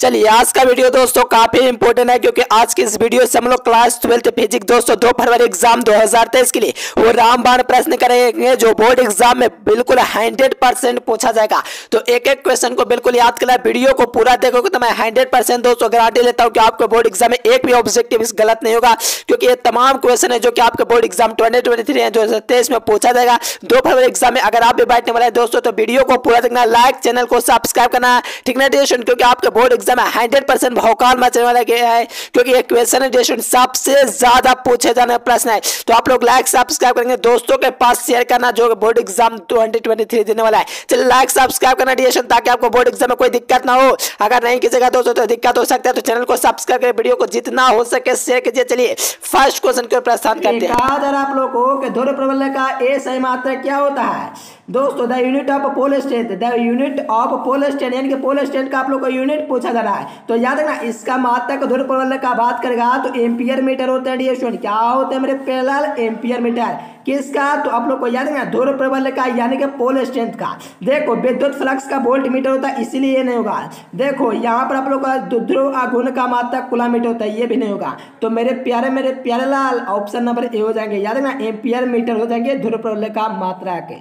चलिए आज का वीडियो दोस्तों काफी इंपोर्टेंट है क्योंकि आज की इस वीडियो से हम लोग क्लास ट्वेल्थ फिजिक्स दोस्तों दो फरवरी एग्जाम 2023 के लिए वो रामबाण प्रश्न करेंगे जो बोर्ड एग्जाम में बिल्कुल 100 परसेंट पूछा जाएगा तो एक एक क्वेश्चन को बिल्कुल याद करना वीडियो को पूरा देखोगे तो मैं हंड्रेड परसेंट दोस्तों गारंटी लेता हूँ कि आपके बोर्ड एग्जाम में एक भी ऑब्जेक्टिव गलत नहीं होगा क्योंकि ये तमाम क्वेश्चन है जो कि आपके बोर्ड एग्जाम ट्वेंटी ट्वेंटी है दो में पूछा जाएगा दो फरवरी एग्जाम में अगर आप भी बैठने वाले दोस्तों तो वीडियो को पूरा देखना लाइक चैनल को सब्सक्राइब करना ठीक ना क्योंकि आपके बोर्ड में हंड्रेड परसेंट भोकाल मचने वाला गया है क्योंकि ये क्वेश्चन है स्टूडेंट सबसे ज्यादा पूछे जाने वाला प्रश्न है तो आप लोग लाइक सब्सक्राइब करेंगे दोस्तों के पास शेयर करना जो बोर्ड एग्जाम 2023 देने वाला है चलिए लाइक सब्सक्राइब करना डिएशन ताकि आपको बोर्ड एग्जाम में कोई दिक्कत ना हो अगर नहीं कीजिएगा दोस्तों तो दिक्कत हो सकता है तो चैनल को सब्सक्राइब करें वीडियो को जितना हो सके शेयर कीजिए चलिए फर्स्ट क्वेश्चन के प्रस्थान करते हैं आप लोग को ध्रुव प्रबल का ए सही मात्रा क्या होता है दोस्तों the unit of pole state the unit of pole state यानी कि पोल स्टेट का आप लोग को यूनिट पूछा जा रहा है तो याद रखना इसका मात्रक ध्रुव प्रबल का बात करेगा तो एम्पियर मीटर होता है डियर स्टूडेंट क्या होता है मेरे पैरल एम्पियर मीटर किसका तो आप लोग को याद है ध्रुव प्रबल का यानी कि पोल स्ट्रेंथ का देखो विद्युत फ्लक्स का वोल्ट मीटर होता है इसीलिए ये नहीं होगा देखो यहाँ पर आप लोग का ध्रुव आगुण का मात्रा मीटर होता है ये भी नहीं होगा तो मेरे प्यारे मेरे प्यारे लाल ऑप्शन नंबर ए हो जाएंगे याद है ना एम्पियर मीटर हो जाएंगे ध्रुव प्रबल का मात्रा के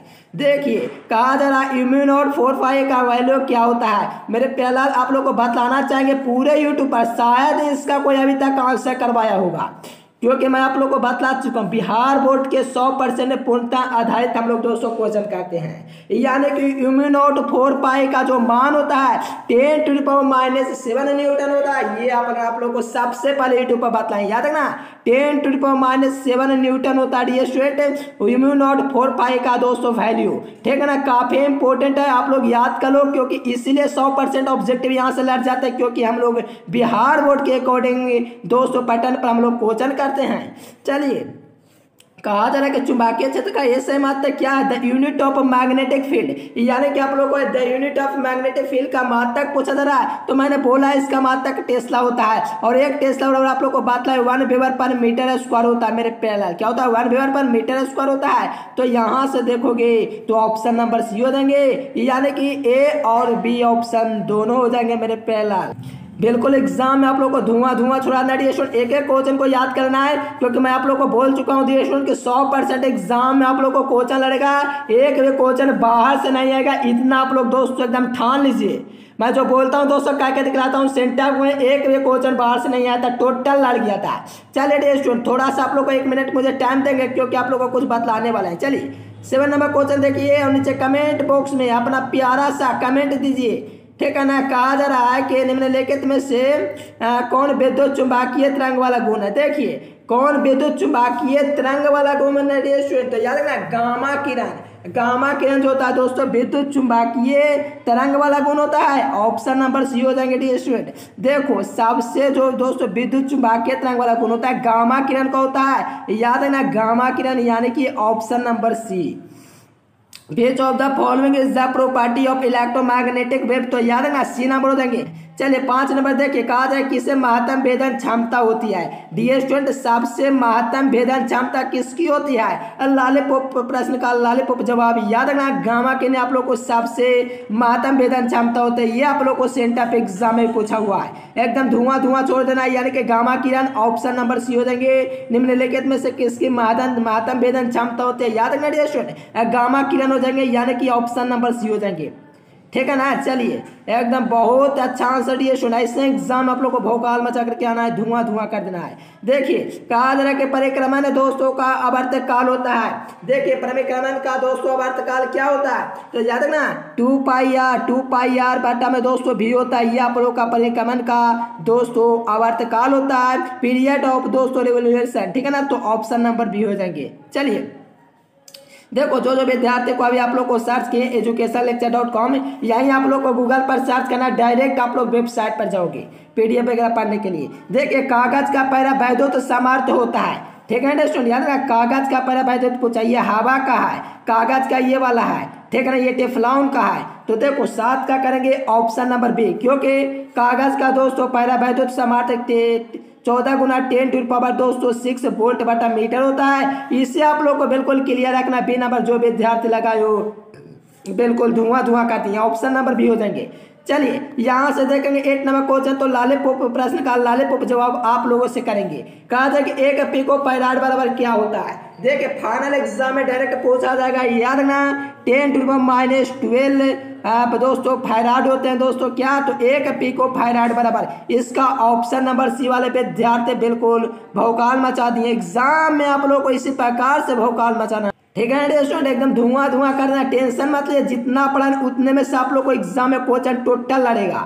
देखिए कहा जा रहा है इम्यून और फोर फाइव का वैल्यू क्या होता है मेरे प्यारे लाल आप लोग को बताना चाहेंगे पूरे यूट्यूब पर शायद इसका कोई अभी तक आंसर करवाया होगा क्योंकि मैं आप लोग को बतला चुका हूँ बिहार बोर्ड के 100 परसेंट पूर्णता आधारित हम लोग 200 क्वेश्चन करते हैं यानी कि यूमिनोट फोर पाई का जो मान होता है ten to power minus seven newton होता है ये अपन आप लोग को सबसे पहले यूट्यूब पर बतलाएं याद रखना ten to power minus seven newton होता है D student u naught four pi का दोस्तों वैल्यू ठीक है ना काफ़ी इंपॉर्टेंट है आप लोग याद कर लो क्योंकि इसीलिए सौ परसेंट ऑब्जेक्टिव यहाँ से लड़ जाते हैं क्योंकि हम लोग बिहार बोर्ड के अकॉर्डिंग दोस्तों पैटर्न पर हम लोग क्वेश्चन करते हैं चलिए कहा जा रहा है कि चुंबकीय क्षेत्र का ऐसे महत्व क्या है the unit of magnetic field यानी कि आप लोगों को the unit of magnetic field का मात्रक पूछा जा रहा है तो मैंने बोला है इसका मात्रक टेस्ला होता है और एक टेस्ला बराबर आप लोग को बात लाए one weber per metre square होता है मेरे पैनल क्या होता है one weber per metre square होता है तो यहाँ से देखोगे तो ऑप्शन नंबर सी हो जाएंगे यानी कि ए और बी ऑप्शन दोनों हो जाएंगे मेरे पैनल बिल्कुल एग्जाम में आप लोग को धुआं धुआं छुड़ाना है स्टूडेंट एक एक क्वेश्चन को याद करना है क्योंकि मैं आप लोग को बोल चुका हूँ डी स्टूडेंट कि 100 परसेंट एग्जाम में आप लोगों को क्वेश्चन लड़ेगा एक भी क्वेश्चन बाहर से नहीं आएगा इतना आप लोग दोस्तों एकदम ठान लीजिए मैं जो बोलता हूँ दोस्तों क्या क्या दिखलाता हूँ सेंटर में एक भी क्वेश्चन बाहर से नहीं आया था टोटल लड़ गया था चलिए डी स्टूडेंट थोड़ा सा आप लोग को एक मिनट मुझे टाइम देंगे क्योंकि आप लोग को कुछ बतलाने वाला है चलिए सेवन नंबर क्वेश्चन देखिए और नीचे कमेंट बॉक्स में अपना प्यारा सा कमेंट दीजिए ना कहा जा रहा है कि निम्नलिखित में से आ, कौन विद्युत चुंबकीय तरंग वाला गुण है देखिए कौन विद्युत चुंबकीय तरंग वाला गुण है तो याद रखना गामा किरण गामा किरण जो होता है दोस्तों विद्युत चुंबकीय तरंग वाला गुण होता है ऑप्शन नंबर सी हो जाएंगे डी स्टूडेंट देखो सबसे जो दोस्तों विद्युत चुंबकीय तरंग वाला गुण होता है गामा किरण का होता है याद रखना गामा किरण यानी कि option number C which of the following is the property of electromagnetic wave तो याद रखना सी नंबर हो जाएंगे चलिए पांच नंबर देखिए कहा जाए किसे महत्तम भेदन क्षमता होती है डियर स्टूडेंट सबसे महत्तम भेदन क्षमता किसकी होती है लालीपोप प्रश्न का लालीपोप जवाब याद रखना गामा के ने आप लोग को सबसे महत्तम भेदन क्षमता होता है ये आप लोग को सेंटर एग्जाम में पूछा हुआ है एकदम धुआं धुआं छोड़ देना यानी कि गामा किरण ऑप्शन नंबर सी हो जाएंगे निम्नलिखित में से किसकी महत्तम महत्तम भेदन क्षमता होती है याद रखना डी स्टूडेंट गामा किरण हो जाएंगे यानी कि ऑप्शन नंबर सी हो जाएंगे ठीक है ना चलिए एकदम बहुत अच्छा आंसर दिए सुना इससे एग्जाम आप लोग को भोकाल मचा करके आना है धुआं धुआं कर देना है देखिए कहा जरा के परिक्रमण दोस्तों का अवर्त काल होता है देखिए परिक्रमण का दोस्तों अवर्त काल क्या होता है तो याद रखना two pi R two pi R बटा में दोस्तों भी होता है ये आप लोग का परिक्रमण का दोस्तों अवर्त काल होता है पीरियड ऑफ दोस्तों रेवल्यूशन ठीक है ना तो ऑप्शन नंबर भी हो जाएंगे चलिए देखो जो जो विद्यार्थी को अभी आप लोग को सर्च किए एजुकेशन लेक्चर डॉट कॉम यहीं आप लोग को गूगल पर सर्च करना डायरेक्ट आप लोग वेबसाइट पर जाओगे पीडीएफ वगैरह पढ़ने के लिए देखिए कागज का पैरा वैधो तो समर्थ होता है ठीक है ना स्टूडेंट याद रखना कागज का पैरा वैधो तो चाहिए हवा का है कागज का ये वाला है ठीक है ना ये टेफलाउन का है तो देखो सात का करेंगे ऑप्शन नंबर बी क्योंकि कागज का दोस्तों पैरा वैधो तो समर्थ चौदह गुना टेन टू पावर दो सौ सिक्स वोल्ट बटा मीटर होता है इससे आप लोग को बिल्कुल क्लियर रखना बी नंबर जो विद्यार्थी लगाए हो बिल्कुल धुआं धुआं करती है ऑप्शन नंबर भी हो जाएंगे चलिए यहाँ से देखेंगे एट नंबर क्वेश्चन तो लाले पोप प्रश्न का लाले पोप जवाब आप लोगों से करेंगे कहा था कि एक पिको पैराड बराबर क्या होता है देखिए फाइनल एग्जाम में डायरेक्ट पूछा जाएगा याद ना टेन टू माइनस ट्वेल्व आप दोस्तों फायराइड होते हैं दोस्तों क्या तो एक पीको फायराइड बराबर इसका ऑप्शन नंबर सी वाले पे विद्यार्थी बिल्कुल भौकाल मचा दिए एग्जाम में आप लोगों को इसी प्रकार से भौकाल मचाना ठीक है स्टूडेंट एकदम धुआं धुआं करना टेंशन मत ले जितना पढ़ा उतने में से आप लोग को एग्जाम में क्वेश्चन टोटल लड़ेगा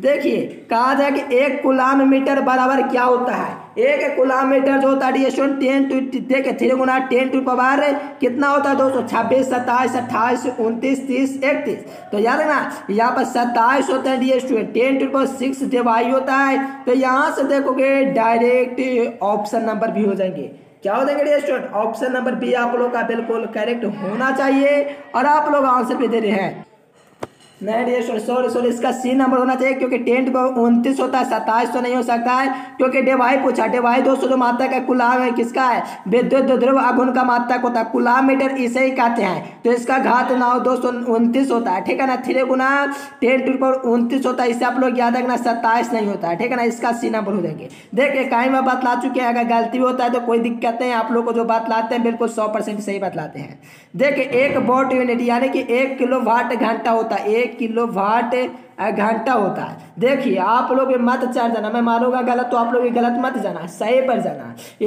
देखिए कहा जाए कि एक गुलाम मीटर बराबर क्या होता है एक गुलाम मीटर जो होता है टेन टू देखिए थ्री गुना टेन टू पवार कितना होता है दोस्तों छब्बीस सत्ताईस अट्ठाईस उनतीस तीस इकतीस तो याद रखना यहाँ पर सत्ताईस होता है D student ten to power six डिवाई होता है तो यहाँ से देखोगे डायरेक्ट ऑप्शन नंबर भी हो जाएंगे क्या हो जाएंगे dear student option number B आप लोग का बिल्कुल करेक्ट होना चाहिए और आप लोग आंसर भी दे रहे हैं नाइन ये सॉरी सॉरी इसका सी नंबर होना चाहिए क्योंकि टेंट को उनतीस होता है सत्ताईस तो नहीं हो सकता है क्योंकि डेवाई पूछा डेवाई दोस्तों जो मात्रा का कुलाम है किसका है विद्युत ध्रुव अगुन का मात्रक होता है कुलाम मीटर इसे ही कहते हैं तो इसका घात ना हो दो उनतीस होता है ठीक है ना थ्री गुना टेंट पर उनतीस होता है इसे आप लोग याद रखना सत्ताईस नहीं होता है ठीक है ना इसका सी नंबर हो जाएंगे देखिए कहीं मैं बतला चुके हैं अगर गलती भी होता है तो कोई दिक्कत नहीं आप लोग को जो बतलाते हैं बिल्कुल सौ परसेंट सही बतलाते हैं देखिए एक बोट यूनिट यानी कि एक किलो वाट घंटा होता है एक किलो वाट घंटा होता है देखिए आप लोग ये मत चार जाना मैं मानूंगा गलत तो आप लोग ये गलत मत जाना सही पर जाना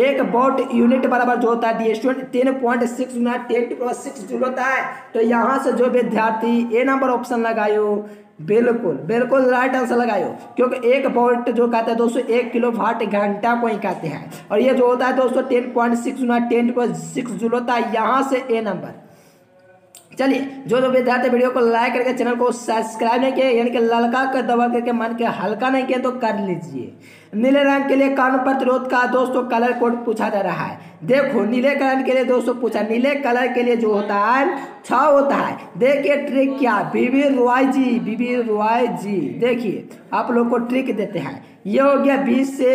एक बोट यूनिट बराबर जो होता है तीन पॉइंट सिक्स गुना टेन सिक्स जूल होता है तो यहाँ से जो विद्यार्थी ए नंबर ऑप्शन लगायो बिल्कुल बिल्कुल राइट आंसर लगायो क्योंकि एक बोल्ट जो कहते हैं दोस्तों एक किलो वाट घंटा को ही कहते हैं और ये जो होता है दोस्तों ten point six ten point six joule होता है यहाँ से ए नंबर चलिए जो जो विद्यार्थी वीडियो को लाइक करके चैनल को सब्सक्राइब नहीं किया यानी कि ललका कर दबा करके मन के हल्का नहीं किया तो कर लीजिए नीले रंग के लिए कानून प्रतिरोध का दोस्तों कलर कोड पूछा जा रहा है देखो नीले कलर के लिए दोस्तों पूछा नीले कलर के लिए जो होता है छ होता है देखिए ट्रिक क्या बीबी रॉय जी बीबी रॉय जी देखिए आप लोग को ट्रिक देते हैं ये हो गया बीस से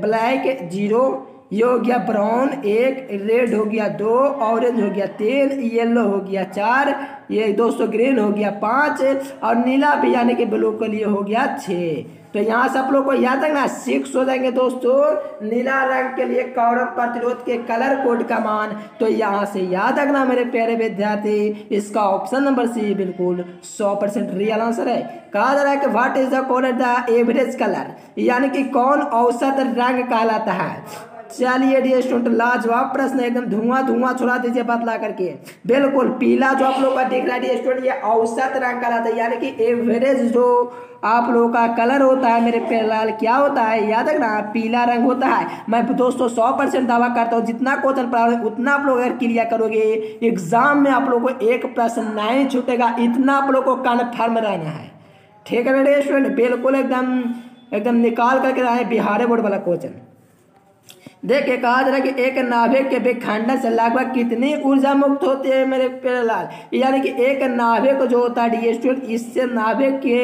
ब्लैक जीरो ये हो गया ब्राउन एक रेड हो गया दो ऑरेंज हो गया तीन येलो हो गया चार ये दोस्तों ग्रीन हो गया पाँच और नीला भी यानी कि ब्लू के लिए हो गया छः तो यहाँ से आप लोग को याद रखना सिक्स हो जाएंगे दोस्तों नीला रंग के लिए कौरव प्रतिरोध के कलर कोड का मान तो यहाँ से याद रखना मेरे प्यारे विद्यार्थी इसका ऑप्शन नंबर सी बिल्कुल सौ परसेंट रियल आंसर है कहा जा रहा है कि what is the code the average colour यानी कि कौन औसत रंग कहलाता है चलिए डी स्टूडेंट लाजवाब प्रश्न एकदम धुआं धुआं छुड़ा दीजिए बतला करके बिल्कुल पीला जो आप लोग का दिख रहा है स्टूडेंट ये औसत रंग का रहता है यानी कि एवरेज जो आप लोगों का कलर होता है मेरे फिलहाल क्या होता है याद रखना पीला रंग होता है मैं दोस्तों सौ परसेंट दावा करता हूँ जितना क्वेश्चन पढ़ा उतना आप लोग अगर क्लियर करोगे एग्जाम में आप लोग को एक प्रश्न नहीं छूटेगा इतना आप लोग को कन्फर्म रहना है ठीक है मेरे स्टूडेंट बिल्कुल एकदम एकदम निकाल करके रहा है बिहार बोर्ड वाला क्वेश्चन देखे कहा जा रहा है कि एक नाभिक के विखंडन से लगभग कितनी ऊर्जा मुक्त होती है मेरे पेड़लाल यानी कि एक नाभिक जो होता है डिस्ट्रोल इससे नाभिक के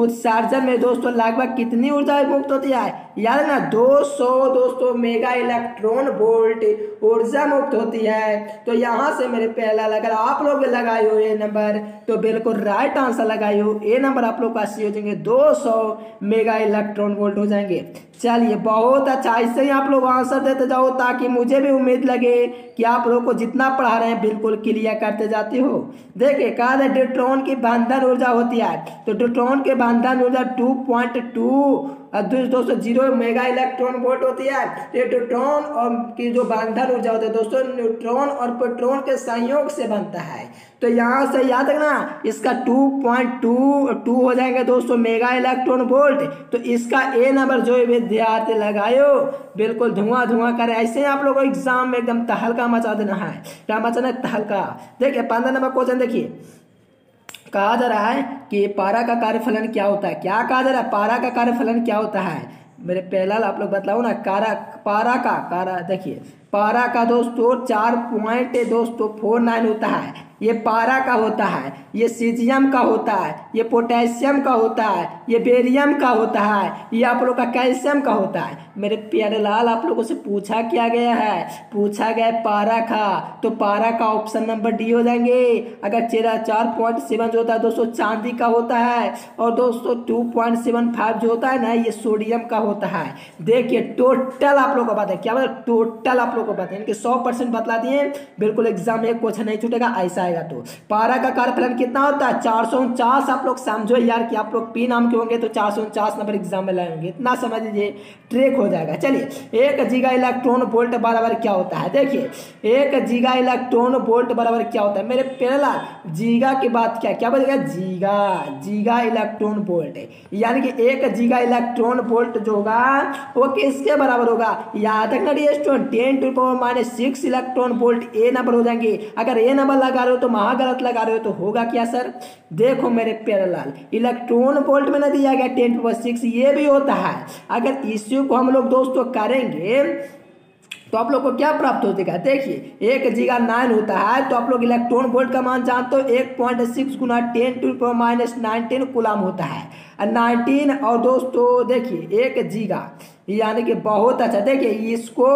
उत्सर्जन में दोस्तों लगभग कितनी ऊर्जा मुक्त होती है याद ना 200 दोस्तों मेगा इलेक्ट्रॉन वोल्ट ऊर्जा मुक्त होती है तो यहाँ से मेरे पहला अगर आप लोग लगाए हो ये नंबर तो बिल्कुल राइट आंसर लगाए हो ये नंबर आप लोग का सी हो जाएंगे 200 मेगा इलेक्ट्रॉन वोल्ट हो जाएंगे चलिए बहुत अच्छा इससे ही आप लोग आंसर देते जाओ ताकि मुझे भी उम्मीद लगे कि आप लोग को जितना पढ़ा रहे हैं बिल्कुल क्लियर करते जाते हो देखिए कहा था ड्यूट्रॉन की बंधन ऊर्जा होती है तो ड्यूट्रॉन के बंधन ऊर्जा टू पॉइंट टू दोस्तों जीरो मेगा इलेक्ट्रॉन वोल्ट होती है न्यूट्रॉन और की जो बांधन ऊर्जा होती है दोस्तों न्यूट्रॉन और प्रोटॉन के संयोग से बनता है तो यहाँ से याद रखना इसका टू पॉइंट टू टू हो जाएगा दोस्तों मेगा इलेक्ट्रॉन वोल्ट तो इसका ए नंबर जो विद्यार्थी लगायो बिल्कुल धुआं धुआं करे ऐसे आप लोगों को एग्जाम में एकदम तहलका मचा देना है क्या मचाना तहलका देखिए पंद्रह नंबर क्वेश्चन देखिए कहा जा रहा है कि पारा का कार्य फलन क्या होता है क्या कहा जा रहा है पारा का कार्य फलन क्या होता है मेरे पहला आप लोग बताओ ना कारा पारा का कारा देखिए पारा का दोस्तों चार पॉइंट दोस्तों फोर नाइन होता है ये पारा का होता है ये सीजियम का होता है ये पोटेशियम का होता है ये बेरियम का होता है ये आप लोग का कैल्शियम का होता है मेरे प्यारे लाल आप लोगों से पूछा किया गया है पूछा गया पारा का तो पारा का ऑप्शन नंबर डी हो जाएंगे अगर चेरा चार पॉइंट सेवन जो होता है दोस्तों चांदी का होता है और दोस्तों टू पॉइंट सेवन फाइव जो होता है ना ये सोडियम का होता है देखिए टोटल आप लोग का बात है क्या बोला टोटल आप लोग आपको को बताए यानी कि सौ परसेंट बतला दिए बिल्कुल एग्जाम एक क्वेश्चन नहीं छूटेगा ऐसा आएगा तो पारा का कार्यफलन कितना होता है चार सौ उनचास आप लोग समझो यार कि आप लोग पी नाम के होंगे तो चार सौ उनचास नंबर एग्जाम में लाएंगे इतना समझ लीजिए ट्रेक हो जाएगा चलिए एक जीगा इलेक्ट्रॉन वोल्ट बराबर क्या होता है देखिए एक जीगा इलेक्ट्रॉन वोल्ट बराबर क्या होता है मेरे पहला जीगा की बात क्या क्या बोलेगा जीगा जीगा इलेक्ट्रॉन वोल्ट यानी कि एक जीगा इलेक्ट्रॉन वोल्ट जो होगा वो किसके बराबर होगा याद रखना D ten to ten power minus six electron volt A number हो जाएंगे अगर ए नंबर लगा रहे हो तो महा गलत लगा रहे हो तो होगा क्या सर देखो मेरे प्यारेलाल इलेक्ट्रॉन वोल्ट में ना दिया गया टेन पावर सिक्स ये भी होता है अगर इश्यू को हम लोग दोस्तों करेंगे तो आप लोग को क्या प्राप्त हो जाएगा देखिए एक जीगा नाइन होता है तो आप लोग इलेक्ट्रॉन वोल्ट का मान जानते हो एक पॉइंट सिक्स गुना ten to power minus nineteen coulomb होता है नाइनटीन और दोस्तों देखिए एक जीगा यानी कि बहुत अच्छा देखिए इसको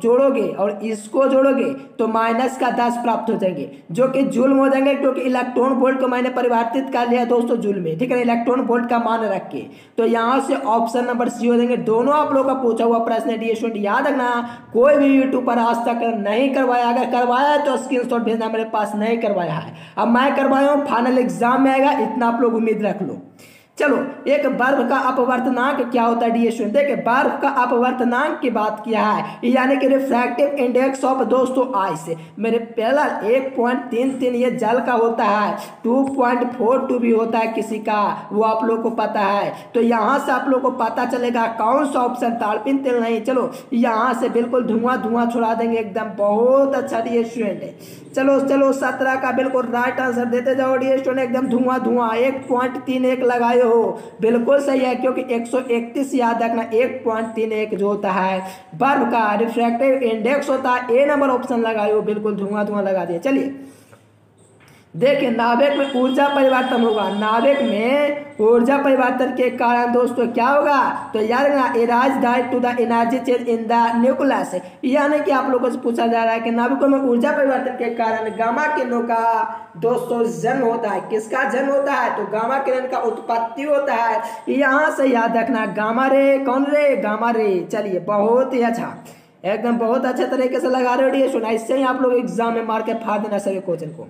जोड़ोगे और इसको जोड़ोगे तो माइनस का दस प्राप्त हो जाएंगे जो कि जूल में हो जाएंगे क्योंकि इलेक्ट्रॉन वोल्ट को मैंने परिवर्तित कर लिया दोस्तों जूल में ठीक है इलेक्ट्रॉन वोल्ट का मान रख के तो यहाँ से ऑप्शन नंबर सी हो जाएंगे दोनों आप लोग का पूछा हुआ प्रश्न है डी स्टूडेंट याद रखना कोई भी यूट्यूब पर आज तक नहीं करवाया अगर करवाया तो स्क्रीन भेजना मेरे पास नहीं करवाया है अब मैं करवाया हूँ फाइनल एग्जाम में आएगा इतना आप लोग उम्मीद रख लो चलो एक बर्फ का अपवर्तनांक क्या होता है डी एस देखे बर्फ का अपवर्तनांक की बात किया है यानी कि रिफ्रैक्टिव इंडेक्स ऑफ दोस्तों आई से मेरे पहला एक पॉइंट तीन तीन ये जल का होता है टू पॉइंट फोर टू भी होता है किसी का वो आप लोग को पता है तो यहाँ से आप लोग को पता चलेगा कौन सा ऑप्शन तालपिन तेल नहीं चलो यहाँ से बिल्कुल धुआं धुआं छुड़ा देंगे एकदम बहुत अच्छा डी एस चलो चलो सत्रह का बिल्कुल राइट आंसर देते जाओ डी एस एकदम धुआं धुआं एक पॉइंट तीन एक लगाए हो बिल्कुल सही है क्योंकि 131 याद रखना एक पॉइंट तीन एक जो होता है बर्फ का रिफ्रैक्टिव इंडेक्स होता है ए नंबर ऑप्शन लगाए हो बिल्कुल धुआं धुआं लगा दिया चलिए देखिए नाभिक में ऊर्जा परिवर्तन होगा नाभिक में ऊर्जा परिवर्तन के कारण दोस्तों क्या होगा तो याद रखना is related to the energy change in the nucleus यानी कि आप लोगों से पूछा जा रहा है कि नाभिकों में ऊर्जा परिवर्तन के कारण गामा किरणों का दोस्तों जन्म होता है किसका जन्म होता है तो गामा किरण का उत्पत्ति होता है यहाँ से याद रखना गामा रे कौन रे गामा रे चलिए बहुत ही अच्छा एकदम बहुत अच्छे तरीके से लगा रहे हो सुना इससे ही आप लोग एग्जाम में मार के फाड़ देना सभी क्वेश्चन को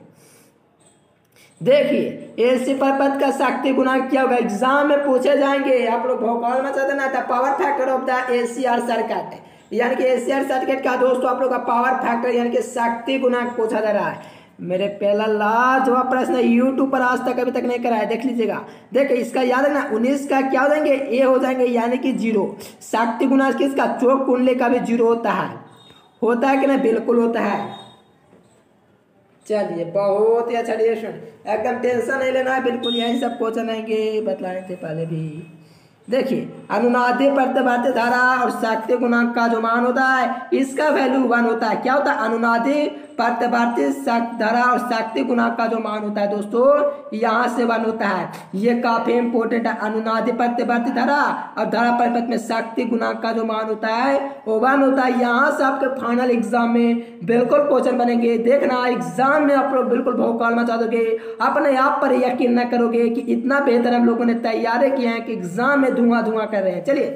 देखिए एसी पर पद का शक्ति गुणा क्या होगा एग्जाम में पूछे जाएंगे आप लोग भोपाल में चलते ना power factor of the A C R circuit यानी कि ए सी आर सर्किट का दोस्तों आप लोग का पावर फैक्टर यानी कि शक्ति गुणा पूछा जा रहा है मेरे पहला लाजवाब प्रश्न यूट्यूब पर आज तक अभी तक नहीं कराया देख लीजिएगा देख इसका याद रखना उन्नीस का क्या हो जाएंगे ए हो जाएंगे यानी कि जीरो शक्ति गुना किसका चौक कुंडली का भी जीरो होता है होता है कि नहीं बिल्कुल होता है चलिए बहुत ही अच्छा डियर एकदम टेंशन नहीं लेना है बिल्कुल यही सब क्वेश्चन आएंगे बतलाए थे पहले भी देखिए अनुनादी प्रतिबद्ध तो धारा और शक्ति गुणांक का जो मान होता है इसका वैल्यू वन होता है क्या होता है अनुनादी पढ़ते धरा और शक्ति गुना का जो मान होता है दोस्तों यहाँ से वन होता है ये काफी इंपोर्टेंट है अनुनादि पढ़ते धरा और धरा परिपथ में शक्ति गुना का जो मान होता है वो वन होता है यहाँ से आपके फाइनल एग्जाम में बिल्कुल क्वेश्चन बनेंगे देखना एग्जाम में आप लोग बिल्कुल भोकाल मचा दोगे अपने आप पर यकीन न करोगे कि इतना बेहतर हम लोगों ने तैयारी किए हैं कि एग्जाम में धुआं धुआं कर रहे हैं चलिए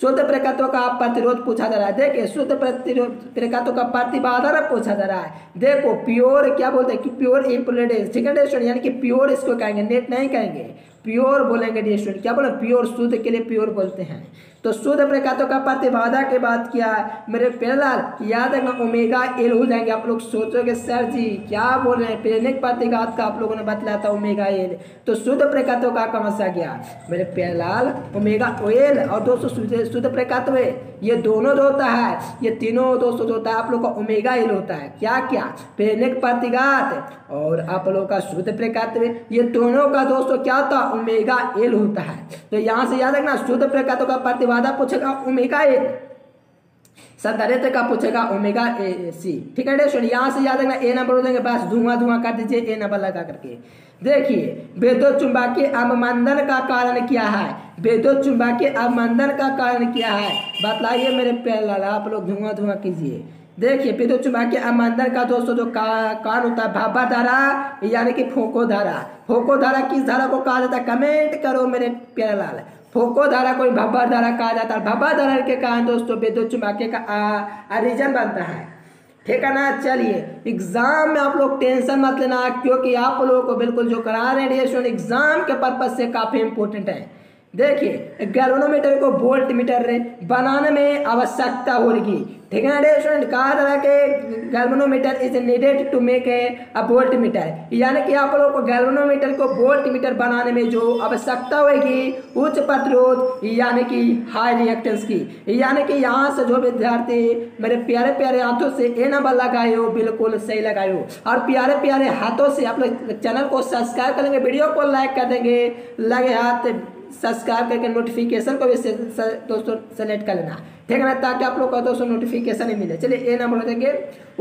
शुद्ध प्रकत्व का प्रतिरोध पूछा जा रहा है देखिए शुद्ध प्रतिरोध प्रकत्व का प्रतिबाधारक पूछा जा रहा है देखो प्योर क्या बोलते हैं कि प्योर इम्प्लोडेंस ठीक है यानी कि प्योर इसको कहेंगे नेट नहीं कहेंगे प्योर बोलेंगे डी स्टूडेंट क्या बोला प्योर शुद्ध के लिए प्योर बोलते हैं तो शुद्ध प्रकातों का प्रतिबाधा के बात किया है मेरे पेलाल याद रखना ओमेगा एल हो जाएंगे आप लोग सोचोगे सर जी क्या बोल रहे हैं प्रेरणिक प्रतिघात का आप लोगों ने बतलाया था ओमेगा एल तो शुद्ध प्रकातों का कौन सा गया मेरे पेलाल ओमेगा ओएल और दोस्तों शुद्ध प्रकातों ये दोनों जो होता है ये तीनों दोस्तों जो होता है आप लोग का ओमेगा एल होता है क्या क्या प्रेरणिक प्रतिघात और आप लोग का शुद्ध प्रकातव ये दोनों का दोस्तों क्या होता ओमेगा एल होता है तो यहां से याद रखना शुद्ध प्रकृत का प्रतिवादा पूछेगा ओमेगा एल संधारित्र का पूछेगा ओमेगा ए सी ठीक है स्टूडेंट यहाँ से याद रखना ए नंबर हो जाएंगे बस धुआं धुआं कर दीजिए ए नंबर लगा करके देखिए वेदो के अवमंदन का कारण क्या है वेदो के अवमंदन का कारण क्या है बताइए मेरे पहला आप लोग धुआं धुआं कीजिए देखिए विद्युत के अमंदन का दोस्तों जो का, कान होता है भाभा धारा यानी कि फोको धारा फोको धारा किस धारा को कहा जाता है कमेंट करो मेरे प्यारे लाल फोको धारा को भब्बा धारा कहा जाता है भब्बा धारा के कारण दोस्तों विद्युत चुम्बकीय का रीजन बनता है ठीक है ना चलिए एग्जाम में आप लोग टेंशन मत लेना क्योंकि आप लोगों को बिल्कुल जो करा रहे हैं रेडिएशन एग्जाम के पर्पज से काफ़ी इंपॉर्टेंट है देखिए गैलोनोमीटर को वोल्ट मीटर बनाने में आवश्यकता होगी ठीक है ना स्टूडेंट कहा जा रहा है कि galvanometer is needed to make a voltmeter यानी कि आप लोगों को गैल्वेनोमीटर को वोल्ट मीटर बनाने में जो आवश्यकता होगी उच्च प्रतिरोध यानी कि हाई रिएक्टेंस की यानी कि यहाँ से जो विद्यार्थी मेरे प्यारे प्यारे हाथों से ए नंबर लगाए हो बिल्कुल सही लगाए हो और प्यारे प्यारे हाथों से आप लोग चैनल को सब्सक्राइब करेंगे वीडियो को लाइक कर देंगे लगे हाथ सब्सक्राइब करके नोटिफिकेशन को भी से, से, दोस्तों सेलेक्ट कर लेना ठीक है ना ताकि आप लोग का दोस्तों नोटिफिकेशन ही मिले चलिए ए नंबर हो जाएंगे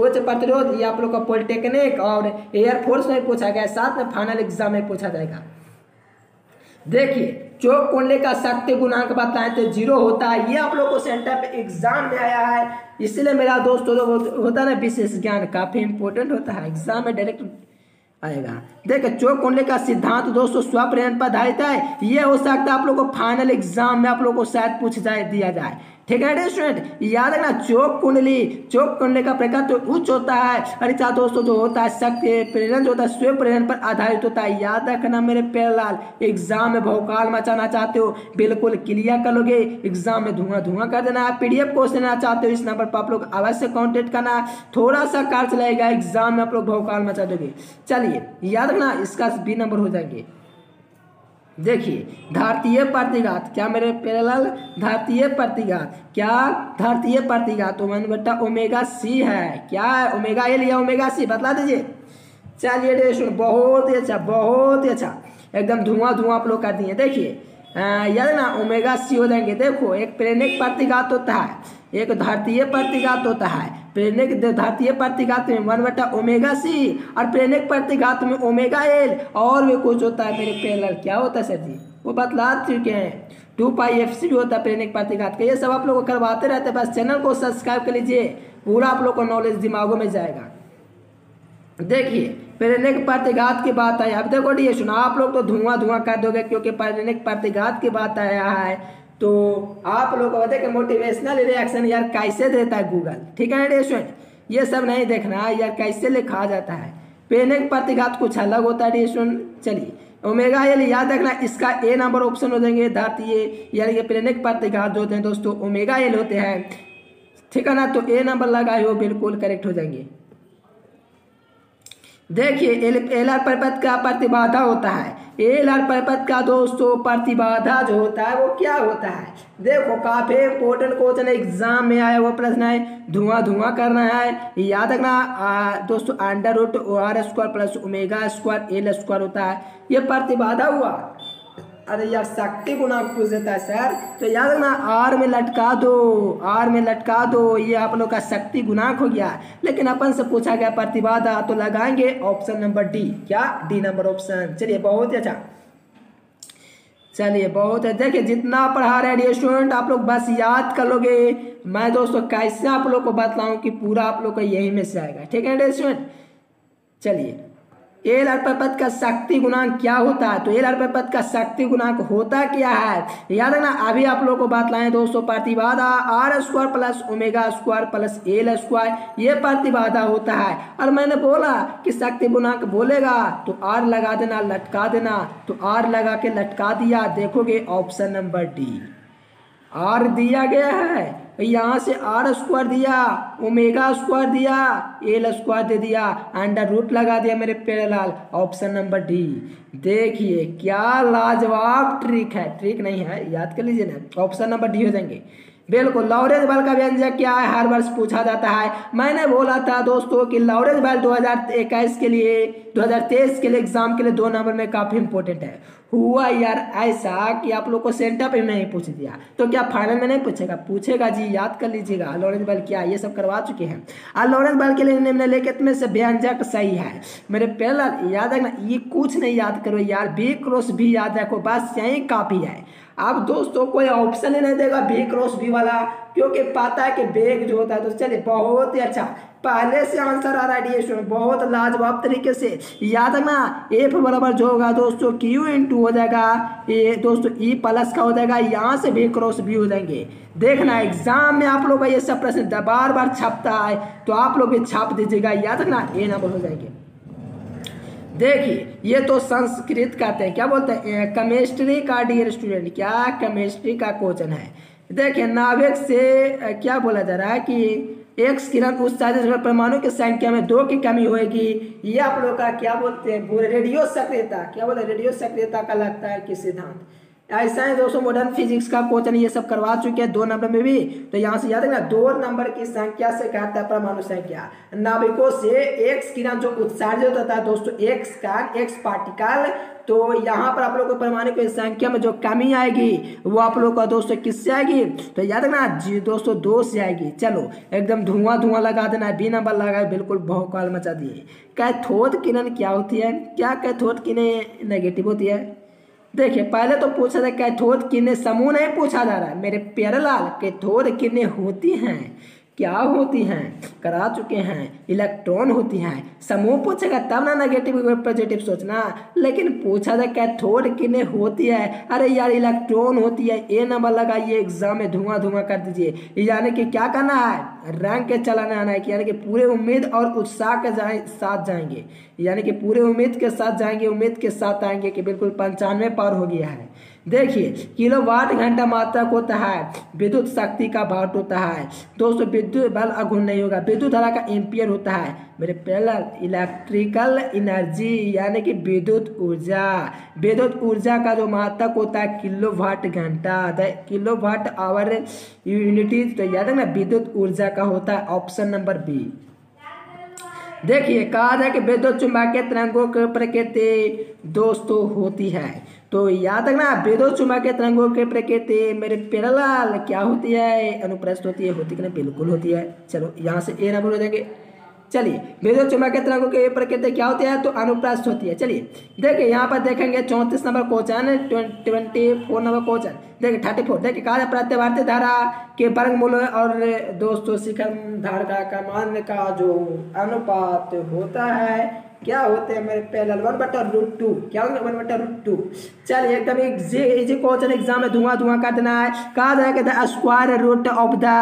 उच्च प्रतिरोध ये आप लोग का पॉलिटेक्निक और एयरफोर्स में पूछा गया साथ में फाइनल एग्जाम में पूछा जाएगा देखिए चौक कोने का शक्ति गुणांक बताए तो जीरो होता है ये आप लोग को सेंटर पे एग्जाम में आया है इसलिए मेरा दोस्त होता है ना विशेष ज्ञान काफी इंपोर्टेंट होता है एग्जाम में डायरेक्ट आएगा देखे चौक कुंडली का सिद्धांत दोस्तों स्वप्रेरण पर आधारित है ये हो सकता है आप लोगों को फाइनल एग्जाम में आप लोग को शायद पूछ जाए दिया जाए ठीक है स्टूडेंट याद रखना चोक कुंडली चोक कुंडली का प्रकार तो उच्च होता है अरे दोस्तों जो होता है शक्ति प्रेरण जो होता है स्वयं प्रेरण पर आधारित होता है याद रखना मेरे लाल एग्जाम में भौकाल मचाना चाहते हो बिल्कुल क्लियर कर लोगे एग्जाम में धुआं धुआं कर देना है पीडीएफ क्वेश्चन लेना चाहते हो इस नंबर पर आप लोग अवश्य कॉन्टेक्ट करना है थोड़ा सा कार्य चलाएगा एग्जाम में आप लोग भौकाल मचा दोगे चलिए याद रखना इसका बी नंबर हो जाएंगे देखिए धारतीय प्रतिघात क्या मेरे पैरेलल धारतीय प्रतिघात क्या धारतीय प्रतिघात वन बेटा ओमेगा सी है क्या है ओमेगा एल या ओमेगा सी बतला दीजिए चलिए रेस्टोरेंट बहुत ही अच्छा बहुत ही अच्छा एकदम धुआं धुआं आप लोग कर दिए देखिए यदि ना ओमेगा सी हो जाएंगे देखो एक प्रेनिक प्रतिघात होता है एक धारतीय प्रतिघात होता है प्रेरणिक धातीय प्रतिघात में वन बटा ओमेगा सी और प्रेरणिक प्रतिघात में ओमेगा एल और भी कुछ होता है मेरे पैरल क्या होता है सर जी वो बतला चुके हैं टू पाई एफ सी भी होता है प्रेरणिक प्रतिघात का ये सब आप लोग करवाते रहते हैं बस चैनल को सब्सक्राइब कर लीजिए पूरा आप लोग को नॉलेज दिमागों में जाएगा देखिए प्रेरणिक प्रतिघात की बात आई अब देखो डी सुना आप लोग तो धुआं धुआं कर दोगे क्योंकि प्रेरणिक प्रतिघात की बात आया है तो आप लोग बताए कि मोटिवेशनल रिएक्शन यार कैसे देता है गूगल ठीक है स्टूडेंट ये सब नहीं देखना यार कैसे लिखा जाता है के प्रतिघात कुछ अलग होता है स्टूडेंट चलिए ओमेगा एल याद रखना इसका ए नंबर ऑप्शन हो जाएंगे धातीय यानी कि प्रेनिक प्रतिघात जो होते हैं दोस्तों ओमेगा एल होते हैं ठीक है ना तो ए नंबर लगाए हो बिल्कुल करेक्ट हो जाएंगे देखिए एल आर पर्वत का प्रतिबाधा होता है एल आर पर्वत का दोस्तों प्रतिबाधा जो होता है वो क्या होता है देखो काफ़ी इंपोर्टेंट क्वेश्चन एग्जाम में आया हुआ प्रश्न है धुआं धुआं करना है याद रखना दोस्तों under root of R square plus omega square L square होता है ये प्रतिबाधा हुआ अरे यार शक्ति गुणा पूछ देता है सर तो याद रखना आर में लटका दो आर में लटका दो ये आप लोग का शक्ति गुनाक हो गया लेकिन अपन से पूछा गया प्रतिबाधा तो लगाएंगे ऑप्शन नंबर डी क्या डी नंबर ऑप्शन चलिए बहुत ही अच्छा चलिए बहुत है अच्छा। देखिए जितना पढ़ा रहे हैं स्टूडेंट आप लोग बस याद कर लोगे मैं दोस्तों कैसे आप लोग को बताऊं कि पूरा आप लोग का यही में से आएगा ठीक है स्टूडेंट चलिए एल अल्प का शक्ति गुणांक क्या होता है तो एल अल्प का शक्ति गुणांक होता क्या है याद रखना अभी आप लोगों को बात लाए दोस्तों प्रतिबाधा R square plus omega square plus L square ये प्रतिबाधा होता है और मैंने बोला कि शक्ति गुणांक बोलेगा तो आर लगा देना लटका देना तो आर लगा के लटका दिया देखोगे ऑप्शन नंबर डी आर दिया गया है तो यहाँ से आर स्क्वायर दिया ओमेगा स्क्वायर दिया एल स्क्वायर दे दिया अंडर रूट लगा दिया मेरे पेड़ लाल ऑप्शन नंबर डी देखिए क्या लाजवाब ट्रिक है ट्रिक नहीं है याद कर लीजिए ना ऑप्शन नंबर डी हो जाएंगे बिल्कुल लॉरेंस बल का व्यंजक क्या है हर वर्ष पूछा जाता है मैंने बोला था दोस्तों कि लॉरेंस बल 2021 के लिए 2023 के लिए एग्जाम के लिए दो नंबर में काफ़ी इंपॉर्टेंट है हुआ यार ऐसा कि आप लोग को सेंटर पे नहीं पूछ दिया तो क्या फाइनल में नहीं पूछेगा पूछेगा जी याद कर लीजिएगा लॉरेंस बल क्या ये सब करवा चुके हैं और लॉरेंस बल के लिए निम्नलिखित में से व्यंजक सही है मेरे पहला याद रखना ये कुछ नहीं याद करो यार बी क्रॉस भी याद रखो बस यही काफ़ी है आप दोस्तों कोई ऑप्शन ही नहीं देगा बी क्रॉस बी वाला क्योंकि पता है कि बेग जो होता है तो चलिए बहुत ही अच्छा पहले से आंसर आ रहा है डी बहुत लाजवाब तरीके से याद रखना एफ बराबर जो होगा दोस्तों क्यू इन हो जाएगा ये दोस्तों ई e प्लस का हो जाएगा यहाँ से भी क्रॉस भी हो जाएंगे देखना एग्जाम में आप लोग का ये सब प्रश्न बार बार छपता है तो आप लोग भी छाप दीजिएगा याद रखना ए नंबर हो जाएंगे देखिए ये तो संस्कृत कहते हैं क्या बोलते हैं केमिस्ट्री का डियर स्टूडेंट क्या केमिस्ट्री का क्वेश्चन है देखिए नाभिक से क्या बोला जा रहा है कि एक किरण उत्साहित परमाणु की संख्या में दो की कमी होगी ये आप लोग का क्या बोलते हैं रेडियो सक्रियता क्या बोलते हैं रेडियो सक्रियता का लगता है कि सिद्धांत ऐसा है दोस्तों मॉडर्न फिजिक्स का क्वेश्चन ये सब करवा चुके हैं दो नंबर में भी तो यहाँ से याद रखना दो नंबर की संख्या से कहता है परमाणु संख्या नाभिकों से एक्स किरण जो उत्सर्जित होता है दोस्तों एक्स का एक्स पार्टिकल तो यहाँ पर आप लोग को परमाणु की संख्या में जो कमी आएगी वो आप लोगों का दोस्तों किससे आएगी तो याद रखना जी दोस्तों दो से आएगी चलो एकदम धुआं धुआं लगा देना है बी नंबर लगाए बिल्कुल भौकाल मचा दिए कैथोद किरण क्या होती है क्या कैथोद किरण नेगेटिव होती है देखिए पहले तो पूछा था कैथोद किरणें समूह नहीं पूछा जा रहा है मेरे प्यारे लाल कैथोद किरणें होती हैं क्या होती हैं करा चुके हैं इलेक्ट्रॉन होती हैं समूह पूछेगा तब ना नेगेटिव पॉजिटिव सोचना लेकिन पूछा जाए कैथोड किन्हें होती है अरे यार इलेक्ट्रॉन होती है ए नंबर लगाइए एग्जाम में धुआं धुआं कर दीजिए यानी कि क्या करना है रैंक के चलाना आना है कि यानी कि पूरे उम्मीद और उत्साह के जाए साथ जाएंगे यानी कि पूरे उम्मीद के साथ जाएंगे उम्मीद के साथ आएंगे कि बिल्कुल पंचानवे पार हो गया है देखिए किलोवाट घंटा मात्रक होता है विद्युत शक्ति का भाट होता है दोस्तों विद्युत बल अगुण नहीं होगा विद्युत धारा का एम्पियर होता है मेरे पहला इलेक्ट्रिकल एनर्जी यानी कि विद्युत ऊर्जा विद्युत ऊर्जा का जो मात्रक होता है किलो वाट घंटा किलो वाट आवर यूनिटी तो याद है ना विद्युत ऊर्जा का होता है ऑप्शन नंबर बी देखिए कहा जाए कि विद्युत चुंबकीय तरंगों की प्रकृति दोस्तों होती है तो याद रखना बेदो चुमा के तरंगों के प्रकृति मेरे पेड़लाल क्या होती है अनुप्रस्त होती है होती कि नहीं बिल्कुल होती है चलो यहाँ से ए नंबर हो जाएंगे चलिए बेदो चुमा के तरंगों के प्रकृति क्या होती है तो अनुप्रस्त होती है चलिए देखिए यहाँ पर देखेंगे चौंतीस number question twenty four number question देखिए थर्टी फोर देखिए कहा भारतीय धारा के वर्ग मूल और दोस्तों शिखर धारा का मान का जो अनुपात होता है क्या होते हैं मेरे पैरल वन बटा रूट टू क्या होता है वन बटा रूट टू चल एकदम इजी क्वेश्चन एग्जाम में धुआं धुआं कर देना है कहा जाएगा the square root of the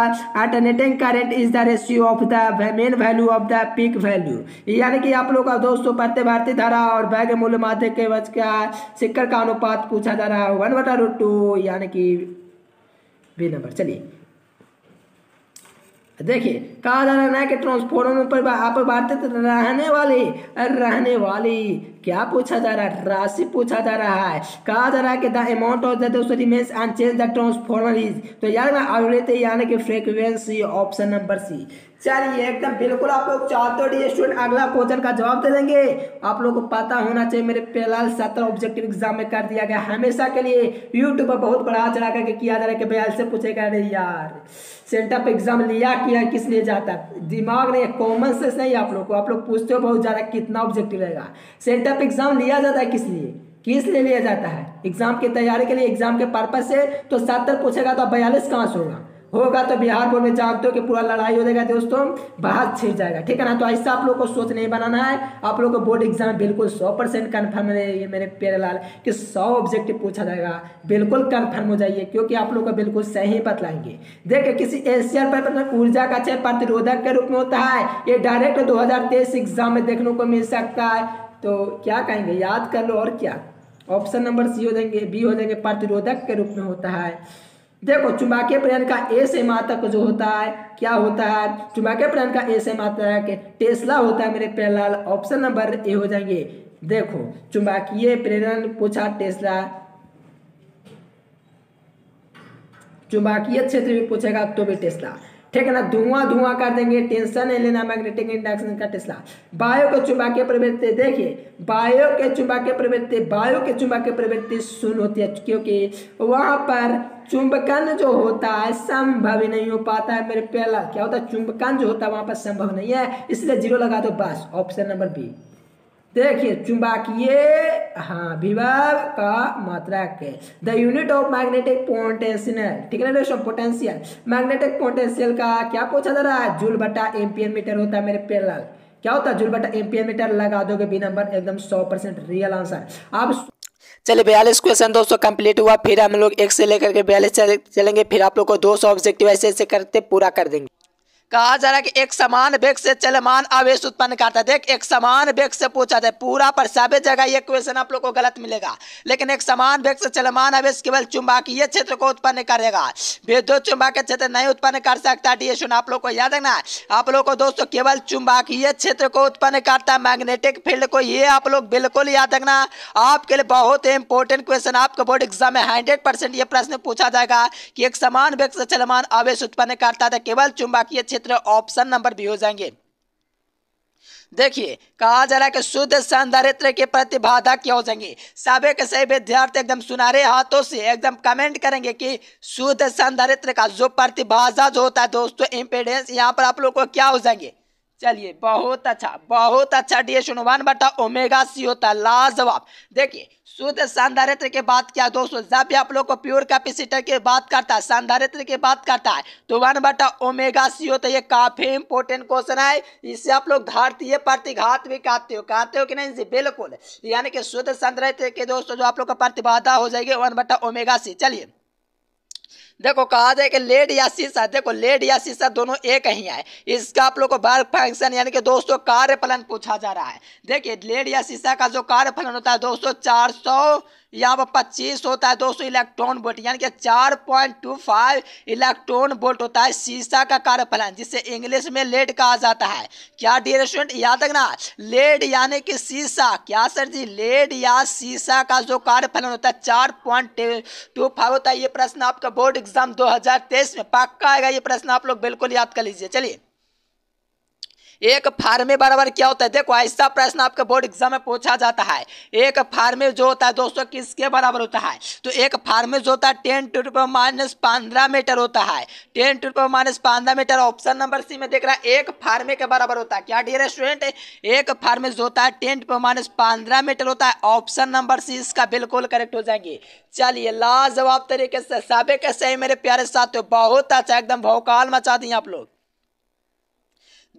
alternating current is the ratio of the mean value of the peak value यानी कि आप लोग का दोस्तों पढ़ते भारतीय धारा और बैग मूल्य माध्य के वज का सिक्कर का अनुपात पूछा जा रहा है वन बटा रूट टू यानी कि बी नंबर चलिए तो देखिए कहा जा रहा है कि ट्रांसफॉर्मर पर अपवर्तित तो रहने वाली रहने वाली क्या पूछा जा रहा है राशि पूछा जा रहा है कहा जा रहा है कि the amount of the end change the transformer is तो यार आवृत्ति यानी कि फ्रीक्वेंसी ऑप्शन नंबर सी चलिए एकदम बिल्कुल आप लोग चाहते हो स्टूडेंट अगला क्वेश्चन का जवाब दे देंगे आप लोग को पता होना चाहिए मेरे फिलहाल सत्रह ऑब्जेक्टिव एग्जाम में कर दिया गया हमेशा के लिए यूट्यूब पर बहुत बड़ा चढ़ा करके किया जा रहा है कि भाई से पूछेगा अरे यार सेंटअप एग्जाम लिया किया किस लिए जाता है दिमाग नहीं है कॉमन सेंस नहीं आप लोग को आप लोग पूछते हो बहुत ज़्यादा कितना ऑब्जेक्टिव रहेगा पर एग्जाम लिया जाता है किस लिए किस लिए लिया जाता है एग्जाम की तैयारी के लिए एग्जाम के पर्पज से तो सत्तर पूछेगा तो बयालीस कहाँ से होगा होगा तो बिहार बोर्ड में जानते हो कि पूरा लड़ाई हो जाएगा दोस्तों बाहर छिड़ जाएगा ठीक है ना तो ऐसा आप लोग को सोच नहीं बनाना है आप लोग को बोर्ड एग्जाम बिल्कुल सौ परसेंट कन्फर्म है मेरे पेड़ लाल कि सौ ऑब्जेक्टिव पूछा जाएगा बिल्कुल कन्फर्म हो जाइए क्योंकि आप लोग को बिल्कुल सही बतलाएंगे देखिए किसी एशियन पर ऊर्जा का चय प्रतिरोधक के रूप में होता है ये डायरेक्ट दो एग्जाम में देखने को मिल सकता है तो क्या कहेंगे याद कर लो और क्या ऑप्शन नंबर सी हो जाएंगे बी हो जाएंगे प्रतिरोधक के रूप में होता है देखो चुंबकीय प्रयन का ए से मातक जो होता है क्या होता है चुंबकीय प्रयन का ए से मातक टेस्ला होता है मेरे पहला ऑप्शन नंबर ए हो जाएंगे देखो चुंबकीय प्रेरण पूछा टेस्ला चुंबकीय क्षेत्र भी पूछेगा तो भी टेस्ला ठीक है ना धुआं धुआं कर देंगे टेंशन नहीं लेना मैग्नेटिक इंडक्शन का टेस्ला बायो के चुंबकीय प्रवृत्ति देखिए बायो के चुंबकीय प्रवृत्ति बायो के चुंबकीय प्रवृत्ति शून्य होती है क्योंकि वहां पर चुंबकन जो होता है संभव ही नहीं हो पाता है मेरे पहला क्या होता है चुंबकन जो होता है वहां पर संभव नहीं है इसलिए जीरो लगा दो बस ऑप्शन नंबर बी देखिए चुंबकीय हाँ विभव का मात्रा के the unit of magnetic potential ठीक है दोस्तों पोटेंशियल मैग्नेटिक पोटेंशियल का क्या पूछा जा रहा है जूल बटा एम्पियर मीटर होता है मेरे पेरल क्या होता है जूल बटा एम्पियर मीटर लगा दोगे बी नंबर एकदम सौ परसेंट रियल आंसर आप चलिए बयालीस क्वेश्चन दोस्तों कंप्लीट हुआ फिर हम लोग एक से लेकर के बयालीस चलेंगे फिर आप लोग को दो सौ ऑब्जेक्टिव ऐसे ऐसे करते पूरा कर देंगे कहा जा रहा है कि एक समान वेग से चलमान आवेश उत्पन्न करता है देख एक समान वेग से पूछा जाए पूरा पर सब जगह ये क्वेश्चन आप लोग को गलत मिलेगा लेकिन एक समान वेग से चलमान आवेश केवल चुंबकीय क्षेत्र को उत्पन्न करेगा विद्युत चुंबकीय क्षेत्र नहीं उत्पन्न कर सकता डी सुन आप लोग को याद रखना आप लोग को दोस्तों केवल चुंबकीय क्षेत्र को उत्पन्न करता है मैग्नेटिक फील्ड को ये आप लोग बिल्कुल याद रखना आपके लिए बहुत इंपॉर्टेंट क्वेश्चन आपके बोर्ड एग्जाम में हंड्रेड ये प्रश्न पूछा जाएगा कि एक समान वेग से चलमान आवेश उत्पन्न करता था केवल चुंबकीय क्षेत्र क्षेत्र ऑप्शन नंबर भी हो जाएंगे देखिए कहा जा रहा है कि शुद्ध सौंदर्य के प्रति बाधा क्या हो जाएंगे सभी के सही विद्यार्थी एकदम सुनारे हाथों से एकदम कमेंट करेंगे कि शुद्ध सौंदर्य का जो प्रतिभाजा जो होता है दोस्तों इम्पेडेंस यहाँ पर आप लोगों को क्या हो जाएंगे चलिए बहुत अच्छा बहुत अच्छा डी एस वन बटा ओमेगा सी होता है लाजवाब देखिए शुद्ध संधारित्र के बात क्या दोस्तों जब भी आप लोग को प्योर कैपेसिटर के बात करता है संधारित्र के बात करता है तो वन बटा ओमेगा सी हो तो ये काफी इंपोर्टेंट क्वेश्चन है इससे आप लोग धारतीय प्रतिघात भी कहते हो कहते हो कि नहीं जी बिल्कुल यानी कि शुद्ध संधारित्र के दोस्तों जो आप लोग का प्रतिबाधा हो जाएगी वन बटा ओमेगा सी चलिए देखो कहा जाए कि लेड या शीशा देखो लेड या शीशा दोनों एक ही है इसका आप लोग को वर्क फंक्शन यानी कि दोस्तों कार्य फलन पूछा जा रहा है देखिए लेड या शीशा का जो कार्य फलन होता है दोस्तों चार सौ यहाँ पर पच्चीस होता है दोस्तों इलेक्ट्रॉन वोल्ट यानी कि चार point two five electron volt होता है शीशा का कार्य फलन जिसे इंग्लिश में लेड कहा जाता है क्या डियर स्टूडेंट याद रखना लेड यानी कि शीशा क्या सर जी लेड या शीशा का जो कार्य फलन होता है चार पॉइंट टू फाइव होता है ये प्रश्न आपका बोर्ड एग्जाम दो हजार तेईस में पक्का आएगा ये प्रश्न आप लोग बिल्कुल याद कर लीजिए चलिए एक फार्मे बराबर क्या होता है देखो ऐसा प्रश्न आपके बोर्ड एग्जाम में पूछा जाता है एक फार्मे जो होता है दोस्तों किसके बराबर होता है तो एक फार्मे जो होता है टेन टू रुपये माइनस पंद्रह मीटर होता है टेन टू रुपये माइनस पंद्रह मीटर ऑप्शन नंबर सी में देख रहा है एक फार्मे के बराबर होता है क्या डियर स्टूडेंट एक फार्मे जो होता है टेन टू माइनस पंद्रह मीटर होता है ऑप्शन नंबर सी इसका बिल्कुल करेक्ट हो जाएंगे चलिए लाजवाब तरीके से सबे के सही मेरे प्यारे साथियों बहुत अच्छा एकदम भौकाल मचा दिए आप लोग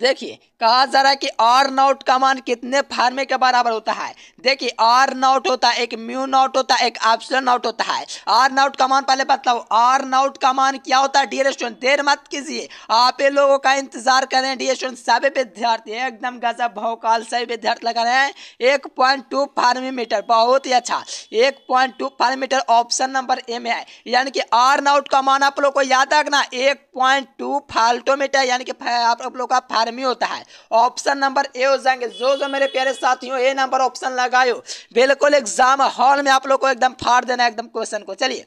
देखिए कहा जा रहा है कि आर नॉट का मान कितने फार्मे के बराबर होता है देखिए आर नॉट होता है एक म्यू नॉट होता है एक ऑप्शन नॉट होता है आर नॉट का मान पहले बताओ आर नॉट का मान क्या होता है डी रेस्टोरेंट देर मत कीजिए आप लोगों का इंतजार कर रहे हैं डी रेस्टोरेंट सभी विद्यार्थी एकदम गजब भोकाल सभी विद्यार्थी लगा रहे हैं एक पॉइंट टू फार्मीमीटर बहुत ही अच्छा एक point two femtometre option number A में है यानी कि आर नॉट का मान आप लोग को याद रखना एक पॉइंट टू फाल्टोमीटर यानी कि आप लोग का फार्मी होता है ऑप्शन नंबर ए हो जाएंगे जो जो मेरे प्यारे साथियों ए नंबर ऑप्शन लगाए बिल्कुल एग्जाम हॉल में आप लोग को एकदम फाड़ देना एकदम क्वेश्चन को चलिए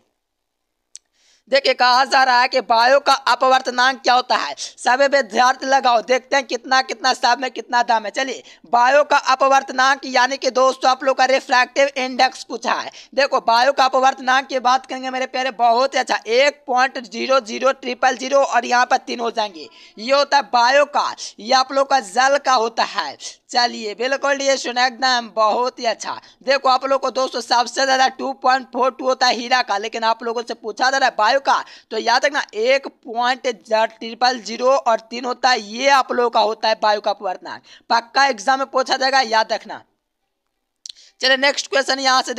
देखिए कहा जा रहा है कि वायु का अपवर्तनांक क्या होता है सभी विद्यार्थी लगाओ देखते हैं कितना कितना सब में कितना दाम है चलिए वायु का अपवर्तनांक यानी कि दोस्तों आप लोग का रिफ्रैक्टिव इंडेक्स पूछा है देखो वायु का अपवर्तनांक की बात करेंगे मेरे प्यारे बहुत ही अच्छा एक point zero zero triple zero और यहाँ पर तीन हो जाएंगे ये होता है वायु का ये आप लोग का जल का होता है चलिए बिल्कुल ये सुना एकदम बहुत ही अच्छा देखो आप लोगों को दोस्तों सबसे ज़्यादा टू पॉइंट फोर टू होता है हीरा का लेकिन आप लोगों से पूछा जा रहा है बायो का तो याद रखना एक पॉइंट ट्रिपल जीरो और तीन होता है ये आप लोगों का होता है बायो का पूर्णांक पक्का एग्जाम में पूछा जाएगा याद रखना चलिए नेक्स्ट क्वेश्चन यहाँ से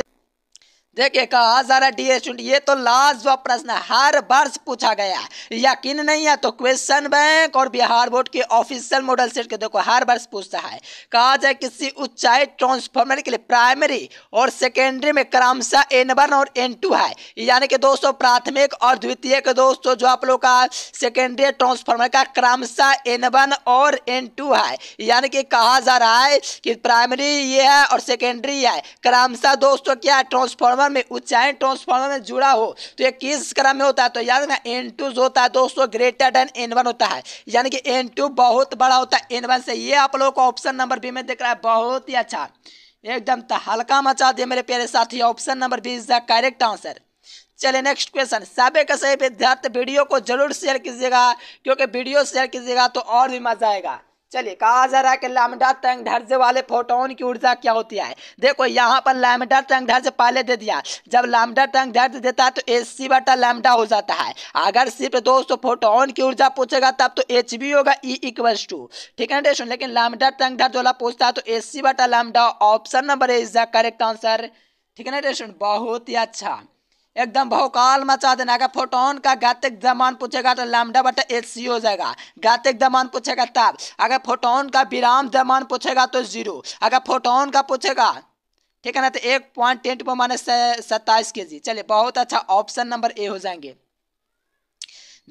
देखिए कहा जरा डी स्टूडेंट ये तो लाजवाब प्रश्न हर वर्ष पूछा गया यकीन नहीं है तो क्वेश्चन बैंक और बिहार बोर्ड के ऑफिशियल मॉडल सेट के देखो हर वर्ष पूछता है कहा जाए किसी ऊंचाई ट्रांसफॉर्मर के लिए प्राइमरी और सेकेंडरी में क्रमशः एन वन और एन टू है यानी कि दोस्तों प्राथमिक और द्वितीय के दोस्तों जो आप लोग का सेकेंडरी ट्रांसफॉर्मर का क्रमशः एन वन और एन टू है यानी कि कहा जा रहा है कि प्राइमरी ये है और सेकेंडरी है क्रमशः दोस्तों क्या ट्रांसफॉर्मर ट्रांसफार्मर में उच्चायन ट्रांसफार्मर में जुड़ा हो तो ये किस क्रम में होता है तो याद रखना एन टू जो होता है दोस्तों ग्रेटर देन एन वन होता है यानी कि एन टू बहुत बड़ा होता है एन वन से ये आप लोगों को ऑप्शन नंबर बी में देख रहा है बहुत ही अच्छा एकदम तो हल्का मचा दिया मेरे प्यारे साथी option number B is the correct answer चलिए नेक्स्ट क्वेश्चन सबे का सही विद्यार्थी वीडियो को जरूर शेयर कीजिएगा क्योंकि वीडियो शेयर कीजिएगा तो और भी मजा आएगा चलिए कहा जा रहा है कि लैमडा तंग धर्ज वाले फोटोन की ऊर्जा क्या होती है देखो यहाँ पर लैमडा तंग धर्ज पहले दे दिया जब लैमडा तंग धर्ज देता है तो एच सी बटा लैमडा हो जाता है अगर सिर्फ दोस्तों फोटोन की ऊर्जा पूछेगा तब तो एच बी होगा ई इक्वल्स टू ठीक है ना लेकिन लैमडा तंग धर्ज वाला पूछता है तो एच सी बटा lambda option number A is the correct answer ठीक है ना बहुत ही अच्छा एकदम भौकाल मचा देना का फोटोन का गातिक दमान पूछेगा तो लैमडा बटा एच सी हो जाएगा गातिक दमान पूछेगा तब अगर फोटोन का विराम दमान पूछेगा तो जीरो अगर फोटोन का पूछेगा ठीक है ना तो एक पॉइंट टेंट टू माने सत्ताईस के जी चलिए बहुत अच्छा ऑप्शन नंबर ए हो जाएंगे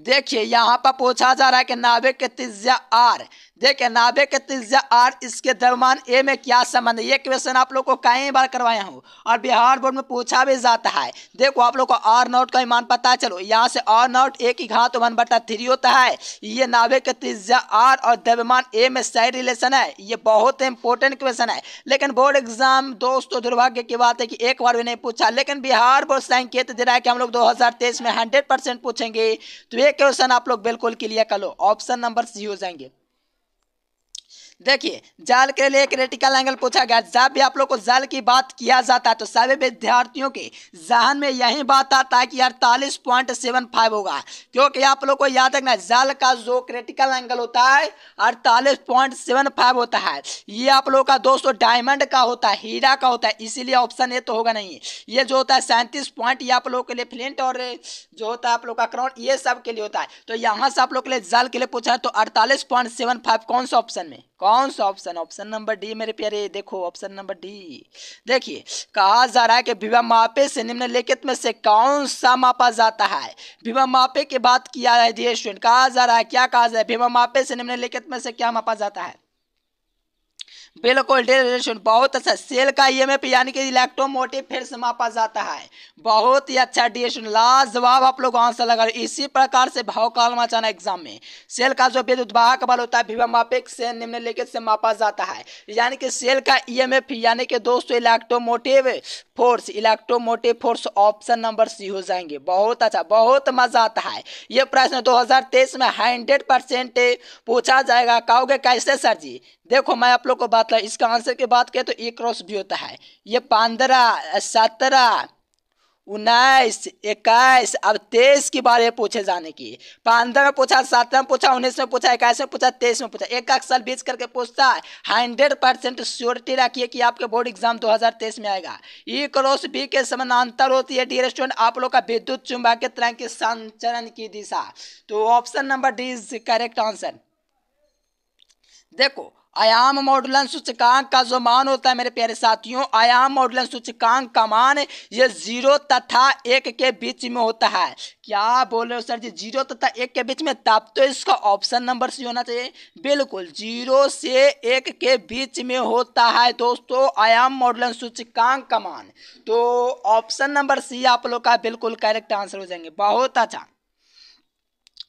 देखिए यहाँ पर पूछा जा रहा है कि नाभिक के त्रिज्या आर देखिए नाभे के त्रिज्या आर इसके दरमान ए में क्या संबंध है ये क्वेश्चन आप लोग को कई बार करवाया हूँ और बिहार बोर्ड में पूछा भी जाता है देखो आप लोग को आर नॉट का मान पता चलो यहाँ से आर नॉट ए की घात वन बटा थ्री होता है ये नाभे के त्रिज्या आर और द्रव्यमान ए में सही रिलेशन है ये बहुत इंपॉर्टेंट क्वेश्चन है लेकिन बोर्ड एग्जाम दोस्तों दुर्भाग्य की बात है कि एक बार भी नहीं पूछा लेकिन बिहार बोर्ड संकेत दे रहा है कि हम लोग दो में हंड्रेड पूछेंगे तो ये क्वेश्चन आप लोग बिल्कुल क्लियर कर लो ऑप्शन नंबर सी हो जाएंगे देखिए जाल के लिए क्रिटिकल एंगल पूछा गया जब भी आप लोग को जाल की बात किया जाता है तो सभी विद्यार्थियों के जहन में यही बात आता है कि अड़तालीस पॉइंट सेवन फाइव होगा क्योंकि आप लोग को याद रखना जाल का जो क्रिटिकल एंगल होता है अड़तालीस पॉइंट सेवन फाइव होता है ये आप लोग का दोस्तों डायमंड का होता है हीरा का होता है इसीलिए ऑप्शन ए तो होगा नहीं ये जो होता है सैंतीस पॉइंट ये आप लोग के लिए फ्लिंट और जो होता है आप लोग का क्राउन ये सब के लिए होता है तो यहाँ से आप लोग के लिए जाल के लिए पूछा है तो अड़तालीस पॉइंट सेवन फाइव कौन सा ऑप्शन में कौन सा ऑप्शन ऑप्शन नंबर डी मेरे प्यारे देखो ऑप्शन नंबर डी देखिए कहा जा रहा है कि विवा मापे से निम्नलिखित में से कौन सा मापा जाता है विवा मापे की बात किया है स्टूडेंट कहा जा रहा है क्या कहा जाए रहा विवा मापे से निम्नलिखित में से क्या मापा जाता है बिल्कुल डिलेशन बहुत अच्छा सेल का ई एम एफ यानी कि इलेक्ट्रोमोटिव फिर से मापा जाता है बहुत ही अच्छा डिलेशन लाजवाब आप लोग आंसर लगा इसी प्रकार से भाव काल मचाना एग्जाम में सेल का जो विद्युत वाहक बल होता है विवा मापिक से निम्नलिखित से मापा जाता है यानी कि सेल का ई एम एफ यानी कि दोस्तों electromotive force electromotive force option number C हो जाएंगे बहुत अच्छा बहुत मजा आता है ये प्रश्न 2023 में हंड्रेड परसेंट पूछा जाएगा कहोगे कैसे सर जी देखो मैं आप लोग को बता मतलब इसका आंसर की बात करें तो एक क्रॉस भी होता है ये पंद्रह सत्रह उन्नीस इक्कीस अब तेईस के बारे में पूछे जाने की पंद्रह में पूछा सत्रह में पूछा उन्नीस में पूछा इक्कीस में पूछा तेईस में पूछा एक अक्सर बीच करके पूछता है हंड्रेड परसेंट श्योरिटी रखिए कि आपके बोर्ड एग्जाम 2023 में आएगा ई क्रॉस बी के समानांतर होती है डी रेस्टोरेंट आप लोग का विद्युत के तरह के संचरण की दिशा तो option number D is correct answer देखो आयाम मॉडलन सूचकांक का जो मान होता है मेरे प्यारे साथियों आयाम मॉडलन सूचकांक का मान ये जीरो तथा एक के बीच में होता है क्या बोल रहे हो सर जी जीरो तथा एक के बीच में तब तो इसका ऑप्शन नंबर सी होना चाहिए बिल्कुल जीरो से एक के बीच में होता है दोस्तों आयाम मॉडलन सूचकांक का मान तो ऑप्शन नंबर सी आप लोग का बिल्कुल करेक्ट आंसर हो जाएंगे बहुत अच्छा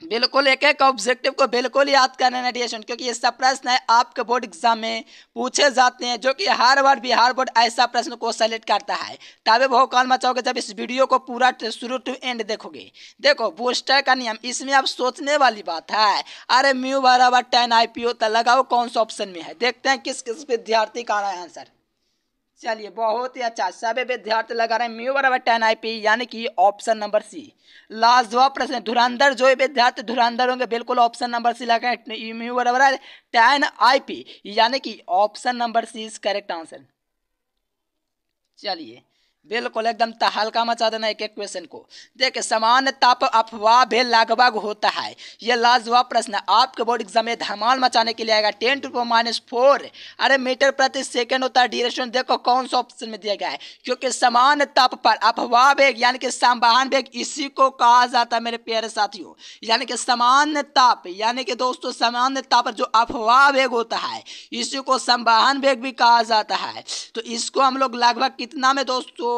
बिल्कुल एक एक ऑब्जेक्टिव को बिल्कुल याद करना है डियर क्योंकि ये सब प्रश्न है आपके बोर्ड एग्जाम में पूछे जाते हैं जो कि हर बार बिहार बोर्ड ऐसा प्रश्न को सेलेक्ट करता है तभी बहुत काल मचाओगे जब इस वीडियो को पूरा शुरू टू एंड देखोगे देखो बूस्टर का नियम इसमें आप सोचने वाली बात है अरे म्यू बराबर टेन आई पी लगाओ कौन सा ऑप्शन में है देखते हैं किस किस विद्यार्थी का रहा है आंसर चलिए बहुत ही अच्छा सभी विद्यार्थी लगा रहे हैं म्यू बराबर टेन आई पी यानी कि ऑप्शन नंबर सी लाजवाब प्रश्न धुरंधर जो विद्यार्थी धुरंधर होंगे बिल्कुल ऑप्शन नंबर सी लगा म्यू बराबर है टेन आई पी यानी कि option number C is correct answer चलिए बिल्कुल एकदम हल्का मचा देना एक एक क्वेश्चन को देखिए सामान्य ताप अफवाह भी लगभग होता है यह लाजवाब प्रश्न आपके बोर्ड एग्जाम में धमाल मचाने के लिए आएगा टेन टू माइनस फोर अरे मीटर प्रति सेकंड होता है डिरेक्शन देखो कौन सा ऑप्शन में दिया गया है क्योंकि सामान्य ताप पर अफवाह वेग यानी कि संवाहन वेग इसी को कहा जाता है मेरे प्यारे साथियों यानी कि सामान्य ताप यानी कि दोस्तों सामान्य ताप पर जो अफवाह वेग होता है इसी को संवाहन वेग भी कहा जाता है तो इसको हम लोग लगभग कितना में दोस्तों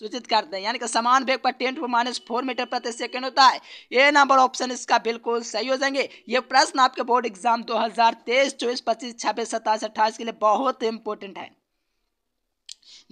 सूचित करते हैं यानी कि समान वेग पर ten to minus four metre प्रति सेकेंड होता है ये नंबर ऑप्शन इसका बिल्कुल सही हो जाएंगे ये प्रश्न आपके बोर्ड एग्जाम 2023 हजार तेईस चौबीस पच्चीस छब्बीस सत्ताईस अट्ठाईस के लिए बहुत इंपॉर्टेंट है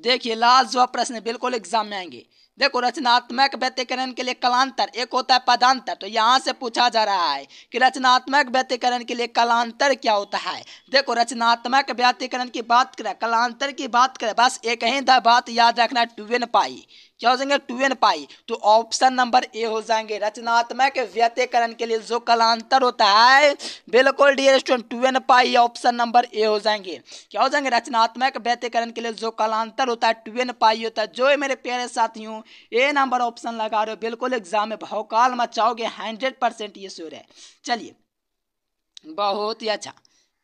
देखिए लास्ट जो प्रश्न बिल्कुल एग्जाम में आएंगे देखो रचनात्मक व्यतिकरण के लिए कलांतर एक होता है पदांतर तो यहाँ से पूछा जा रहा है कि रचनात्मक व्यतिकरण के लिए कलांतर क्या होता है देखो रचनात्मक व्यतिकरण की बात करें कलांतर की बात करें बस एक ही बात याद रखना ट्वेन पाई क्या हो जाएंगे टू एन पाई तो ऑप्शन नंबर ए हो जाएंगे रचनात्मक व्यतीकरण के लिए जो कलांतर होता है बिल्कुल dear student two N pi option number A हो जाएंगे क्या हो जाएंगे रचनात्मक व्यतीकरण के लिए जो कलांतर होता है टू एन पाई होता है जो मेरे प्यारे साथियों ए नंबर ऑप्शन लगा रहे हो बिल्कुल एग्जाम में भौकाल मचाओगे हंड्रेड परसेंट ये शोर है चलिए बहुत ही अच्छा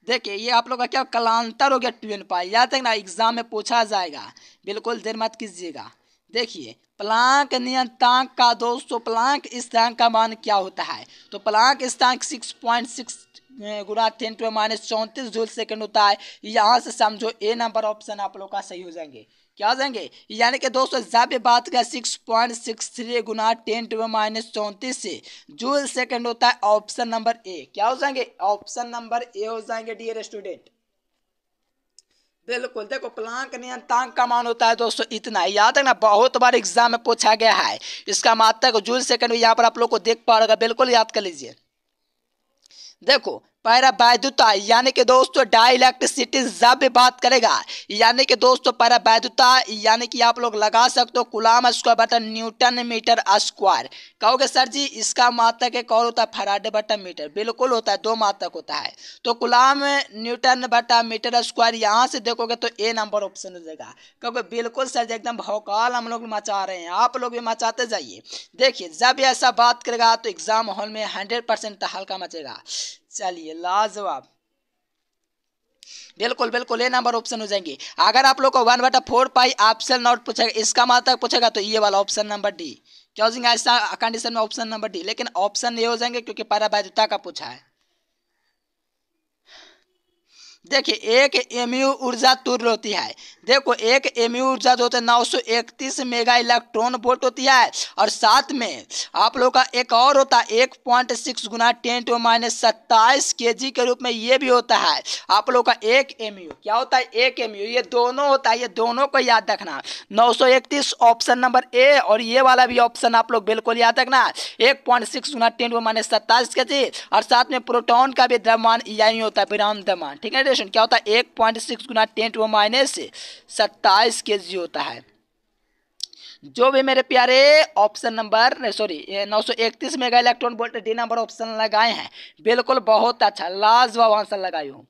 देखिए ये आप लोग का क्या कलांतर हो गया एन पाई याद ना एग्जाम में पूछा जाएगा बिल्कुल देर मत कीजिएगा देखिए प्लांक नियंत्रक का दोस्तों प्लांक स्थान का मान क्या होता है तो प्लांक स्थान सिक्स पॉइंट सिक्स गुना टेन टू माइनस चौंतीस जूल सेकेंड होता है यहाँ से समझो ए नंबर ऑप्शन आप लोग का सही हो जाएंगे क्या हो जाएंगे यानी कि दोस्तों जब बात करें सिक्स पॉइंट सिक्स थ्री गुना टेन टू माइनस चौंतीस से जूल सेकेंड होता है ऑप्शन नंबर ए क्या हो जाएंगे ऑप्शन नंबर ए हो जाएंगे डियर स्टूडेंट बिल्कुल देखो प्लांक नियंत्रण का मान होता है दोस्तों इतना याद है ना बहुत बार एग्जाम में पूछा गया है इसका मात्रक जून सेकंड में यहाँ पर आप लोग को देख पा रहेगा बिल्कुल याद कर लीजिए देखो पैरा बैदुता यानी कि दोस्तों डाइलेक्ट्रिसिटी जब बात करेगा यानी कि दोस्तों पैरा बैदुता यानी कि आप लोग लगा सकते हो गुलाम स्क्वायर बटन न्यूटन मीटर स्क्वायर कहोगे सर जी इसका मातक एक और होता है फराडे बटन मीटर बिल्कुल होता है दो मातक होता है तो गुलाम न्यूटन बटा मीटर स्क्वायर यहाँ से देखोगे तो ए नंबर ऑप्शन हो कहोगे बिल्कुल सर जी एकदम भौकाल हम लोग मचा रहे हैं आप लोग भी मचाते जाइए देखिए जब ऐसा बात करेगा तो एग्जाम हॉल में हंड्रेड परसेंट हल्का मचेगा चलिए लाजवाब बिल्कुल बिल्कुल ये नंबर ऑप्शन हो जाएंगे अगर आप लोग को वन बटा फोर पाई ऑप्शन नॉट पूछेगा इसका मात्र मतलब पूछेगा तो ये वाला ऑप्शन नंबर डी क्या हो ऐसा कंडीशन में ऑप्शन नंबर डी लेकिन ऑप्शन ये हो जाएंगे क्योंकि पाराबाधिता का पूछा है देखिए एक एम ऊर्जा तुर्ल होती है देखो एक एम ऊर्जा जो होता है नौ मेगा इलेक्ट्रॉन वोल्ट होती है और साथ में आप लोग का एक और होता है एक पॉइंट सिक्स गुना टेन टू माइनस सत्ताईस के जी के रूप में ये भी होता है आप लोग का एक एम क्या होता है एक एम ये दोनों होता है ये दोनों को याद रखना नौ ऑप्शन नंबर ए और ये वाला भी ऑप्शन आप लोग बिल्कुल याद रखना एक पॉइंट सिक्स गुना टेन टू माइनस सत्ताईस के जी और साथ में प्रोटोन का भी दमान यही होता है विराम दमान ठीक है परसेंट क्या होता है एक पॉइंट सिक्स गुना टेन टू माइनस सत्ताईस के जी होता है जो भी मेरे प्यारे ऑप्शन नंबर सॉरी नौ सौ इकतीस mega electron volt D number option लगाए हैं बिल्कुल बहुत अच्छा लाजवाब आंसर लगाई हूँ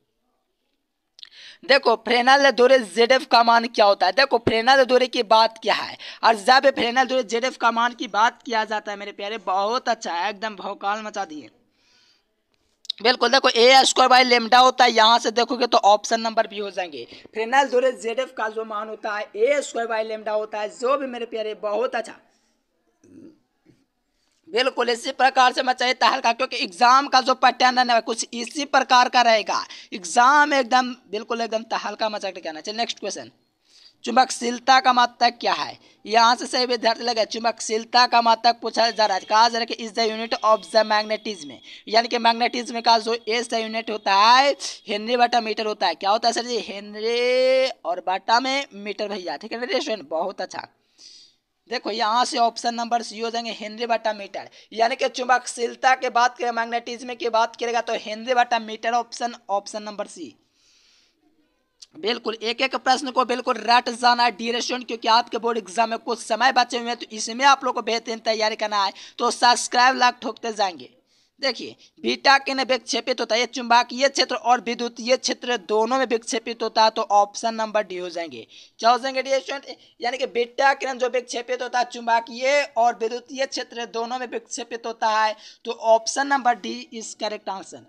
देखो फ्रेनल दूरी जेड एफ का मान क्या होता है देखो फ्रेनल दूरी की बात क्या है और जब फ्रेनल दूरी जेड एफ का मान की बात किया जाता है मेरे प्यारे बहुत अच्छा है एकदम भौकाल मचा दिए बिल्कुल देखो ए स्क्वायर बाई लेमडा होता है यहाँ से देखोगे तो ऑप्शन नंबर भी हो जाएंगे फ्रेनल धोरे जेड एफ का जो मान होता है ए स्क्वायर बाई लेमडा होता है जो भी मेरे प्यारे बहुत अच्छा बिल्कुल इसी प्रकार से मैं चाहिए तहल का क्योंकि एग्जाम का जो पैटर्न रहने कुछ इसी प्रकार का रहेगा एग्जाम एकदम बिल्कुल एकदम तहल का मचा के कहना चाहिए नेक्स्ट क्वेश्चन चुंबकशीलता का मात्रक क्या है यहाँ से सही विद्यार्थी लगे चुंबकशीलता का मात्रक पूछा जा रहा है कहा जा रहा है कि is the unit of the magnetism यानी कि मैग्नेटिज्म का जो एस का यूनिट होता है हेनरी बाटा मीटर होता है क्या होता है सर जी हेनरी और बाटा में मीटर भैया ठीक है ना बहुत अच्छा देखो यहाँ से ऑप्शन नंबर सी हो जाएंगे हेनरी बाटा मीटर यानी कि चुंबकशीलता के बात करें मैग्नेटिज्म की बात करेगा तो हेनरी बाटा metre option option number C बिल्कुल एक एक प्रश्न को बिल्कुल रट जाना है ड्यूरेशन क्योंकि आपके बोर्ड एग्जाम में कुछ समय बचे हुए हैं तो इसमें आप लोग को बेहतरीन तैयारी करना है तो सब्सक्राइब लाख ठोकते जाएंगे देखिए बीटा के ने विक्षेपित होता है ये चुंबकीय क्षेत्र और विद्युतीय क्षेत्र दोनों में विक्षेपित होता है तो ऑप्शन नंबर डी हो जाएंगे क्या हो जाएंगे डी स्टूडेंट यानी कि बीटा किरण जो विक्षेपित होता है चुंबकीय और विद्युतीय क्षेत्र दोनों में विक्षेपित होता है तो option number D is correct answer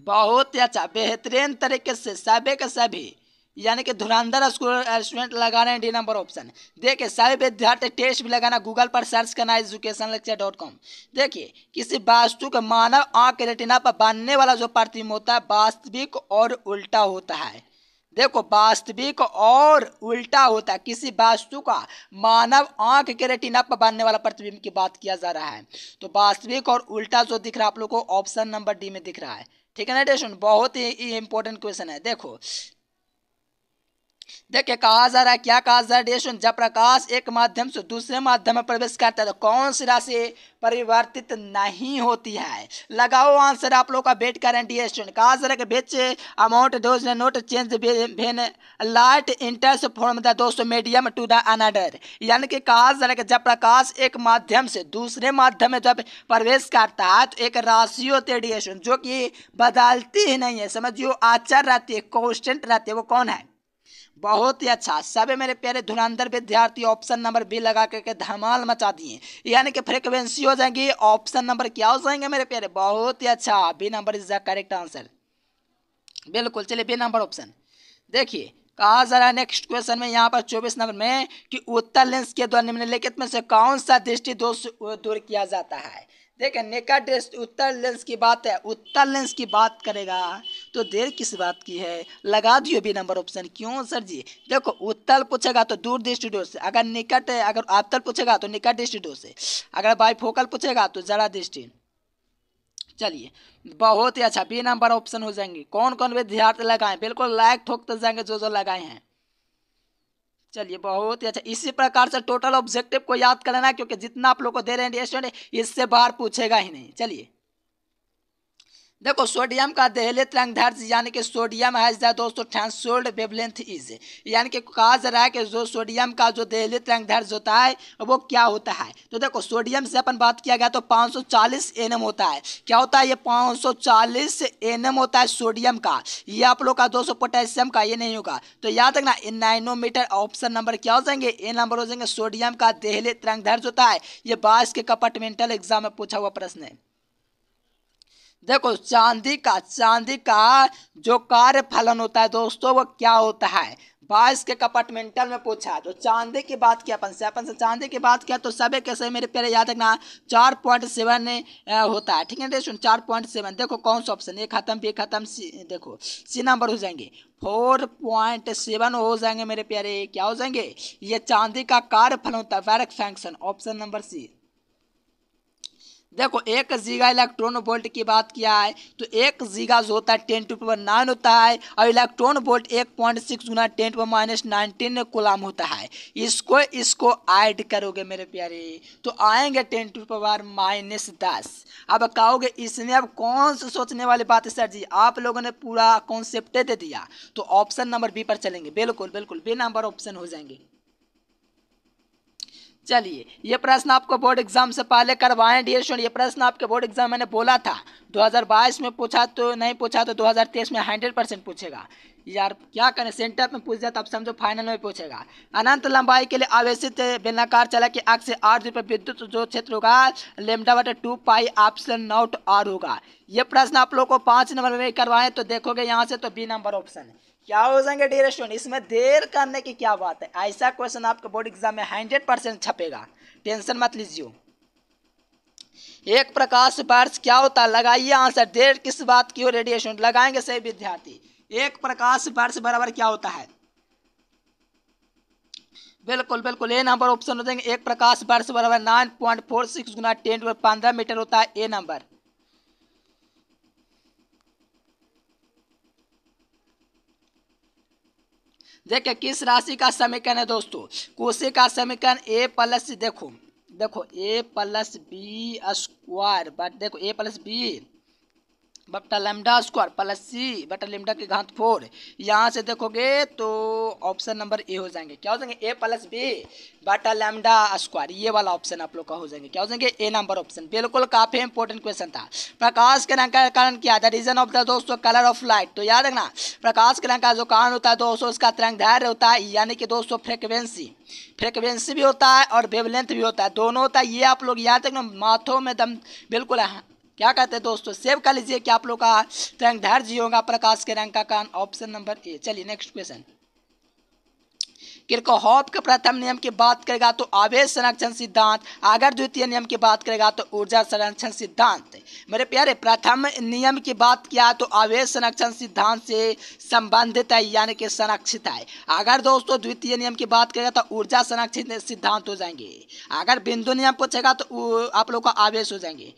बहुत ही अच्छा बेहतरीन तरीके से सभी के सभी यानी कि धुरंधर स्कूल स्टूडेंट लगा रहे हैं डी नंबर ऑप्शन देखिए सभी विद्यार्थी टेस्ट भी लगाना गूगल पर सर्च करना एजुकेशन लेक्चर डॉट कॉम देखिए किसी वास्तु के मानव आँख रेटिना पर बनने वाला जो प्रतिम होता है वास्तविक और उल्टा होता है देखो वास्तविक और उल्टा होता है किसी वास्तु का मानव आंख के रेटिना पर बनने वाला प्रतिबिंब की बात किया जा रहा है तो वास्तविक और उल्टा जो दिख रहा है आप लोग को ऑप्शन नंबर डी में दिख रहा है ठीक है ना सुन बहुत ही इंपॉर्टेंट क्वेश्चन है देखो देखिए कहा जा रहा है क्या कहा जा रहा है जब प्रकाश एक माध्यम से दूसरे माध्यम में प्रवेश करता है तो कौन सी राशि परिवर्तित नहीं होती है लगाओ आंसर आप लोग का बेट करें डी स्टूडेंट कहा जा रहा है कि which amount does not change when light enters from the दोस्तों मीडियम टू द अनडर यानी कि कहा जा रहा है कि जब प्रकाश एक माध्यम से दूसरे माध्यम में जब प्रवेश करता है तो एक राशि होती है डी स्टूडेंट जो कि बदलती ही नहीं है समझियो आचर रहती है कॉन्स्टेंट रहती है वो कौन है बहुत ही अच्छा सभी मेरे प्यारे धुरंधर विद्यार्थी ऑप्शन नंबर बी लगा करके धमाल मचा दिए यानी कि फ्रिक्वेंसी हो जाएंगी ऑप्शन नंबर क्या हो जाएंगे मेरे प्यारे बहुत ही अच्छा B number is the correct answer बिल्कुल चलिए बी नंबर ऑप्शन देखिए कहा जा रहा है नेक्स्ट क्वेश्चन में यहाँ पर चौबीस नंबर में कि उत्तर लेंस के द्वारा निम्नलिखित में से कौन सा दृष्टि दोष दूर किया जाता है देखिए निकट उत्तर लेंस की बात है उत्तर लेंस की बात करेगा तो देर किस बात की है लगा दियो बी नंबर ऑप्शन क्यों सर जी देखो उत्तल पूछेगा तो दूर दृष्टिडोर से अगर निकट है अगर आपतल पूछेगा तो निकट दृष्टिडोर से अगर फोकल पूछेगा तो जरा दृष्टि चलिए बहुत ही अच्छा बी नंबर ऑप्शन हो जाएंगे कौन कौन विद्यार्थी लगाए बिल्कुल लाइक ठोकते जाएंगे जो जो लगाए हैं चलिए बहुत ही अच्छा इसी प्रकार से टोटल ऑब्जेक्टिव को याद कर लेना क्योंकि जितना आप लोग को दे रहे हैं स्टूडेंट इससे बाहर पूछेगा ही नहीं चलिए देखो सोडियम का तिरंग धर्ज यानी कि सोडियम है द दोस्तों ट्रांसोल्ड वेवलेंथ इज यानी कि कहा जा रहा है कि जो सोडियम का जो तिरंग धर्ज होता है वो क्या होता है तो देखो सोडियम से अपन बात किया गया तो 540 एनएम होता है क्या होता है ये 540 एनएम होता है सोडियम का ये आप लोग का दोस्तों पोटेशियम का ये नहीं होगा तो याद रखना नाइनोमीटर ऑप्शन नंबर क्या हो जाएंगे ए नंबर हो जाएंगे सोडियम का तिरंग धर्ज होता है ये बास के कंपार्टमेंटल एग्जाम में पूछा हुआ प्रश्न है देखो चांदी का चांदी का जो कार्य फलन होता है दोस्तों वो क्या होता है बाईस के कपार्टमेंटल में पूछा तो चांदी की बात किया अपन से अपन से चांदी की बात किया तो सभी कैसे मेरे प्यारे याद रखना चार पॉइंट सेवन होता है ठीक है देखो चार पॉइंट सेवन देखो कौन सा ऑप्शन ये खत्म बी खत्म सी देखो सी नंबर हो जाएंगे फोर पॉइंट सेवन हो जाएंगे मेरे प्यारे क्या हो जाएंगे ये चांदी का कार्य फल होता है वैरक फैंक्शन ऑप्शन नंबर सी देखो एक जीगा इलेक्ट्रॉन वोल्ट की बात किया है तो एक जीगा जो होता है टेन टू पावर नाइन होता है और इलेक्ट्रॉन वोल्ट एक पॉइंट सिक्स गुना ten to minus nineteen coulomb होता है इसको इसको ऐड करोगे मेरे प्यारे तो आएंगे टेन टू पावर माइनस दस अब कहोगे इसमें अब कौन से सोचने वाली बात है सर जी आप लोगों ने पूरा कॉन्सेप्ट दे दिया तो ऑप्शन नंबर बी पर चलेंगे बिल्कुल बिल्कुल बी नंबर ऑप्शन हो जाएंगे चलिए ये प्रश्न आपको बोर्ड एग्जाम से पहले करवाएं डी एस ये प्रश्न आपके बोर्ड एग्जाम मैंने बोला था 2022 में पूछा तो नहीं पूछा तो 2023 में 100 परसेंट पूछेगा यार क्या करें सेंटर में पूछ तो आप समझो फाइनल में पूछेगा अनंत लंबाई के लिए आवेशित बेलनाकार चला कि आग से आठ रुपये विद्युत जो क्षेत्र होगा लेमडा वाटर two pi epsilon naught R होगा ये प्रश्न आप लोग को पाँच नंबर में करवाएं तो देखोगे यहाँ से तो बी नंबर ऑप्शन है क्या हो जाएंगे स्टूडेंट इसमें देर करने की क्या बात है ऐसा क्वेश्चन आपके बोर्ड एग्जाम में हंड्रेड परसेंट छपेगा टेंशन मत लीजिए एक प्रकाश वर्ष क्या होता है लगाइए आंसर देर किस बात की हो रेडिएशन लगाएंगे सही विद्यार्थी एक प्रकाश वर्ष बराबर क्या होता है बिल्कुल बिल्कुल ए नंबर ऑप्शन हो जाएंगे एक प्रकाश वर्ष बराबर नाइन पॉइंट फोर सिक्स गुना टेन पंद्रह मीटर होता है ए नंबर देखिए किस राशि का समीकरण है दोस्तों कोशी का समीकरण ए प्लस देखो देखो A plus B square but देखो ए प्लस बी बटा लेमडा स्क्वायर प्लस सी बटा लेमडा के घात फोर यहाँ से देखोगे तो ऑप्शन नंबर ए हो जाएंगे क्या हो जाएंगे ए प्लस बी बटा लेमडा स्क्वायर ये वाला ऑप्शन आप लोग का हो जाएंगे क्या हो जाएंगे ए नंबर ऑप्शन बिल्कुल काफ़ी इंपॉर्टेंट क्वेश्चन था प्रकाश के रंग का कारण क्या था रीजन ऑफ द दोस्तों कलर ऑफ लाइट तो याद रखना प्रकाश के रंग का जो कारण होता है दोस्तों उसका तिरंग धैर्य होता है यानी कि दोस्तों फ्रिक्वेंसी फ्रिक्वेंसी भी होता है और वेवलेंथ भी होता है दोनों होता है ये आप लोग याद रखना माथों में दम बिल्कुल क्या कहते हैं दोस्तों सेव कर लीजिए कि आप लोग का रैंक धैर्य जी होगा प्रकाश के रैंक का कान ऑप्शन नंबर ए चलिए नेक्स्ट क्वेश्चन किरकोहॉप के प्रथम नियम की बात करेगा तो आवेश संरक्षण सिद्धांत अगर द्वितीय नियम की बात करेगा तो ऊर्जा संरक्षण सिद्धांत मेरे प्यारे प्रथम नियम की बात किया तो आवेश संरक्षण सिद्धांत से संबंधित है यानी कि संरक्षित है अगर दोस्तों द्वितीय नियम की बात करेगा तो ऊर्जा संरक्षित सिद्धांत हो जाएंगे अगर बिंदु नियम पूछेगा तो आप लोग का आवेश हो जाएंगे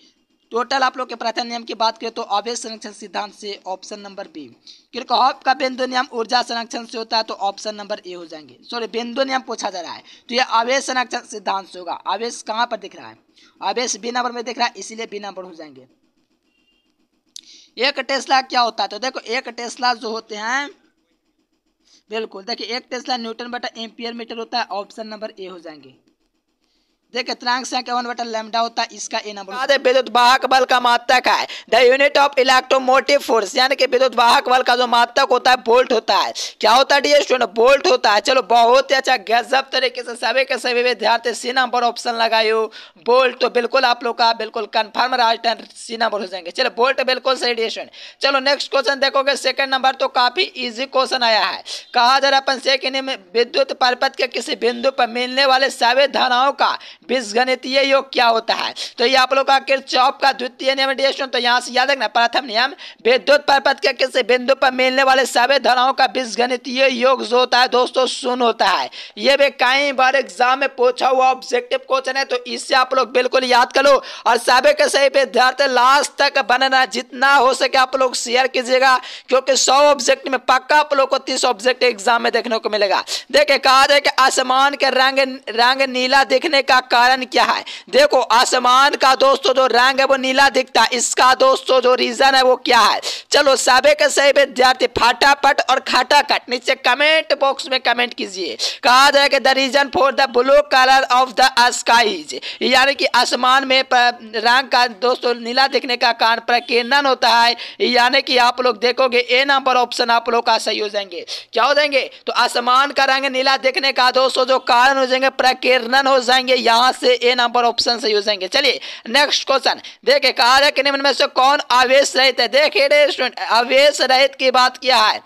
टोटल आप लोग के प्रथम नियम की बात करें तो अवैध संरक्षण सिद्धांत से ऑप्शन नंबर बी क्योंकि हॉप का बिंदु नियम ऊर्जा संरक्षण से होता है तो ऑप्शन नंबर ए हो जाएंगे सॉरी बिंदु नियम पूछा जा रहा है तो ये अवैध संरक्षण सिद्धांत से होगा आवेश कहाँ पर दिख रहा है आवेश बी नंबर में दिख रहा है इसीलिए बी नंबर हो जाएंगे एक टेस्ला क्या होता है तो देखो एक टेस्ला जो होते हैं बिल्कुल देखिए एक टेस्ला न्यूटन बटा एम्पियर मीटर होता है ऑप्शन नंबर ए हो जाएंगे लेमडा होता है इसका ए नंबर विद्युत वाहक बल का है the unit of electromotive force यानी कि विद्युत वाहक बल का जो होता है होता है क्या होता है स्टूडेंट होता है चलो बहुत ही अच्छा गजब तरीके से सभी के सभी विद्यार्थी सी नंबर ऑप्शन बोल्ट तो बिल्कुल आप लोग का बिल्कुल कन्फर्म राइट सी नंबर हो जाएंगे चलो बोल्ट बिल्कुल सही डी स्टूडेंट चलो नेक्स्ट क्वेश्चन देखोगे सेकंड नंबर तो काफी इजी क्वेश्चन आया है कहा जरा अपन से विद्युत परपथ के किसी बिंदु पर मिलने वाले सभी धाराओं का बीजगणितीय योग क्या होता है तो ये आप लोग का किरचॉप का द्वितीय नियम डेशन तो यहाँ से याद रखना प्रथम नियम विद्युत परिपथ के किसी बिंदु पर मिलने वाले सभी धाराओं का बीजगणितीय योग जो होता है दोस्तों शून्य होता है ये भी कई बार एग्जाम में पूछा हुआ ऑब्जेक्टिव क्वेश्चन है तो इससे आप लोग बिल्कुल याद कर लो और सभी के सही विद्यार्थी लास्ट तक बनना जितना हो सके आप लोग शेयर कीजिएगा क्योंकि सौ ऑब्जेक्ट में पक्का आप लोग को तीस ऑब्जेक्ट एग्जाम में देखने को मिलेगा देखिए कहा जाए कि आसमान के रंग रंग नीला देखने का कारण क्या है देखो आसमान का दोस्तों जो रंग है वो नीला दिखता है इसका दोस्तों जो रीजन है वो क्या है चलो सबे के सही विद्यार्थी फटाफट और खाटाखट नीचे कमेंट बॉक्स में कमेंट कीजिए कहा जाए कि the reason for the blue colour of the skies यानी कि आसमान में रंग का दोस्तों नीला दिखने का कारण प्रकीर्णन होता है यानी कि आप लोग देखोगे ए नंबर ऑप्शन आप लोग का सही हो जाएंगे क्या हो जाएंगे तो आसमान का रंग नीला दिखने का दोस्तों जो कारण हो जाएंगे प्रकीर्णन हो जाएंगे यहाँ पांच से ए नंबर ऑप्शन से यूज होंगे चलिए नेक्स्ट क्वेश्चन देखिए कार्य के निम्न में से कौन आवेश रहित है देखिए स्टूडेंट आवेश रहित की बात किया है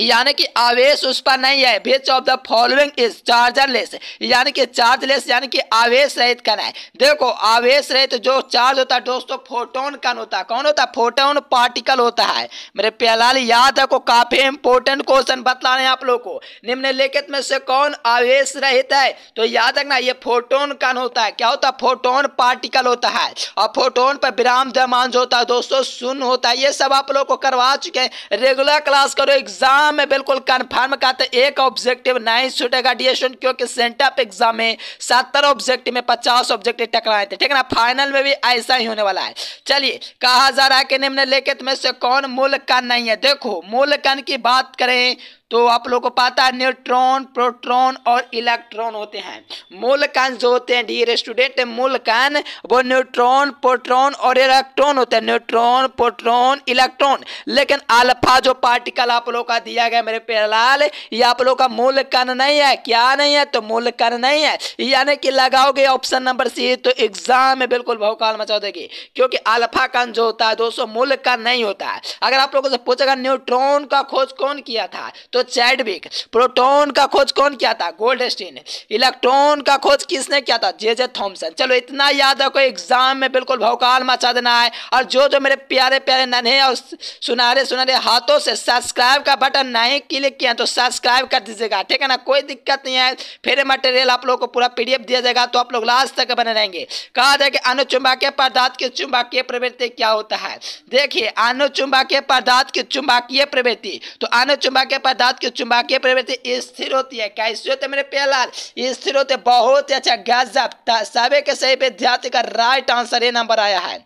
यानी कि आवेश उस पर नहीं है which of the following is chargeless यानी कि चार्ज लेस यानी कि आवेश रहित कण है देखो आवेश रहित जो चार्ज होता है दोस्तों फोटोन कण होता है कौन होता है फोटोन पार्टिकल होता है मेरे प्यालाल याद है को काफी इंपोर्टेंट क्वेश्चन बतला रहे हैं आप लोग को निम्नलिखित में से कौन आवेश रहित है तो याद रखना ये फोटोन कण होता है क्या होता है फोटोन पार्टिकल होता है और फोटोन पर विराम द्यमान होता है दोस्तों शून्य होता है ये सब आप लोग को करवा चुके हैं रेगुलर क्लास करो एग्जाम हाँ मैं बिल्कुल कन्फर्म कहा था एक ऑब्जेक्टिव नहीं छूटेगा डिएशन क्योंकि सेंटअप एग्जाम में सत्तर ऑब्जेक्टिव में पचास ऑब्जेक्टिव टकराए थे ठीक है ना फाइनल में भी ऐसा ही होने वाला है चलिए कहा जा रहा है कि निम्नलिखित में से कौन मूल कन नहीं है देखो मूल कन की बात करें तो आप लोगों को पता है न्यूट्रॉन प्रोट्रॉन और इलेक्ट्रॉन होते हैं मूल मोलकान जो होते हैं डियर स्टूडेंट मोलकान वो न्यूट्रॉन प्रोट्रॉन और इलेक्ट्रॉन होते हैं न्यूट्रॉन प्रोट्रॉन इलेक्ट्रॉन लेकिन अल्फा जो पार्टिकल आप लोगों का दिया गया मेरे पेलाल ये आप लोगों का मूल मोलकान नहीं है क्या नहीं है तो मूल मोलकान नहीं है यानी कि लगाओगे ऑप्शन नंबर सी तो एग्जाम में बिल्कुल भौकाल मचा देगी क्योंकि अल्फा कान जो होता है दोस्तों मूल का नहीं होता है अगर आप लोगों से पूछेगा न्यूट्रॉन का खोज कौन किया था तो चैडविक प्रोटोन का खोज कौन किया था गोल्डस्टीन इलेक्ट्रॉन का खोज किसने किया था जे जे थॉम्सन चलो इतना याद रखो एग्जाम में बिल्कुल भौकाल मचा देना है और जो जो मेरे प्यारे प्यारे नन्हे और सुनारे सुनारे हाथों से सब्सक्राइब का बटन नहीं क्लिक किया तो सब्सक्राइब कर दीजिएगा ठीक है ना कोई दिक्कत नहीं है फिर मटेरियल आप लोग को पूरा पीडीएफ दिया जाएगा तो आप लोग लास्ट तक बने रहेंगे कहा जाए कि अनुचुंबकीय पदार्थ की चुंबकीय प्रवृत्ति क्या होता है देखिए अनुचुंबकीय पदार्थ की चुंबकीय प्रवृत्ति तो अनुचुंबकीय पदार्थ धातु की चुंबकीय प्रवृत्ति स्थिर होती है कैसे होते मेरे प्यालाल स्थिर होते बहुत ही अच्छा गजब साबे के सही विद्यार्थी का राइट आंसर ये नंबर आया है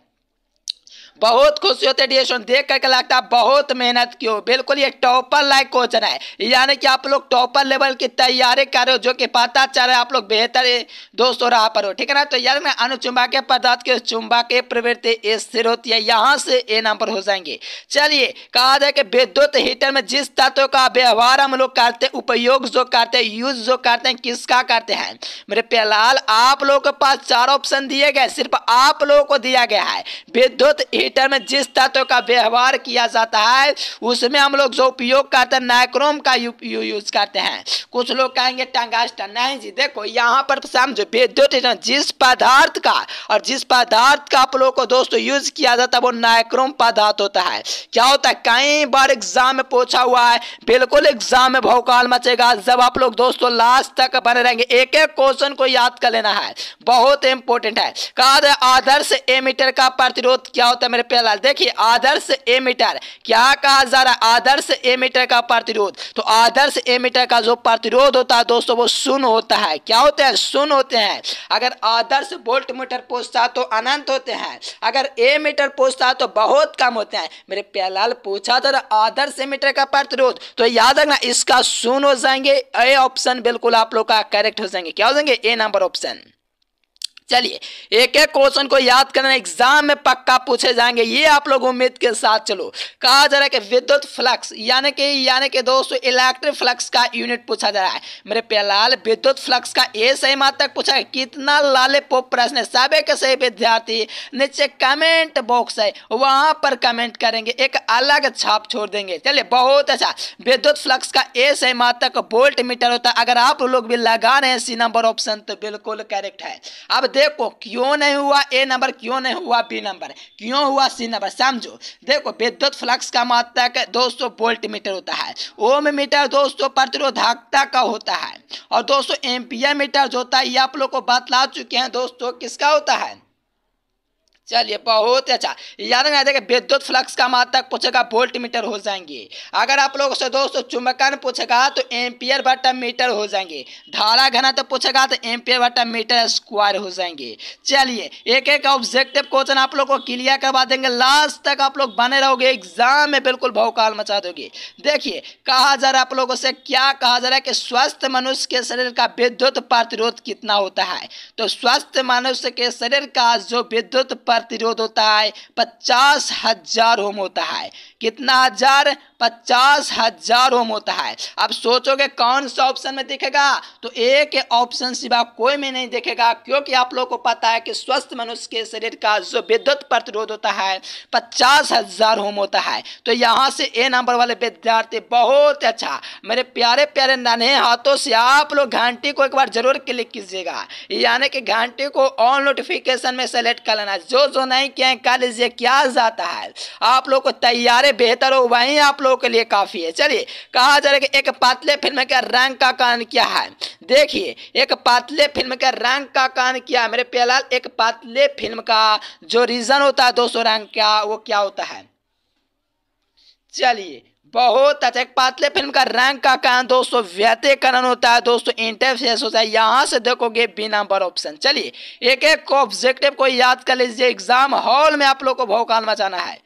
बहुत खुशी होते एस देख करके लगता है बहुत मेहनत की हो बिल्कुल ये टॉपर लाइक क्वेश्चन है यानी कि आप लोग टॉपर लेवल की तैयारी कर रहे हो जो कि पता चल रहा है आप लोग बेहतर दोस्त हो रहा पर हो ठीक है ना तो यार में के पदार्थ के के प्रवृत्ति स्थिर होती है यहाँ से ए नंबर हो जाएंगे चलिए कहा जाए कि विद्युत हीटर में जिस तत्व का व्यवहार हम लोग करते उपयोग जो करते यूज जो करते हैं किसका करते हैं मेरे प्यालाल आप लोगों के पास चार ऑप्शन दिए गए सिर्फ आप लोगों को दिया गया है विद्युत मीटर में जिस तत्व का व्यवहार किया जाता है उसमें हम लोग जो उपयोग करते हैं नाइक्रोम का यूज करते हैं कुछ लोग कहेंगे टंगास्टन नहीं जी देखो यहाँ पर समझो विद्युत जिस पदार्थ का और जिस पदार्थ का आप लोग को दोस्तों यूज किया जाता है वो नाइक्रोम पदार्थ होता है क्या होता है कई बार एग्जाम में पूछा हुआ है बिल्कुल एग्जाम में भोकाल मचेगा जब आप लोग दोस्तों लास्ट तक बने रहेंगे एक एक क्वेश्चन को याद कर लेना है बहुत इंपॉर्टेंट है कहा आदर्श एमीटर का प्रतिरोध क्या होता है मेरे प्यार देखिए आदर्श एमीटर क्या कहा जा रहा है आदर्श एमीटर का प्रतिरोध तो आदर्श एमीटर का जो प्रतिरोध होता है दोस्तों वो शून्य होता है क्या होते हैं शून्य होते हैं अगर आदर्श वोल्ट मीटर पूछता तो अनंत होते हैं अगर ए मीटर पूछता तो बहुत कम होते हैं मेरे प्यालाल पूछा था आदर्श एमीटर का प्रतिरोध तो याद रखना इसका शून्य हो जाएंगे ए ऑप्शन बिल्कुल आप लोग का करेक्ट हो जाएंगे क्या हो जाएंगे ए नंबर ऑप्शन चलिए एक एक क्वेश्चन को याद करना एग्जाम में पक्का पूछे जाएंगे ये आप लोग उम्मीद के साथ चलो कहा जा रहा है कि विद्युत फ्लक्स यानी कि यानी कि दोस्तों इलेक्ट्रिक फ्लक्स का यूनिट पूछा जा रहा है मेरे प्यालाल विद्युत फ्लक्स का ए सही मात्रक पूछा है कितना लाले पोप प्रश्न है सभी के सही विद्यार्थी नीचे कमेंट बॉक्स है वहां पर कमेंट करेंगे एक अलग छाप छोड़ देंगे चलिए बहुत अच्छा विद्युत फ्लक्स का ए सही मात्रक वोल्ट मीटर होता है अगर आप लोग भी लगा रहे हैं सी नंबर ऑप्शन तो बिल्कुल करेक्ट है अब देखो क्यों नहीं हुआ ए नंबर क्यों नहीं हुआ बी नंबर क्यों हुआ सी नंबर समझो देखो विद्युत फ्लक्स का मात्रक 200 वोल्ट मीटर होता है ओम मीटर दोस्तों प्रतिरोधकता का होता है और 200 एम्पियर मीटर जो होता है ये आप लोग को बतला चुके हैं दोस्तों किसका होता है चलिए बहुत अच्छा याद रखना देखिए विद्युत फ्लक्स का मान पूछेगा वोल्ट मीटर हो जाएंगे अगर आप लोगों से दोस्तों चुम्बकन पूछेगा तो एम्पियर बटा मीटर हो जाएंगे धारा घना तो पूछेगा तो एम्पियर बटा मीटर स्क्वायर हो जाएंगे चलिए एक एक ऑब्जेक्टिव क्वेश्चन आप लोग को क्लियर करवा देंगे लास्ट तक आप लोग बने रहोगे एग्जाम में बिल्कुल भौकाल मचा दोगे देखिए कहा जा रहा है आप लोगों से क्या कहा जा रहा है कि स्वस्थ मनुष्य के शरीर का विद्युत प्रतिरोध कितना होता है तो स्वस्थ मनुष्य के शरीर का जो विद्युत प्रतिरोध होता है पचास हजार होम होता है कितना हजार पचास हजार ओम होता है अब सोचोगे कौन सा ऑप्शन में दिखेगा तो एक ऑप्शन सिवा कोई में नहीं दिखेगा क्योंकि आप लोग को पता है कि स्वस्थ मनुष्य के शरीर का जो विद्युत प्रतिरोध होता है पचास हजार ओम होता है तो यहाँ से ए नंबर वाले विद्यार्थी बहुत अच्छा मेरे प्यारे प्यारे नन्हे हाथों से आप लोग घंटी को एक बार जरूर क्लिक कीजिएगा यानी कि घंटी को ऑन नोटिफिकेशन में सेलेक्ट कर लेना जो जो नहीं किया कर लीजिए क्या जाता है आप लोग को तैयारी अरे बेहतर हो वही आप लोगों के लिए काफ़ी है चलिए कहा जा रहा है कि एक पातले फिल्म के रैंक का कारण क्या है देखिए एक पातले फिल्म के रैंक का कारण क्या है मेरे प्यालाल एक पातले फिल्म का जो रीज़न होता है दोस्तों रैंक का वो क्या होता है चलिए बहुत अच्छा एक पातले फिल्म का रैंक का कारण दोस्तों व्यतिकरण होता है दोस्तों इंटरफेस होता है यहाँ से देखोगे बी नंबर ऑप्शन चलिए एक एक ऑब्जेक्टिव को याद कर लीजिए एग्जाम हॉल में आप लोग को भौकाल मचाना है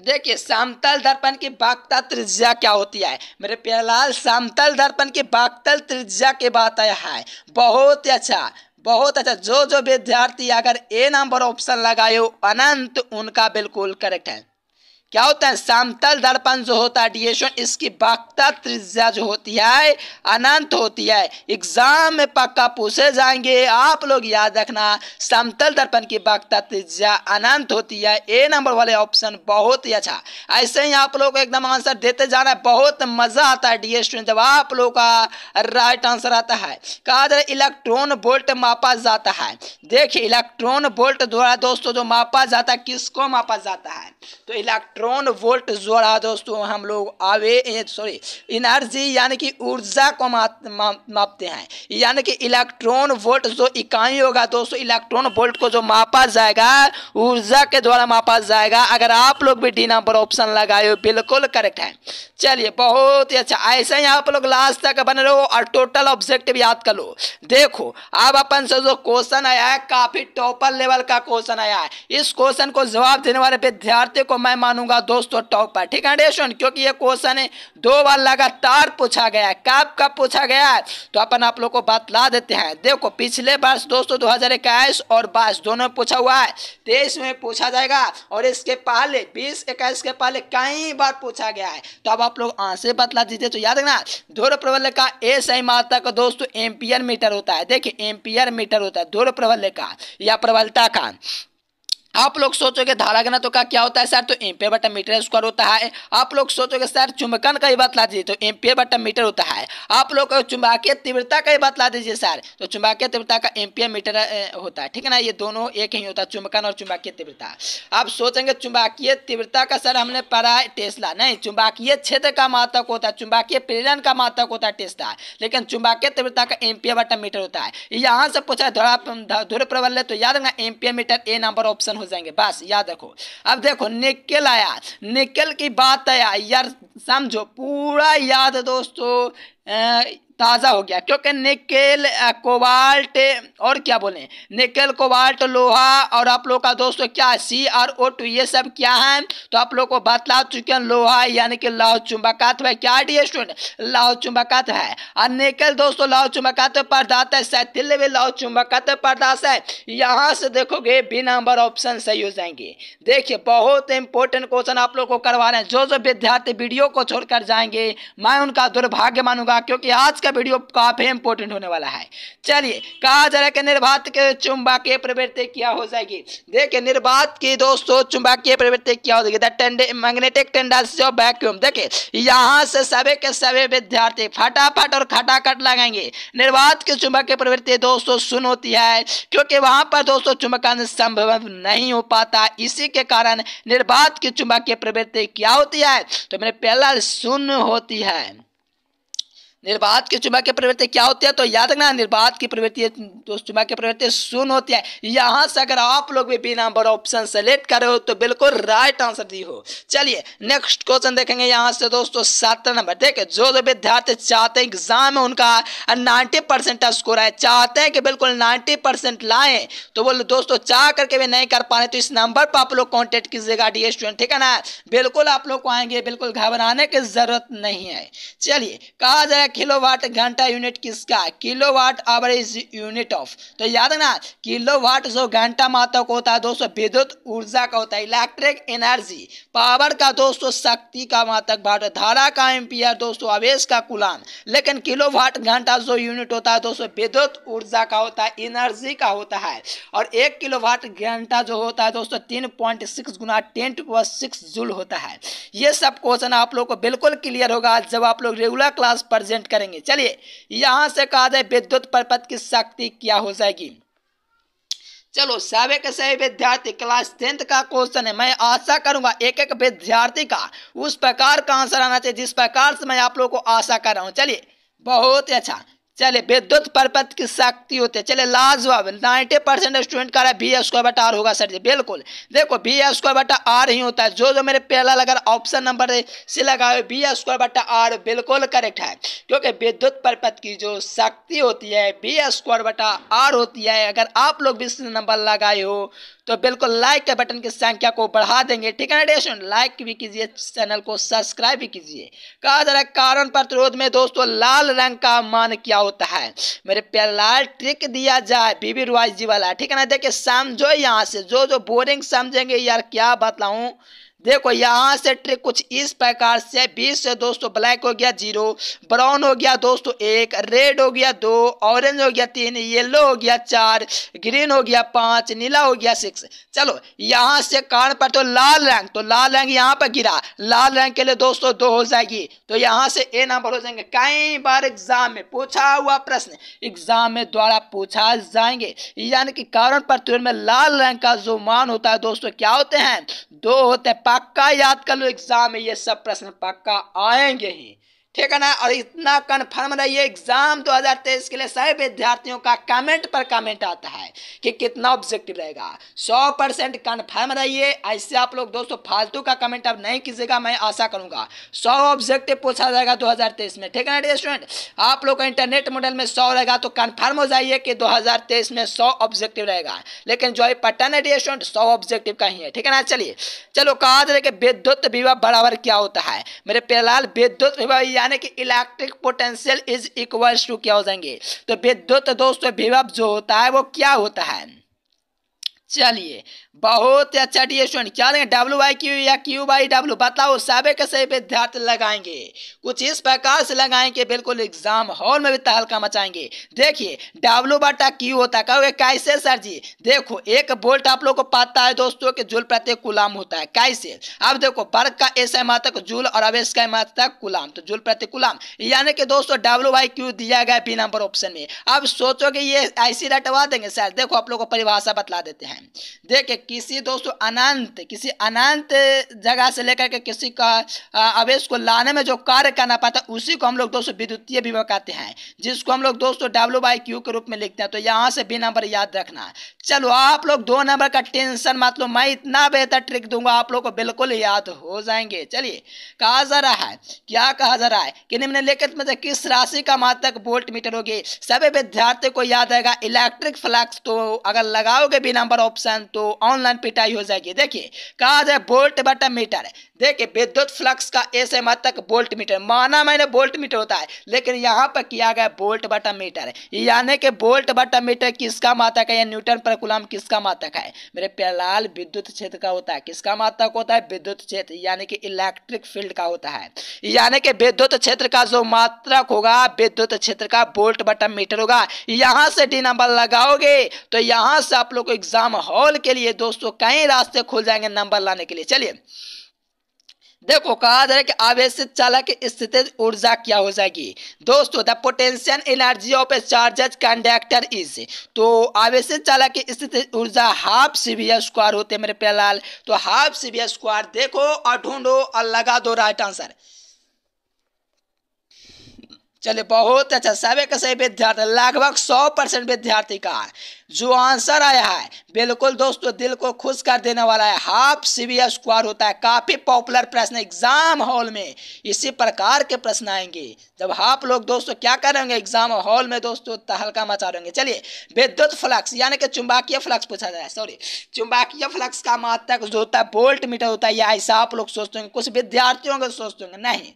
देखिए समतल दर्पण की बागतल त्रिज्या क्या होती है मेरे प्यालाल समतल दर्पण की बागतल त्रिज्या के बात आया है बहुत अच्छा बहुत अच्छा जो जो विद्यार्थी अगर ए नंबर ऑप्शन लगाए अनंत उनका बिल्कुल करेक्ट है क्या होता है समतल दर्पण जो होता है डिएशन इसकी बाख्ता त्रिज्या जो होती है अनंत होती है एग्जाम में पक्का पूछे जाएंगे आप लोग याद रखना समतल दर्पण की बाख्ता त्रिज्या अनंत होती है ए नंबर वाले ऑप्शन बहुत ही अच्छा ऐसे ही आप लोग एकदम आंसर देते जाना है बहुत मज़ा आता है डी एस जब आप लोग का राइट आंसर आता है कहा जा इलेक्ट्रॉन बोल्ट मापा जाता है देखिए इलेक्ट्रॉन बोल्ट द्वारा दोस्तों जो मापा जाता है किसको मापा जाता है तो इलेक्ट्रॉन इलेक्ट्रॉन वोल्ट जोड़ा दोस्तों हम लोग आवे सॉरी एनर्जी यानी कि ऊर्जा को मापते हैं यानी कि इलेक्ट्रॉन वोल्ट जो इकाई होगा दोस्तों इलेक्ट्रॉन वोल्ट को जो मापा जाएगा ऊर्जा के द्वारा मापा जाएगा अगर आप लोग भी डी नंबर ऑप्शन लगाए हो बिल्कुल करेक्ट है चलिए बहुत ही अच्छा ऐसे ही आप लोग लास्ट तक बने रहो और टोटल ऑब्जेक्टिव याद कर लो देखो अब अपन से जो क्वेश्चन आया है काफी टॉपर लेवल का क्वेश्चन आया है इस क्वेश्चन को जवाब देने वाले विद्यार्थी को मैं मानूंगा करूंगा दोस्तों टॉप पर ठीक है डेशन क्योंकि ये क्वेश्चन है दो बार लगातार पूछा गया है कब कब पूछा गया है तो अपन आप लोग को बतला देते हैं देखो पिछले वर्ष दोस्तों दो और बाईस दोनों पूछा हुआ है तेईस में पूछा जाएगा और इसके पहले बीस इक्कीस के पहले कई बार पूछा गया है तो अब आप लोग आंसर बतला दीजिए तो याद रखना ध्रुव प्रबल का ए सही मात्रा का दोस्तों एम्पियर मीटर होता है देखिए एम्पियर मीटर होता है ध्रुव प्रबल का या प्रबलता का आप लोग सोचोगे धारा घनत्व तो का क्या होता है सर तो एम्पियर बटा मीटर स्क्वायर होता है आप लोग सोचोगे सर चुंबकन का ही बात ला दीजिए तो एम्पियर बटा मीटर होता है आप लोग चुंबकीय तीव्रता का ही बात ला दीजिए सर तो चुंबकीय तीव्रता का एम्पियर मीटर होता है ठीक है ना ये दोनों एक ही होता है चुंबकन और चुंबकीय तीव्रता आप सोचेंगे चुंबकीय तीव्रता का सर हमने पढ़ा है टेस्ला नहीं चुंबकीय क्षेत्र का मातक होता है चुंबकीय प्रेरण का मातक होता है टेस्ला लेकिन चुंबकीय तीव्रता का एम्पियर बटा मीटर होता है यहाँ से पूछा है धुर प्रबल तो याद रखना ampere metre A number option हो जाएंगे बस याद रखो अब देखो निकल आया निकल की बात आया यार समझो पूरा याद दोस्तों ताज़ा हो गया क्योंकि निकेल कोबाल्ट और क्या बोलें निकेल कोबाल्ट लोहा और आप लोग का दोस्तों क्या सी आर ओ टू ये सब क्या है तो आप लोग को बतला चुके हैं लोहा यानी कि लाह चुंबकात है क्या डी स्टूडेंट लाह चुंबकात है और निकेल दोस्तों लाह चुंबकात पर्दात है सैथिल भी लाह चुंबकात पदार्थ है यहाँ से देखोगे बी नंबर ऑप्शन सही हो जाएंगे देखिए बहुत इंपॉर्टेंट क्वेश्चन आप लोग को करवा रहे हैं जो जो विद्यार्थी वीडियो को छोड़कर जाएंगे मैं उनका दुर्भाग्य मानूंगा क्योंकि आज का वीडियो काफ़ी इंपोर्टेंट होने वाला है चलिए कहा जा रहा है कि निर्बाध के चुंबकीय प्रवृत्ति क्या हो जाएगी देखिए निर्बाध की दोस्तों चुंबकीय प्रवृत्ति क्या हो जाएगी tend magnetic tendency of vacuum देखिए यहाँ से सभी के सभी विद्यार्थी फटाफट और खटाखट लगाएंगे निर्बाध की चुंबकीय प्रवृत्ति दोस्तों सुन होती है क्योंकि वहां पर दोस्तों चुंबकन संभव नहीं हो पाता इसी के कारण निर्बाध की चुंबकीय प्रवृत्ति क्या होती है तो मेरे पहला सुन होती है निर्बाध की चुमा की प्रवृत्ति क्या होती है तो याद रखना निर्बाध की प्रवृत्ति तो चुमा की प्रवृत्ति सुन होती है यहाँ से अगर आप लोग भी बी नंबर ऑप्शन सेलेक्ट करे हो तो बिल्कुल राइट आंसर दी हो चलिए नेक्स्ट क्वेश्चन देखेंगे यहाँ से दोस्तों सातवें नंबर देखे जो जो विद्यार्थी चाहते हैं एग्जाम है उनका नाइन्टी परसेंट स्कोर है चाहते हैं कि बिल्कुल नाइन्टी परसेंट लाए तो वो दोस्तों चाह करके भी नहीं कर पा रहे तो इस नंबर पर आप लोग कॉन्टेक्ट कीजिएगा डी स्टूडेंट ठीक है ना बिल्कुल आप लोग को आएंगे बिल्कुल घबराने की जरूरत नहीं है चलिए कहा जाए किलोवाट घंटा यूनिट किसका kilowatt hour is unit of तो याद रखना किलोवाट जो घंटा मात्रक होता है दोस्तों विद्युत ऊर्जा का होता है इलेक्ट्रिक एनर्जी पावर का दोस्तों शक्ति का मातक भाट धारा का एम्पियर दोस्तों आवेश का कुलान लेकिन किलोवाट घंटा जो यूनिट होता है दोस्तों विद्युत ऊर्जा का होता है एनर्जी का होता है और एक किलोवाट घंटा जो होता है दोस्तों तीन पॉइंट सिक्स गुना टेन टू सिक्स जूल होता है ये सब क्वेश्चन आप लोग को बिल्कुल क्लियर होगा जब आप लोग रेगुलर क्लास प्रेजेंट कमेंट करेंगे चलिए यहाँ से कहा जाए विद्युत परपथ की शक्ति क्या हो जाएगी चलो सावे के सभी विद्यार्थी क्लास टेंथ का क्वेश्चन है मैं आशा करूंगा एक एक विद्यार्थी का उस प्रकार का आंसर आना चाहिए जिस प्रकार से मैं आप लोगों को आशा कर रहा हूँ चलिए बहुत ही अच्छा चले विद्युत परपत की शक्ति होते है चले लाजवाब 90 परसेंट स्टूडेंट का रहा बी स्क्वायर बटा आर होगा सर जी बिल्कुल देखो बी एस स्क्वायर बटा आर ही होता है जो जो मेरे पहला लगा ऑप्शन नंबर से लगा हुआ बी स्क्वायर बटा आर बिल्कुल करेक्ट है क्योंकि विद्युत परपत की जो शक्ति होती है बी एस स्क्वायर बटा आर होती है अगर आप लोग बीस नंबर लगाए हो तो बिल्कुल लाइक के बटन की संख्या को बढ़ा देंगे ठीक है ना लाइक भी कीजिए चैनल को सब्सक्राइब भी कीजिए कहा जा रहा है कारण प्रतिरोध में दोस्तों लाल रंग का मान क्या होता है मेरे प्यार लाल ट्रिक दिया जाए बीबी रुवाज जी वाला ठीक है ना देखिए समझो यहाँ से जो जो बोरिंग समझेंगे यार क्या बताऊँ देखो यहाँ से ट्रिक कुछ इस प्रकार से बीस से दोस्तों ब्लैक हो गया जीरो ब्राउन हो गया दोस्तों एक रेड हो गया दो ऑरेंज हो गया तीन येलो हो गया चार ग्रीन हो गया पाँच नीला हो गया सिक्स चलो यहाँ से कार्ड पर तो लाल रंग तो लाल रंग यहाँ पर गिरा लाल रंग के लिए दोस्तों दो हो जाएगी तो यहाँ से ए नंबर हो जाएंगे कई बार एग्जाम में पूछा हुआ प्रश्न एग्जाम में द्वारा पूछा जाएंगे यानी कि कारण पर में लाल रंग का जो मान होता है दोस्तों क्या होते हैं दो होते हैं पक्का याद कर लो एग्जाम में ये सब प्रश्न पक्का आएंगे ही ठीक है ना और इतना कन्फर्म रहिए एग्जाम 2023 के लिए सभी विद्यार्थियों का कमेंट पर कमेंट आता है कि कितना ऑब्जेक्टिव रहेगा 100 परसेंट कन्फर्म रहिए ऐसे आप लोग दोस्तों फालतू का कमेंट अब नहीं कीजिएगा मैं आशा करूंगा 100 ऑब्जेक्टिव पूछा जाएगा 2023 में ठीक है ना स्टूडेंट आप लोग का इंटरनेट मॉडल में सौ रहेगा तो कन्फर्म हो जाइए कि दो में सौ ऑब्जेक्टिव रहेगा लेकिन जो है पटन है स्टूडेंट सौ ऑब्जेक्टिव का ही है ठीक है ना चलिए चलो कहा विद्युत विवाह बराबर क्या होता है मेरे पेलाल विद्युत विवाह यानी कि electric potential is equal to क्या हो जाएंगे तो विद्युत दोस्तों विभव जो होता है वो क्या होता है चलिए बहुत ही अच्छा डी स्टूडेंट क्या लेंगे डब्ल्यू बाई क्यू या क्यू बाई डब्ल्यू बताओ सबे के सही विद्यार्थी लगाएंगे कुछ इस प्रकार से लगाएंगे बिल्कुल एग्जाम हॉल में भी तहलका मचाएंगे देखिए डब्ल्यू बटा क्यू होता है कहोगे कैसे सर जी देखो एक बोल्ट आप लोग को पता है दोस्तों के जूल प्रत्येक गुलाम होता है कैसे अब देखो वर्ग का एस मातक जूल और अवेश का मातक गुलाम तो जूल प्रत्येक गुलाम यानी कि दोस्तों डब्ल्यू बाई क्यू दिया गया बी नंबर ऑप्शन में अब सोचोगे ये ऐसी रटवा देंगे सर देखो आप लोग को परिभाषा बतला देते हैं देखिए किसी दोस्तों अनंत किसी अनंत जगह से लेकर के किसी का आवेश को लाने में जो कार्य करना पाता उसी को हम लोग दोस्तों विद्युतीय विभव कहते हैं जिसको हम लोग दोस्तों डब्ल्यू बाई क्यू के रूप में लिखते हैं तो यहाँ से बी नंबर याद रखना चलो आप लोग दो नंबर का टेंशन मत लो मैं इतना बेहतर ट्रिक दूंगा आप लोग को बिल्कुल याद हो जाएंगे चलिए कहा जा रहा है क्या कहा जा रहा है कि निम्नलिखित में से किस राशि का मात्रक वोल्ट मीटर होगी सभी विद्यार्थी को याद आएगा इलेक्ट्रिक फ्लक्स तो अगर लगाओगे बी नंबर ऑप्शन तो ऑनलाइन पिटाई हो जाएगी देखिए कहा जाए बोल्ट बटन मीटर देखिए विद्युत फ्लक्स का ऐसे एम तक बोल्ट मीटर माना मैंने बोल्ट मीटर होता है लेकिन यहाँ पर किया गया बोल्ट बटन मीटर यानी कि बोल्ट बटन मीटर किसका मातक है या न्यूटन पर गुलाम किसका मातक है मेरे प्यालाल विद्युत क्षेत्र का होता है किसका मातक होता है विद्युत क्षेत्र यानी कि इलेक्ट्रिक फील्ड का होता है यानी कि विद्युत क्षेत्र का जो मात्रक होगा विद्युत क्षेत्र का बोल्ट बटन मीटर होगा यहाँ से डी नंबर लगाओगे तो यहाँ से आप लोग को एग्जाम हॉल के लिए दोस्तों कई रास्ते खुल जाएंगे नंबर लाने के लिए चलिए देखो कहा जा रहा है कि आवेश चालक स्थिति ऊर्जा क्या हो जाएगी दोस्तों the potential energy of a charge conductor is तो आवेश चालक स्थिति ऊर्जा हाफ सी बी स्क्वायर होते मेरे प्यालाल तो हाफ सी बी स्क्वायर देखो और ढूंढो और लगा दो राइट आंसर चलिए बहुत अच्छा सभी का सही विद्यार्थी लगभग सौ परसेंट विद्यार्थी का जो आंसर आया है बिल्कुल दोस्तों दिल को खुश कर देने वाला है हाफ सीबीएस स्क्वायर होता है काफ़ी पॉपुलर प्रश्न एग्जाम हॉल में इसी प्रकार के प्रश्न आएंगे जब आप लोग दोस्तों क्या करेंगे एग्जाम हॉल में दोस्तों तहलका तो मचा रहेंगे चलिए विद्युत फ्लक्स यानी कि चुंबकीय फ्लक्स पूछा जाए सॉरी चुंबकीय फ्लक्स का मात्रक जो होता है वोल्ट मीटर होता है या ऐसा आप लोग सोचते होंगे कुछ विद्यार्थियों को सोचते होंगे नहीं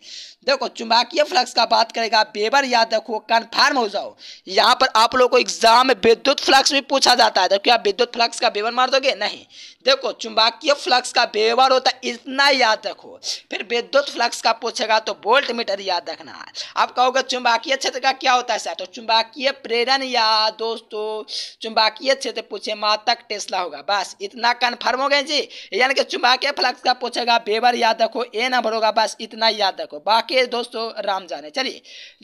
देखो चुंबकीय फ्लक्स का बात करेगा बेबर याद रखो कन्फर्म हो जाओ यहाँ पर आप लोग को एग्जाम विद्युत फ्लक्स भी पूछा जाता है तो क्या विद्युत फ्लक्स का विवरण मार दोगे नहीं देखो चुंबकीय फ्लक्स का व्यवहार होता है इतना याद रखो फिर विद्युत फ्लक्स का पूछेगा तो वोल्ट मीटर याद रखना है आप कहोगे चुंबकीय क्षेत्र का क्या होता है सर तो चुंबकीय प्रेरण या दोस्तों चुंबकीय क्षेत्र पूछे मातक टेस्ला होगा बस इतना कन्फर्म हो गए जी यानी कि चुंबकीय फ्लक्स का पूछेगा बेवर याद रखो ए नंबर होगा बस इतना याद रखो बाकी दोस्तों राम जाने चलिए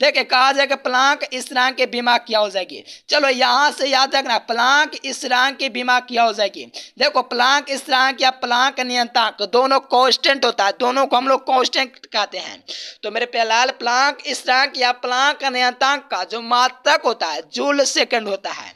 देखिए कहा जाए कि प्लांक स्थिरांक की बीमा क्या हो जाएगी चलो यहाँ से याद रखना प्लांक स्थिरांक की बीमा क्या हो जाएगी देखो प्लांक प्लांक स्थिरांक या प्लांक नियंत्रक दोनों कांस्टेंट होता है दोनों को हम लोग कांस्टेंट कहते हैं तो मेरे प्यालाल प्लांक स्थिरांक या प्लांक नियंत्रक का जो मात्रक होता है जूल सेकंड होता है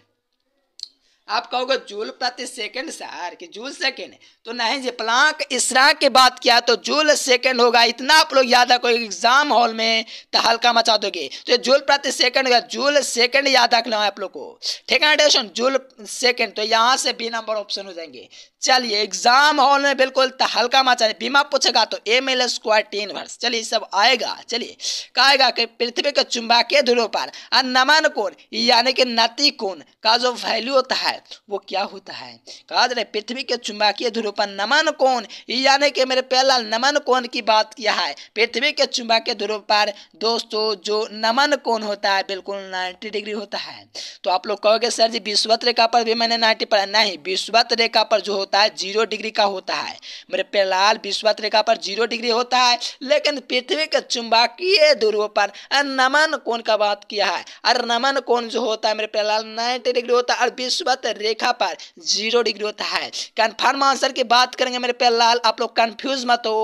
आप कहोगे जूल प्रति सेकंड सर कि जूल सेकंड तो नहीं जी प्लांक इसरा के बात किया तो जूल सेकंड होगा इतना आप लोग याद रखो एग्जाम हॉल में तो हल्का मचा दोगे तो जूल प्रति सेकंड होगा जूल सेकंड याद रखना आप लोग को ठीक है डेशन जूल सेकंड तो यहाँ से बी नंबर ऑप्शन हो जाएंगे चलिए एग्जाम हॉल में बिल्कुल तो हल्का मचा बीमा पूछेगा तो एम एल स्क्वायर टीन वर्ष चलिए सब आएगा चलिए कहेगा कि पृथ्वी के चुंबकीय ध्रुव पर नमन कोण यानी कि नती कोण का जो वैल्यू होता है है वो क्या होता है कहा जा रहा पृथ्वी के चुंबकीय ध्रुव पर नमन कोण यानी कि मेरे पहला नमन कोण की बात किया है पृथ्वी के चुंबकीय ध्रुव पर दोस्तों जो नमन कोण होता है बिल्कुल नाइन्टी डिग्री होता है तो आप लोग कहोगे सर जी विश्वत रेखा पर भी मैंने नाइन्टी पर नहीं विश्वत रेखा पर जो होता है जीरो डिग्री का होता है मेरे फिलहाल विश्वत रेखा पर जीरो डिग्री होता है लेकिन पृथ्वी के चुंबकीय ध्रुव पर नमन कोण का बात किया है और नमन कोण जो होता है मेरे फिलहाल नाइन्टी डिग्री होता है और विश्वत तो रेखा पर जीरो डिग्री होता है कन्फर्म आंसर की बात करेंगे मेरे लाल आप लोग कन्फ्यूज मत हो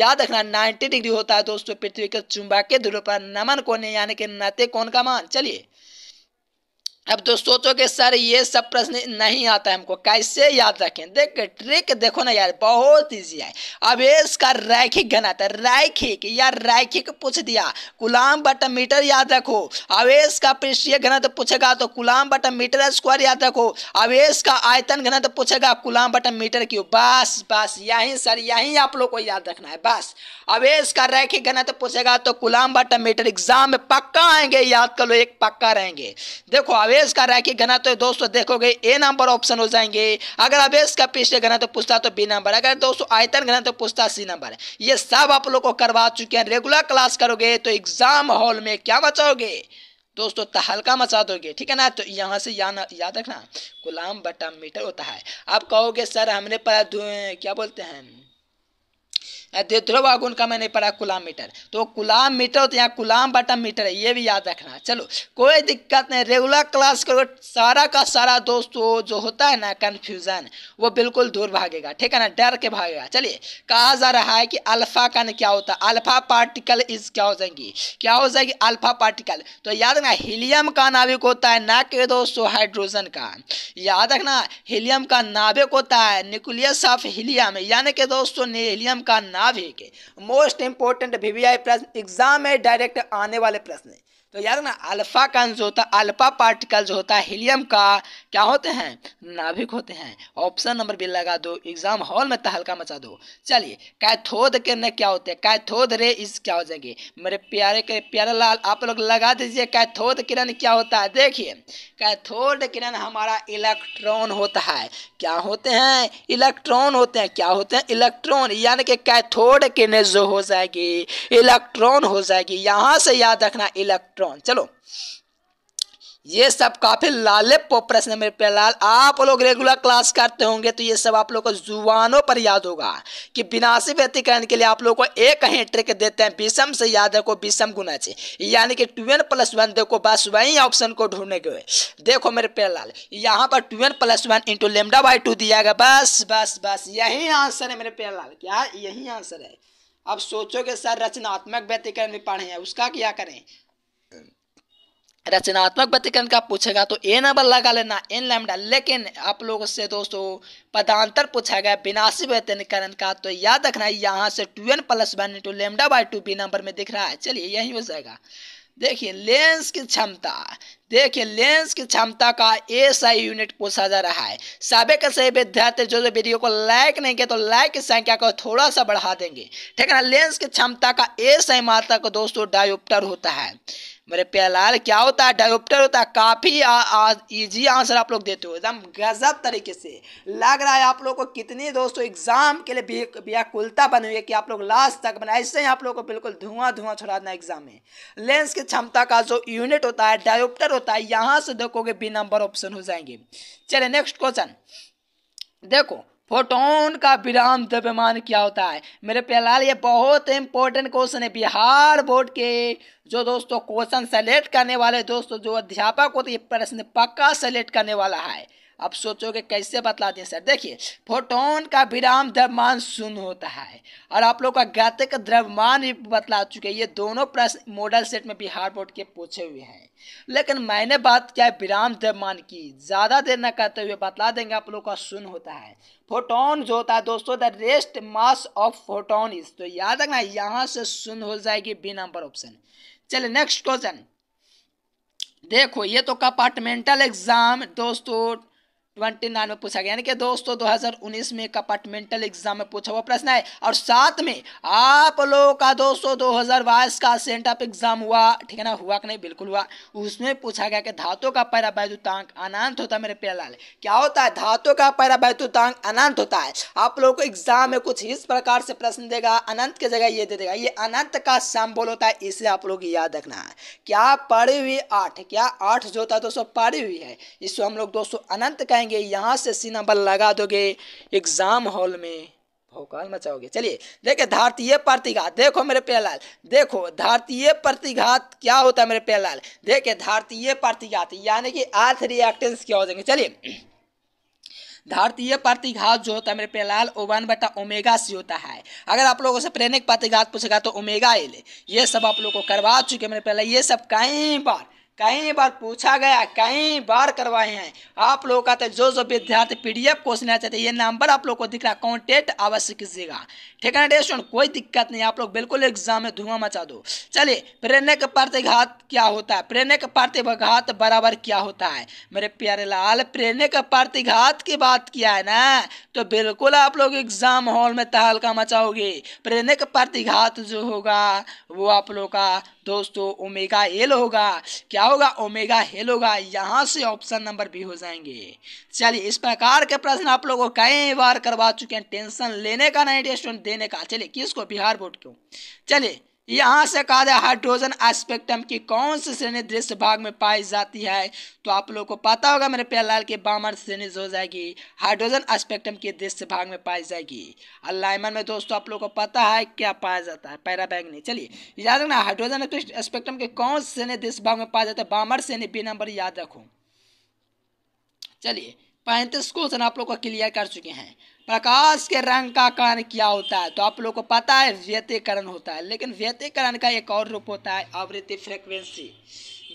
याद रखना नाइन्टी डिग्री होता है दोस्तों पृथ्वी के चुंबकीय ध्रुव पर नमन कोने यानी कि नते कौन का मान चलिए अब तो सोचोगे सर ये सब प्रश्न नहीं आता है हमको कैसे याद रखें देख ट्रिक देखो ना यार बहुत इजी है अब ये इसका रैखिक घनाता है रैखिक या रैखिक पूछ दिया गुलाम बट मीटर याद रखो ये का पृष्ठीय घनत्व पूछेगा तो गुलाम बट मीटर स्क्वायर याद रखो ये इसका आयतन घनत्व पूछेगा गुलाम बट मीटर क्यों बस बस यही सर यही आप लोग को याद रखना है बस आवेश का रैखिक घनत्व पूछेगा तो गुलाम बट मीटर एग्जाम में पक्का आएंगे याद कर लो एक पक्का रहेंगे देखो अवेश का राखी घना तो दोस्तों देखोगे ए नंबर ऑप्शन हो जाएंगे अगर अवेश का पिछले घना तो पूछता तो बी नंबर अगर दोस्तों आयतन घना तो पूछता सी नंबर ये सब आप लोग को करवा चुके हैं रेगुलर क्लास करोगे तो एग्जाम हॉल में क्या बचाओगे दोस्तों तहलका मचा दोगे ठीक है ना तो यहाँ से या याद रखना गुलाम बटा मीटर होता है आप कहोगे सर हमने पढ़ा क्या बोलते हैं ध्रुव अवगुण का मैंने पढ़ा कुलाम मीटर तो कुलाम मीटर तो यहाँ कुलाम बटा मीटर है ये भी याद रखना चलो कोई दिक्कत नहीं रेगुलर क्लास करो सारा का सारा दोस्तों जो होता है ना कन्फ्यूज़न वो बिल्कुल दूर भागेगा ठीक है ना डर के भागेगा चलिए कहा जा रहा है कि अल्फा का क्या होता है अल्फा पार्टिकल इज क्या हो जाएंगी क्या हो जाएगी अल्फा पार्टिकल तो याद रखना हीलियम का नाविक होता है ना के दोस्तों हाइड्रोजन का याद रखना हीलियम का नाविक होता है न्यूक्लियस ऑफ हीलियम यानी के दोस्तों हीलियम का अभी के मोस्ट इंपॉर्टेंट वीवीआई प्रश्न एग्जाम में डायरेक्ट आने वाले प्रश्न तो याद ना अल्फा कण जो होता है अल्फा पार्टिकल जो होता है हीलियम का क्या होते हैं नाभिक होते हैं ऑप्शन नंबर भी लगा दो एग्जाम हॉल में तहलका मचा दो चलिए कैथोद के न क्या होते हैं कैथोद रे इस क्या हो जाएंगे मेरे प्यारे के प्यारे लाल आप लोग लगा दीजिए कैथोद किरण क्या होता है देखिए कैथोड किरण हमारा इलेक्ट्रॉन होता है क्या होते हैं इलेक्ट्रॉन होते हैं क्या होते हैं इलेक्ट्रॉन यानी कि कैथोड किरण जो हो जाएगी इलेक्ट्रॉन हो जाएगी यहाँ से याद रखना इलेक्ट्रॉन इलेक्ट्रॉन चलो ये सब काफी लालिप प्रश्न मेरे लाल आप लोग रेगुलर क्लास करते होंगे तो ये सब आप लोग को जुबानों पर याद होगा कि विनाशी व्यतीकरण के लिए आप लोग को एक ही ट्रिक देते हैं विषम से याद रखो विषम गुना से यानी कि ट्वेन प्लस वन देखो बस वही ऑप्शन को ढूंढने के देखो मेरे लाल यहाँ पर two n plus one into lambda by two दिया गया बस बस बस यही आंसर है मेरे लाल क्या यही आंसर है अब सोचोगे सर रचनात्मक व्यतीकरण भी पढ़े हैं उसका क्या करें रचनात्मक व्यतिकरण का पूछेगा तो ए नंबर लगा लेना एन लैमडा लेकिन आप लोगों से दोस्तों पदांतर पूछा गया विनाशी व्यतिकरण का तो याद रखना यहाँ से two N plus one into lambda by two B number में दिख रहा है चलिए यही हो जाएगा देखिए लेंस की क्षमता देखिए लेंस की क्षमता का एसआई यूनिट पूछा जा रहा है सबक सही विद्यार्थी जो जो वीडियो को लाइक नहीं किया तो लाइक की संख्या को थोड़ा सा बढ़ा देंगे ठीक है ना लेंस की क्षमता का एसआई मात्रा को दोस्तों डायोप्टर होता है मेरे प्यालाल क्या होता है डायोप्टर होता है काफ़ी इजी आंसर आप लोग देते हो एकदम गजब तरीके से लग रहा है आप लोग को कितनी दोस्तों एग्जाम के लिए व्याकुलता बनी हुई है कि आप लोग लास्ट तक बनाए इससे ही आप लोग को बिल्कुल धुआं धुआं छोड़ा देना एग्जाम में लेंस की क्षमता का जो यूनिट होता है डायोप्टर होता है यहाँ से देखोगे बी नंबर ऑप्शन हो जाएंगे चले नेक्स्ट क्वेश्चन देखो फोटोन का विराम द्रव्यमान क्या होता है मेरे प्यालाल ये बहुत इंपॉर्टेंट क्वेश्चन है बिहार बोर्ड के जो दोस्तों क्वेश्चन सेलेक्ट करने वाले दोस्तों जो अध्यापक होते ये प्रश्न पक्का सेलेक्ट करने वाला है अब सोचोगे कैसे बतला दें सर देखिए फोटोन का विराम द्रव्यमान शून्य होता है और आप लोग का गाते का द्रव्यमान भी बतला चुके हैं ये दोनों प्रश्न मॉडल सेट में बिहार बोर्ड के पूछे हुए हैं लेकिन मैंने बात किया है विराम द्रव्यमान की ज़्यादा देर न करते हुए बतला देंगे आप लोग का शून्य होता है फोटोन जो होता है दोस्तों the rest mass of photon is तो याद रखना यहाँ से शून्य हो जाएगी बी नंबर ऑप्शन चलिए नेक्स्ट क्वेश्चन देखो ये तो कंपार्टमेंटल एग्जाम दोस्तों ट्वेंटी नाइन में पूछा गया यानी कि दोस्तों 2019 में कंपार्टमेंटल एग्जाम में पूछा हुआ प्रश्न है और साथ में आप लोगों का दोस्तों 2022 का सेंटअप एग्जाम हुआ ठीक है ना हुआ कि नहीं बिल्कुल हुआ उसमें पूछा गया कि धातु का पैरा वैद्युतांक अनंत होता है मेरे प्यालाल क्या होता है धातु का पैरा वैद्युतांक अनंत होता है आप लोगों को एग्जाम में कुछ इस प्रकार से प्रश्न देगा अनंत की जगह ये दे देगा ये अनंत का सम्बोल होता है इसे आप लोग याद रखना है क्या पड़ी हुई आठ क्या आठ जो होता है दोस्तों पड़ी हुई है इसको हम लोग दोस्तों अनंत का जाएंगे यहाँ से सीना बल लगा दोगे एग्जाम हॉल में भोकाल मचाओगे चलिए देखिए धारतीय प्रतिघात देखो मेरे प्यालाल देखो धारतीय प्रतिघात क्या होता है मेरे प्यालाल देखिए धारतीय प्रतिघात यानी कि आर्थ रिएक्टेंस क्या हो जाएंगे चलिए धारतीय प्रतिघात जो होता है मेरे पेलाल वन बटा ओमेगा सी होता है अगर आप लोगों से प्रेरणिक प्रतिघात पूछेगा तो ओमेगा एल ये सब आप लोगों को करवा चुके मेरे पहले ये सब कई बार कई बार पूछा गया कई बार करवाए हैं आप लोगों का तो जो जो विद्यार्थी पीडीएफ क्वेश्चन आ चाहते ये नंबर आप लोग को दिख रहा है कॉन्टेक्ट अवश्य कीजिएगा ठीक है ना स्टूडेंट कोई दिक्कत नहीं आप लोग बिल्कुल एग्जाम में धुआं मचा दो चलिए प्रेरणा प्रतिघात क्या होता है प्रेरणा प्रतिघात बराबर क्या होता है मेरे प्यारे लाल प्रेरणा प्रतिघात की बात किया है ना तो बिल्कुल आप लोग एग्जाम हॉल में तहलका मचाओगे प्रेरणा प्रतिघात जो होगा वो आप लोग का दोस्तों ओमेगा एल होगा क्या होगा ओमेगा हेल होगा यहाँ से ऑप्शन नंबर भी हो जाएंगे चलिए इस प्रकार के प्रश्न आप लोगों को कई बार करवा चुके हैं टेंशन लेने का नहीं टेस्ट देने का चलिए किसको बिहार बोर्ड क्यों चलिए यहाँ से कहा जाए हाइड्रोजन एस्पेक्टम की कौन सी श्रेणी दृश्य भाग में पाई जाती है तो आप लोगों को पता होगा मेरे प्यालाल के बामन श्रेणी हो जाएगी हाइड्रोजन एस्पेक्टम की दृश्य भाग में पाई जाएगी अलाइमन में दोस्तों आप लोगों को पता है क्या पाया जाता है पैरा बैग नहीं चलिए याद रखना हाइड्रोजन एस्पेक्टम के कौन सी श्रेणी दृश्य भाग में पाया जाता है बामर श्रेणी बी नंबर याद रखो चलिए पैंतीस क्वेश्चन आप लोग को क्लियर कर चुके हैं प्रकाश के रंग का कारण क्या होता है तो आप लोग को पता है व्यतीकरण होता है लेकिन व्यतीकरण का एक और रूप होता है आवृत्ति फ्रिक्वेंसी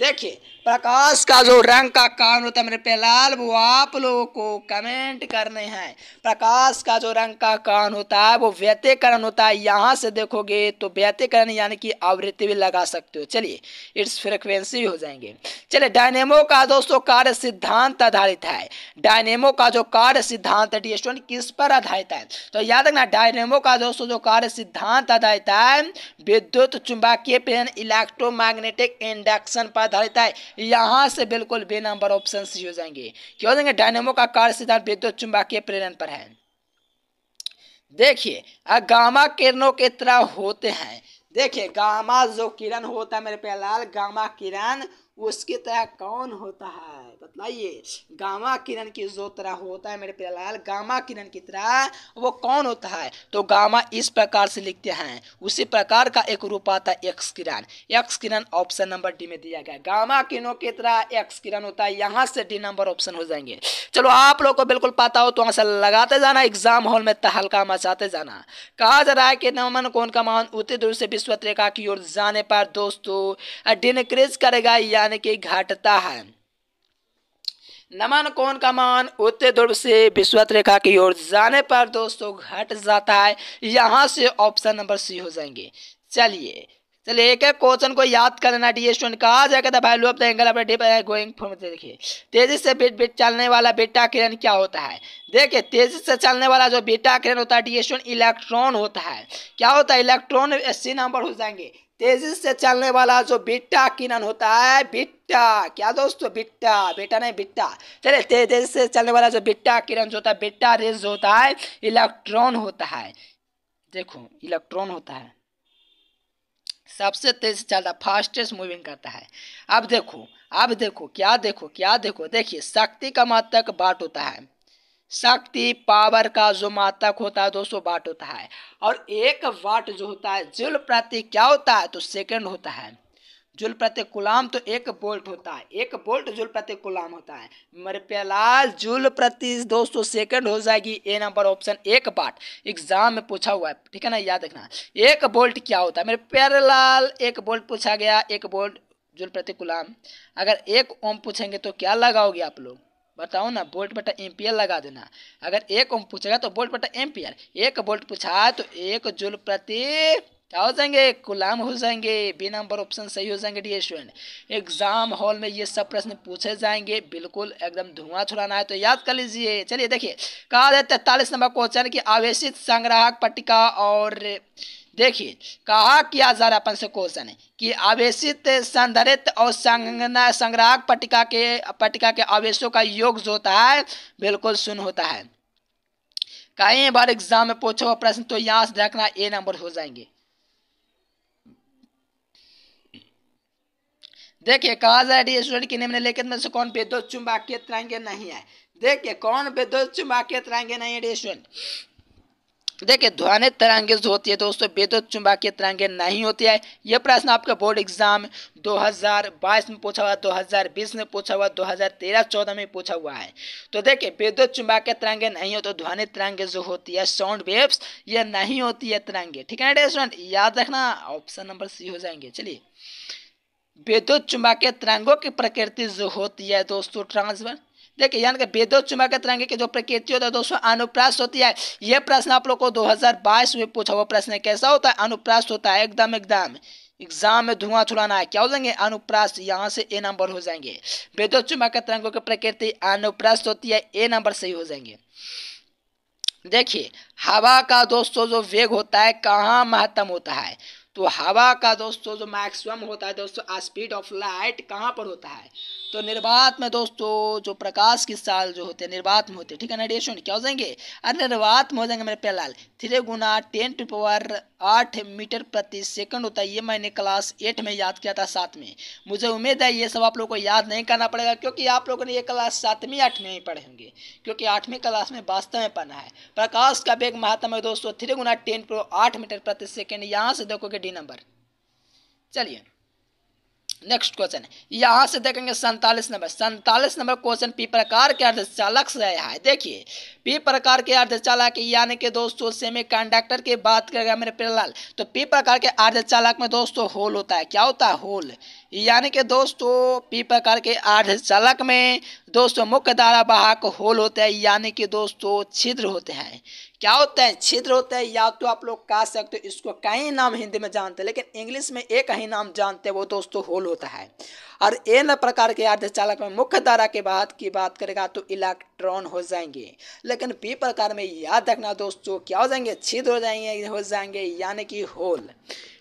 देखिए प्रकाश का जो रंग का कान होता है मेरे पहलाल वो आप लोगों को कमेंट करने हैं प्रकाश का जो रंग का कान होता है वो व्यतीकरण होता है यहाँ से देखोगे तो व्यतीकरण यानी कि आवृत्ति भी लगा सकते हो चलिए इट्स फ्रिक्वेंसी भी हो जाएंगे चलिए डायनेमो का दोस्तों कार्य सिद्धांत आधारित है डायनेमो का जो कार्य सिद्धांत है स्टूडेंट किस पर आधारित है तो याद रखना डायनेमो का दोस्तों जो कार्य सिद्धांत आधारित है विद्युत चुंबकीय प्रेरण इलेक्ट्रोमैग्नेटिक इंडक्शन पर आधारित है यहाँ से बिल्कुल बे नंबर ऑप्शन सी हो जाएंगे क्यों देंगे डायनेमो का कार्य सिद्धांत विद्युत चुंबकीय प्रेरण पर है देखिए गामा किरणों के तरह होते हैं देखिए गामा जो किरण होता है मेरे प्यार लाल गामा किरण उसकी तरह कौन होता है बतलाइए गामा किरण की जो तरह होता है मेरे प्यालाल गामा किरण की तरह वो कौन होता है तो गामा इस प्रकार से लिखते हैं उसी प्रकार का एक रूप आता है एक्स किरण एक्स किरण ऑप्शन नंबर डी में दिया गया गामा किरणों की तरह एक्स किरण होता है यहाँ से डी नंबर ऑप्शन हो जाएंगे चलो आप लोग को बिल्कुल पता हो तो वहाँ से लगाते जाना एग्जाम हॉल में तहलका मचाते जाना कहा जा रहा है कि नमन कौन का मान उत्तर दूर से विश्व रेखा की ओर जाने पर दोस्तों डिनक्रेज करेगा या यानी कि घटता है नमन कोण का मान उत्तर ध्रुव से विश्वत रेखा की ओर जाने पर दोस्तों घट जाता है यहाँ से ऑप्शन नंबर सी हो जाएंगे चलिए चलिए एक एक क्वेश्चन को याद कर लेना डी स्टूडेंट कहा जाएगा द तो भाई ऑफ एंगल अपने डिप गोइंग फॉर्म देखिए तेजी से बिट बिट चलने वाला बेटा किरण क्या होता है देखिए तेजी से चलने वाला जो बेटा किरण होता है डी स्टूडेंट इलेक्ट्रॉन होता है क्या होता है इलेक्ट्रॉन सी नंबर हो जाएंगे तेजी से चलने वाला जो बिट्टा किनन होता है बिट्टा क्या दोस्तों बिट्टा बेटा नहीं बिट्टा चले तेजी से चलने वाला जो बिट्टा किरण जो होता है बिट्टा रेज होता है इलेक्ट्रॉन होता है देखो इलेक्ट्रॉन होता है सबसे तेज चलता फास्टेस्ट मूविंग करता है अब देखो अब देखो क्या देखो क्या देखो देखिए शक्ति का मात्रक बाट होता है शक्ति पावर का जो मातक होता है सौ वाट होता है और एक वाट जो होता है जुल प्रति क्या होता है तो सेकंड होता है जुल प्रति गुलाम तो एक बोल्ट होता है एक बोल्ट जुल प्रति गुलाम होता है मेरे जुल जूल प्रति दोस्तों सेकंड हो जाएगी ए नंबर ऑप्शन एक बाट एग्जाम में पूछा हुआ है ठीक है ना याद रखना एक बोल्ट क्या होता है मेरे प्यारेलाल एक बोल्ट पूछा गया एक बोल्ट जुल प्रति गुलाम अगर एक ओम पूछेंगे तो क्या लगाओगे आप लोग बताओ ना बोल्ट बटा एम्पियर लगा देना अगर एक ओम पूछेगा तो बोल्ट बटा एम्पियर एक बोल्ट पूछा तो एक जुल प्रति क्या हो जाएंगे गुलाम हो जाएंगे बी नंबर ऑप्शन सही हो जाएंगे डी स्टूडेंट एग्जाम हॉल में ये सब प्रश्न पूछे जाएंगे बिल्कुल एकदम धुआं छुड़ाना है तो याद कर लीजिए चलिए देखिए कहा जाए तैतालीस नंबर क्वेश्चन की आवेशित संग्राहक पट्टिका और देखिए कहा किया जा रहा अपन से क्वेश्चन है कि आवेशित संधरित और संग्राहक पटिका के पटिका के आवेशों का योग जो होता है बिल्कुल शून्य होता है कई बार एग्जाम में पूछो प्रश्न तो यहां से देखना ए नंबर हो जाएंगे देखिए कहा जा रहा है स्टूडेंट की निम्नलिखित में से कौन विद्युत चुंबकीय तरंगे नहीं है देखिए कौन विद्युत चुंबकीय तरंगे नहीं है स्टूडेंट देखिए ध्वनि जो होती है दोस्तों विद्युत चुंबकीय तरंगे नहीं होती है यह प्रश्न आपका बोर्ड एग्जाम 2022 में पूछा हुआ 2020 में पूछा हुआ 2013-14 में पूछा हुआ है तो देखिए विद्युत चुंबकीय तरंगे नहीं हो तो ध्वनि तरंगे जो होती है साउंड वेव्स ये नहीं होती है तरंगे ठीक है स्टूडेंट याद रखना ऑप्शन नंबर सी हो जाएंगे चलिए विद्युत चुंबकीय तरंगों की प्रकृति जो होती है दोस्तों ट्रांसफर देखिए यानी कि वेदों चुंबक तरंग की जो प्रकृति होता है दोस्तों अनुप्रास होती है यह प्रश्न आप लोग को दो में पूछा वो प्रश्न कैसा होता है अनुप्रास होता है एकदम एकदम एग्जाम में धुआं छुड़ाना है क्या हो जाएंगे अनुप्रास्त यहाँ से ए नंबर हो जाएंगे वेदों चुंबक तरंगों की प्रकृति अनुप्रास्त होती है ए नंबर सही हो जाएंगे देखिए हवा का दोस्तों जो वेग होता है कहाँ महत्तम होता है तो हवा का दोस्तों जो मैक्सिमम होता है दोस्तों स्पीड ऑफ लाइट कहाँ पर होता है तो निर्वात में दोस्तों जो प्रकाश की साल जो होते हैं निर्वात में होते हैं ठीक है ना रेडिएशन क्या हो जाएंगे अरे निर्वात में हो जाएंगे मेरे पहला थ्री गुना टेन टू पावर आठ मीटर प्रति सेकंड होता है ये मैंने क्लास एट में याद किया था सात में मुझे उम्मीद है ये सब आप लोगों को याद नहीं करना पड़ेगा क्योंकि आप लोगों ने ये क्लास सातवीं आठवीं में पढ़े होंगे क्योंकि आठवीं क्लास में वास्तव में पढ़ना है प्रकाश का बेग महात्मा है दोस्तों थ्री गुना टेन टू आठ मीटर प्रति सेकेंड यहाँ से देखोगे थर्टी नंबर चलिए नेक्स्ट क्वेश्चन यहाँ से देखेंगे सैंतालीस नंबर सैंतालीस नंबर क्वेश्चन पी प्रकार के अर्धचालक से आया है देखिए पी प्रकार के अर्धचालक यानी कि दोस्तों सेमी कंडक्टर की बात करेगा मेरे प्रियलाल तो पी प्रकार के अर्धचालक में दोस्तों होल होता है क्या होता है होल यानी कि दोस्तों पी प्रकार के अर्धचालक में दोस्तों मुख्य धारा वाहक होल होते हैं यानी कि दोस्तों छिद्र होते हैं क्या होता है छिद्र होता है या तो आप लोग कह सकते हो इसको कई नाम हिंदी में जानते हैं लेकिन इंग्लिश में एक ही नाम जानते हैं वो दोस्तों होल होता है और एन प्रकार के अर्ध चालक में मुख्य धारा के बाद की बात करेगा तो इलेक्ट्रॉन हो जाएंगे लेकिन बी प्रकार में याद रखना दोस्तों क्या हो जाएंगे छिद्र हो जाएंगे हो जाएंगे यानी कि होल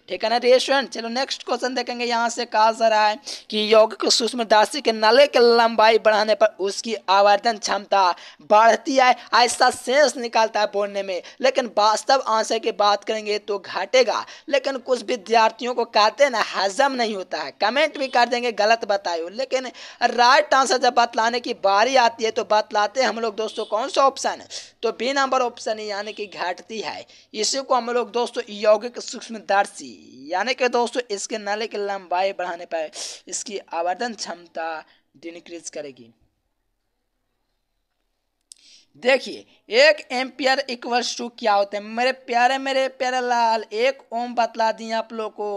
ठीक है ना रे स्टूडेंट चलो नेक्स्ट क्वेश्चन देखेंगे यहाँ से कहा जा रहा है कि यौगिक सूक्ष्म दासी के नले की लंबाई बढ़ाने पर उसकी आवर्धन क्षमता बढ़ती है ऐसा सेंस निकालता है बोलने में लेकिन वास्तव आंसर की बात करेंगे तो घटेगा लेकिन कुछ विद्यार्थियों को कहते ना हजम नहीं होता है कमेंट भी कर देंगे गलत बताए लेकिन राइट आंसर जब बतलाने की बारी आती है तो बतलाते हम लोग दोस्तों कौन सा ऑप्शन तो बी नंबर ऑप्शन यानी कि घटती है इसी को हम लोग दोस्तों यौगिक सूक्ष्मदर्शी यानी कि दोस्तों इसके नाले की लंबाई बढ़ाने पर इसकी आवर्धन क्षमता डिनक्रीज करेगी देखिए एक एम्पियर इक्वल्स टू क्या होता है मेरे प्यारे मेरे प्यारे लाल एक ओम बतला दिए आप लोग को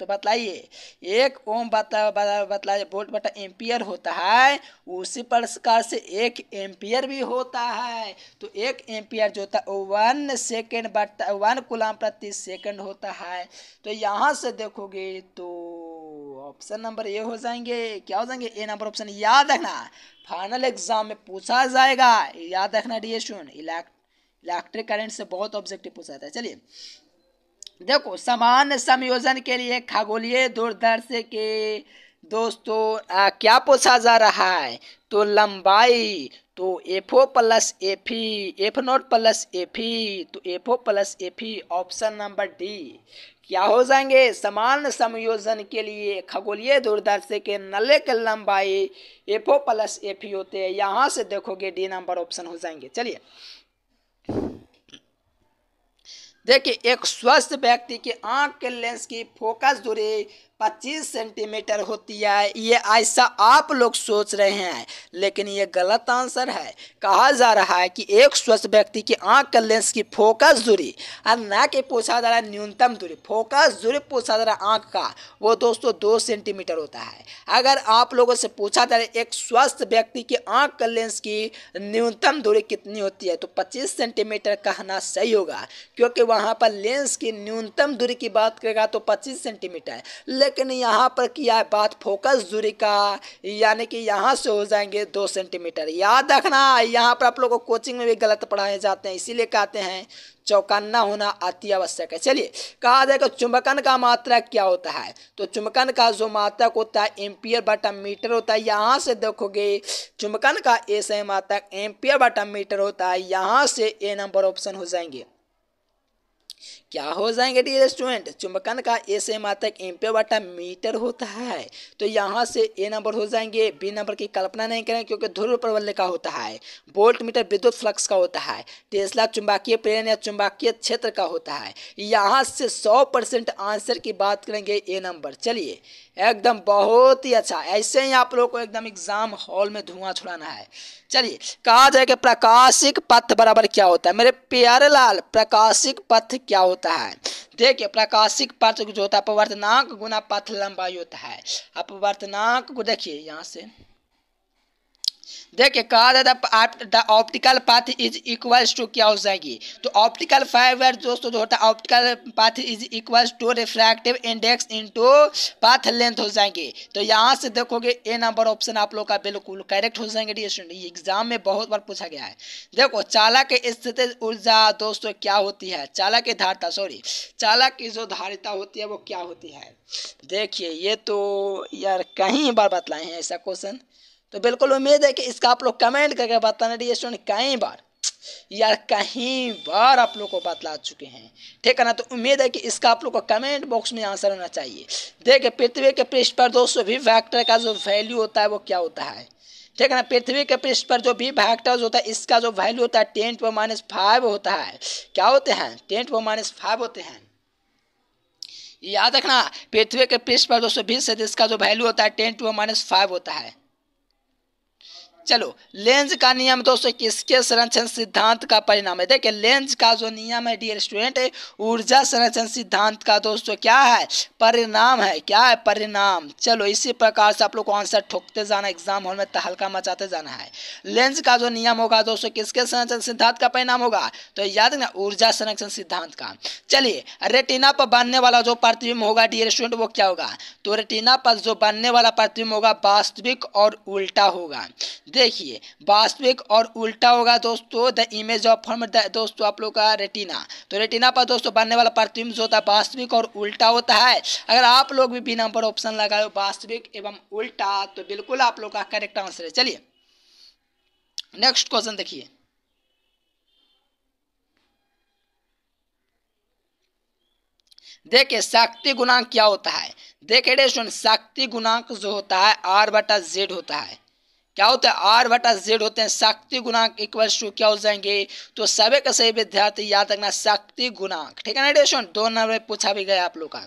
तो बतलाइए एक ओम बतला बतलाइए वोल्ट बटा एम्पियर होता है उसी प्रकार से एक एम्पियर भी होता है तो एक एम्पियर जो होता है वन सेकेंड बटता वन गुलाम प्रति सेकेंड होता है तो यहाँ से देखोगे तो ऑप्शन नंबर ए हो जाएंगे क्या हो जाएंगे ए नंबर ऑप्शन याद रखना फाइनल एग्जाम में पूछा जाएगा याद रखना डी स्टूडेंट इलेक्ट्रिक करेंट से बहुत ऑब्जेक्टिव पूछा जाता है चलिए देखो समान संयोजन के लिए खगोलीय दूरदर्श के दोस्तों आ, क्या पूछा जा रहा है तो लंबाई तो F O plus F E F naught plus F E तो F O plus F E option number D क्या हो जाएंगे समान समयोजन के लिए खगोलीय दूरदर्शी के नले के लंबाई एफ प्लस एफ होते हैं यहाँ से देखोगे डी नंबर ऑप्शन हो जाएंगे चलिए देखिए एक स्वस्थ व्यक्ति के आंख के लेंस की फोकस दूरी पच्चीस सेंटीमीटर होती है ये ऐसा आप लोग सोच रहे हैं लेकिन ये गलत आंसर है कहा जा रहा है कि एक स्वस्थ व्यक्ति की आंख का लेंस की फोकस दूरी और ना कि पूछा जा रहा है न्यूनतम दूरी फोकस दूरी पूछा जा रहा है आँख का वो दोस्तों दो सेंटीमीटर होता है अगर आप लोगों से पूछा जा रहा है एक स्वस्थ व्यक्ति की आँख का लेंस की न्यूनतम दूरी कितनी होती है तो पच्चीस सेंटीमीटर कहना सही होगा क्योंकि वहाँ पर लेंस की न्यूनतम दूरी की बात करेगा तो पच्चीस सेंटीमीटर लेकिन यहाँ पर किया है बात फोकस दूरी का यानी कि यहाँ से हो जाएंगे दो सेंटीमीटर याद रखना यहाँ पर आप लोगों को कोचिंग में भी गलत पढ़ाए जाते हैं इसीलिए कहते हैं चौकन्ना होना अति आवश्यक है चलिए कहा जाएगा चुंबकन का मात्रा क्या होता है तो चुंबकन का जो मात्रक होता है एम्पियर बटा मीटर होता है यहाँ से देखोगे चुंबकन का ऐसे मात्रक एम्पियर बटा मीटर होता है यहाँ से ए नंबर ऑप्शन हो जाएंगे क्या हो जाएंगे डी स्टूडेंट चुंबकन का ए से मातक एम्पे वाटा मीटर होता है तो यहाँ से ए नंबर हो जाएंगे बी नंबर की कल्पना नहीं करें क्योंकि ध्रुव प्रबल्य का होता है बोल्ट मीटर विद्युत फ्लक्स का होता है टेस्ला चुंबकीय प्रेरण या चुंबकीय क्षेत्र का होता है यहाँ से सौ परसेंट आंसर की बात करेंगे ए नंबर चलिए एकदम बहुत ही अच्छा ऐसे ही आप लोगों को एकदम एग्जाम हॉल में धुआं छुड़ाना है चलिए कहा जाए कि प्रकाशिक पथ बराबर क्या होता है मेरे प्यारे लाल प्रकाशिक पथ क्या होता होता है देखिए प्रकाशिक पथ जो होता है अपवर्तनाक गुना पथ लंबाई होता है अपवर्तनाक को देखिए यहाँ से देखिए कहा था the optical path is equals to क्या हो जाएगी तो ऑप्टिकल फाइबर दोस्तों जो होता है optical path is equals to refractive index into path length हो जाएंगे तो यहाँ से देखोगे ए नंबर ऑप्शन आप लोग का बिल्कुल करेक्ट हो जाएंगे डी स्टूडेंट एग्जाम में बहुत बार पूछा गया है देखो चालक स्थिति ऊर्जा दोस्तों क्या होती है चालक की धारिता सॉरी चालक की जो धारिता होती है वो क्या होती है देखिए ये तो यार कहीं बार बतलाए हैं ऐसा क्वेश्चन तो बिल्कुल उम्मीद है कि इसका आप लोग कमेंट करके बताना डी स्टूडेंट कई बार यार कहीं बार आप लोग को बतला चुके हैं ठीक है ना तो उम्मीद है कि इसका आप लोग को कमेंट बॉक्स में आंसर होना चाहिए देखिए पृथ्वी के पृष्ठ पर दोस्तों भी फैक्टर का जो वैल्यू होता है वो क्या होता है ठीक है ना पृथ्वी के पृष्ठ पर जो भी फैक्टर्स होता है इसका जो वैल्यू होता है टेन वो माइनस फाइव होता है क्या होते हैं टेन वो माइनस फाइव होते हैं याद रखना पृथ्वी के पृष्ठ पर दोस्तों बीस से जिसका जो वैल्यू होता है टेन टू माइनस फाइव होता है चलो लेंज का नियम दोस्तों किसके संरक्षण सिद्धांत का परिणाम है देखिए लेंज का जो नियम है डियर स्टूडेंट ऊर्जा संरक्षण सिद्धांत का दोस्तों क्या है परिणाम है क्या है परिणाम चलो इसी प्रकार से आप लोग को आंसर ठोकते जाना एग्जाम हॉल में तहलका मचाते जाना है लेंज का जो नियम होगा दोस्तों किसके संरक्षण सिद्धांत का परिणाम होगा तो याद ना ऊर्जा संरक्षण सिद्धांत का चलिए रेटिना पर बनने वाला जो प्रतिबिंब होगा डियर स्टूडेंट वो क्या होगा तो रेटिना पर जो बनने वाला प्रतिबिंब होगा वास्तविक और उल्टा होगा देखिए वास्तविक और उल्टा होगा दोस्तों द इमेज ऑफ फॉर्म दोस्तों आप लोग का रेटिना तो रेटिना पर दोस्तों बनने वाला प्रतिबिंब जो होता है वास्तविक और उल्टा होता है अगर आप लोग भी बी नंबर ऑप्शन लगाए वास्तविक एवं उल्टा तो बिल्कुल आप लोग का करेक्ट आंसर है चलिए नेक्स्ट क्वेश्चन देखिए देखिए शक्ति गुणांक क्या होता है देखिए शक्ति गुणांक जो होता है आर बटा जेड होता है क्या होता है आर वटा जेड होते हैं शक्ति गुणांक इक्वल टू क्या हो जाएंगे तो सभी का सही विद्यार्थी याद रखना शक्ति गुणांक ठीक है ना डेशन दो नंबर पूछा भी गया आप लोग का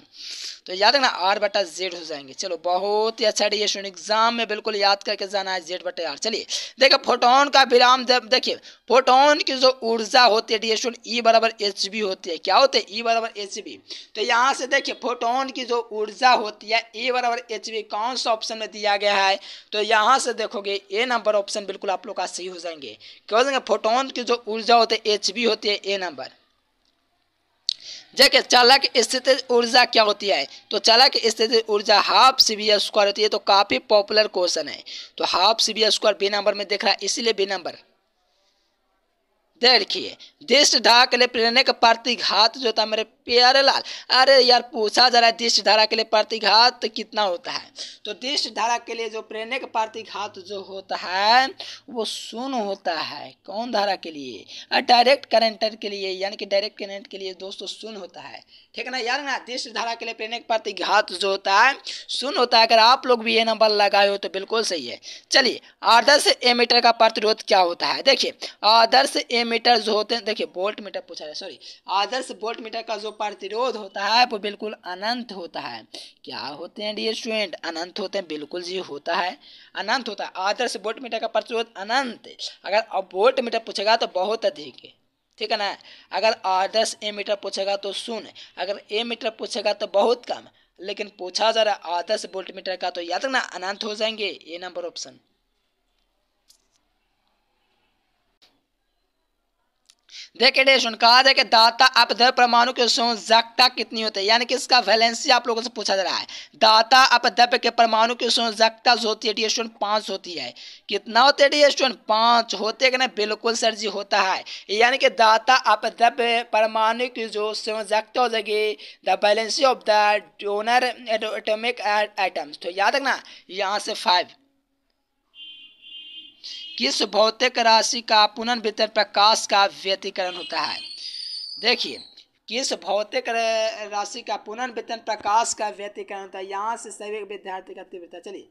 तो याद रखना आर बटा जेड हो जाएंगे चलो बहुत ही अच्छा डिएशन एग्जाम में बिल्कुल याद करके जाना है जेड बटा आर चलिए देखो फोटोन का विराम देखिए फोटोन की जो ऊर्जा होती है डिएशन ई e बराबर एच बी होती है क्या होते हैं ई e बराबर एच बी तो यहाँ से देखिए फोटोन की जो ऊर्जा होती है ई e बराबर एच बी कौन सा ऑप्शन में दिया गया है तो यहाँ से देखोगे ए नंबर ऑप्शन बिल्कुल आप लोग का सही हो जाएंगे क्यों जाएंगे फोटोन की जो ऊर्जा होती है एच बी होती है ए नंबर जैसे चालक स्थित ऊर्जा क्या होती है तो चालक स्थित ऊर्जा हाफ सी बी स्क्वायर होती है तो काफ़ी पॉपुलर क्वेश्चन है तो half C B square B number में देख रहा है इसीलिए बी नंबर देखिए दिष्ट ढाक ले प्रेरणा का प्रतिघात जो था मेरे प्यारे लाल अरे यार पूछा जा रहा है दृष्ट धारा के लिए प्रतिघात कितना होता है तो दृष्ट धारा के लिए जो प्रेरणे प्रतिघात जो होता है वो शून्य होता है कौन धारा के लिए डायरेक्ट करेंटर के लिए यानी कि डायरेक्ट करेंट के लिए दोस्तों शून्य होता है ठीक है ना यार ना दृष्ट धारा के लिए प्रेरणे प्रतिघात जो होता है शून्य होता है अगर आप लोग भी ये नंबर लगाए हो तो बिल्कुल सही है चलिए आदर्श एमीटर का प्रतिरोध क्या होता है देखिए आदर्श एमीटर जो होते हैं देखिए वोल्ट मीटर पूछा है सॉरी आदर्श वोल्ट मीटर का जो प्रतिरोध होता है वो बिल्कुल अनंत होता है क्या होते हैं डियर स्टूडेंट अनंत होते हैं बिल्कुल जी होता है अनंत होता है आदर्श वोट मीटर का प्रतिरोध अनंत अगर अब वोट मीटर पूछेगा तो बहुत अधिक है ठीक है ना अगर आदर्श ए मीटर पूछेगा तो शून्य अगर ए मीटर पूछेगा तो बहुत कम लेकिन पूछा जा रहा आदर्श वोल्ट मीटर का तो याद रखना अनंत हो जाएंगे ए नंबर ऑप्शन देखिए डेशन कहा जाए कि दाता दर परमाणु के संजाकता कितनी होती है यानी कि इसका वैलेंसी आप लोगों से पूछा जा रहा है दाता अपधप के परमाणु की संजाकता जो होती है डी स्टूडेंट पाँच होती है कितना होते है डी स्टूडेंट पाँच होते कि ना बिल्कुल सर जी होता है यानी कि दाता अपधप परमाणु की जो संजाकता हो जाएगी the valency of the donor atomic items तो याद रखना यहाँ से फाइव किस भौतिक राशि का पुनर्भितर प्रकाश का व्यतिकरण होता है देखिए किस भौतिक राशि का पुनर्वितरण प्रकाश का व्यतिकरण होता है यहाँ से सभी विद्यार्थी का तीव्रता चलिए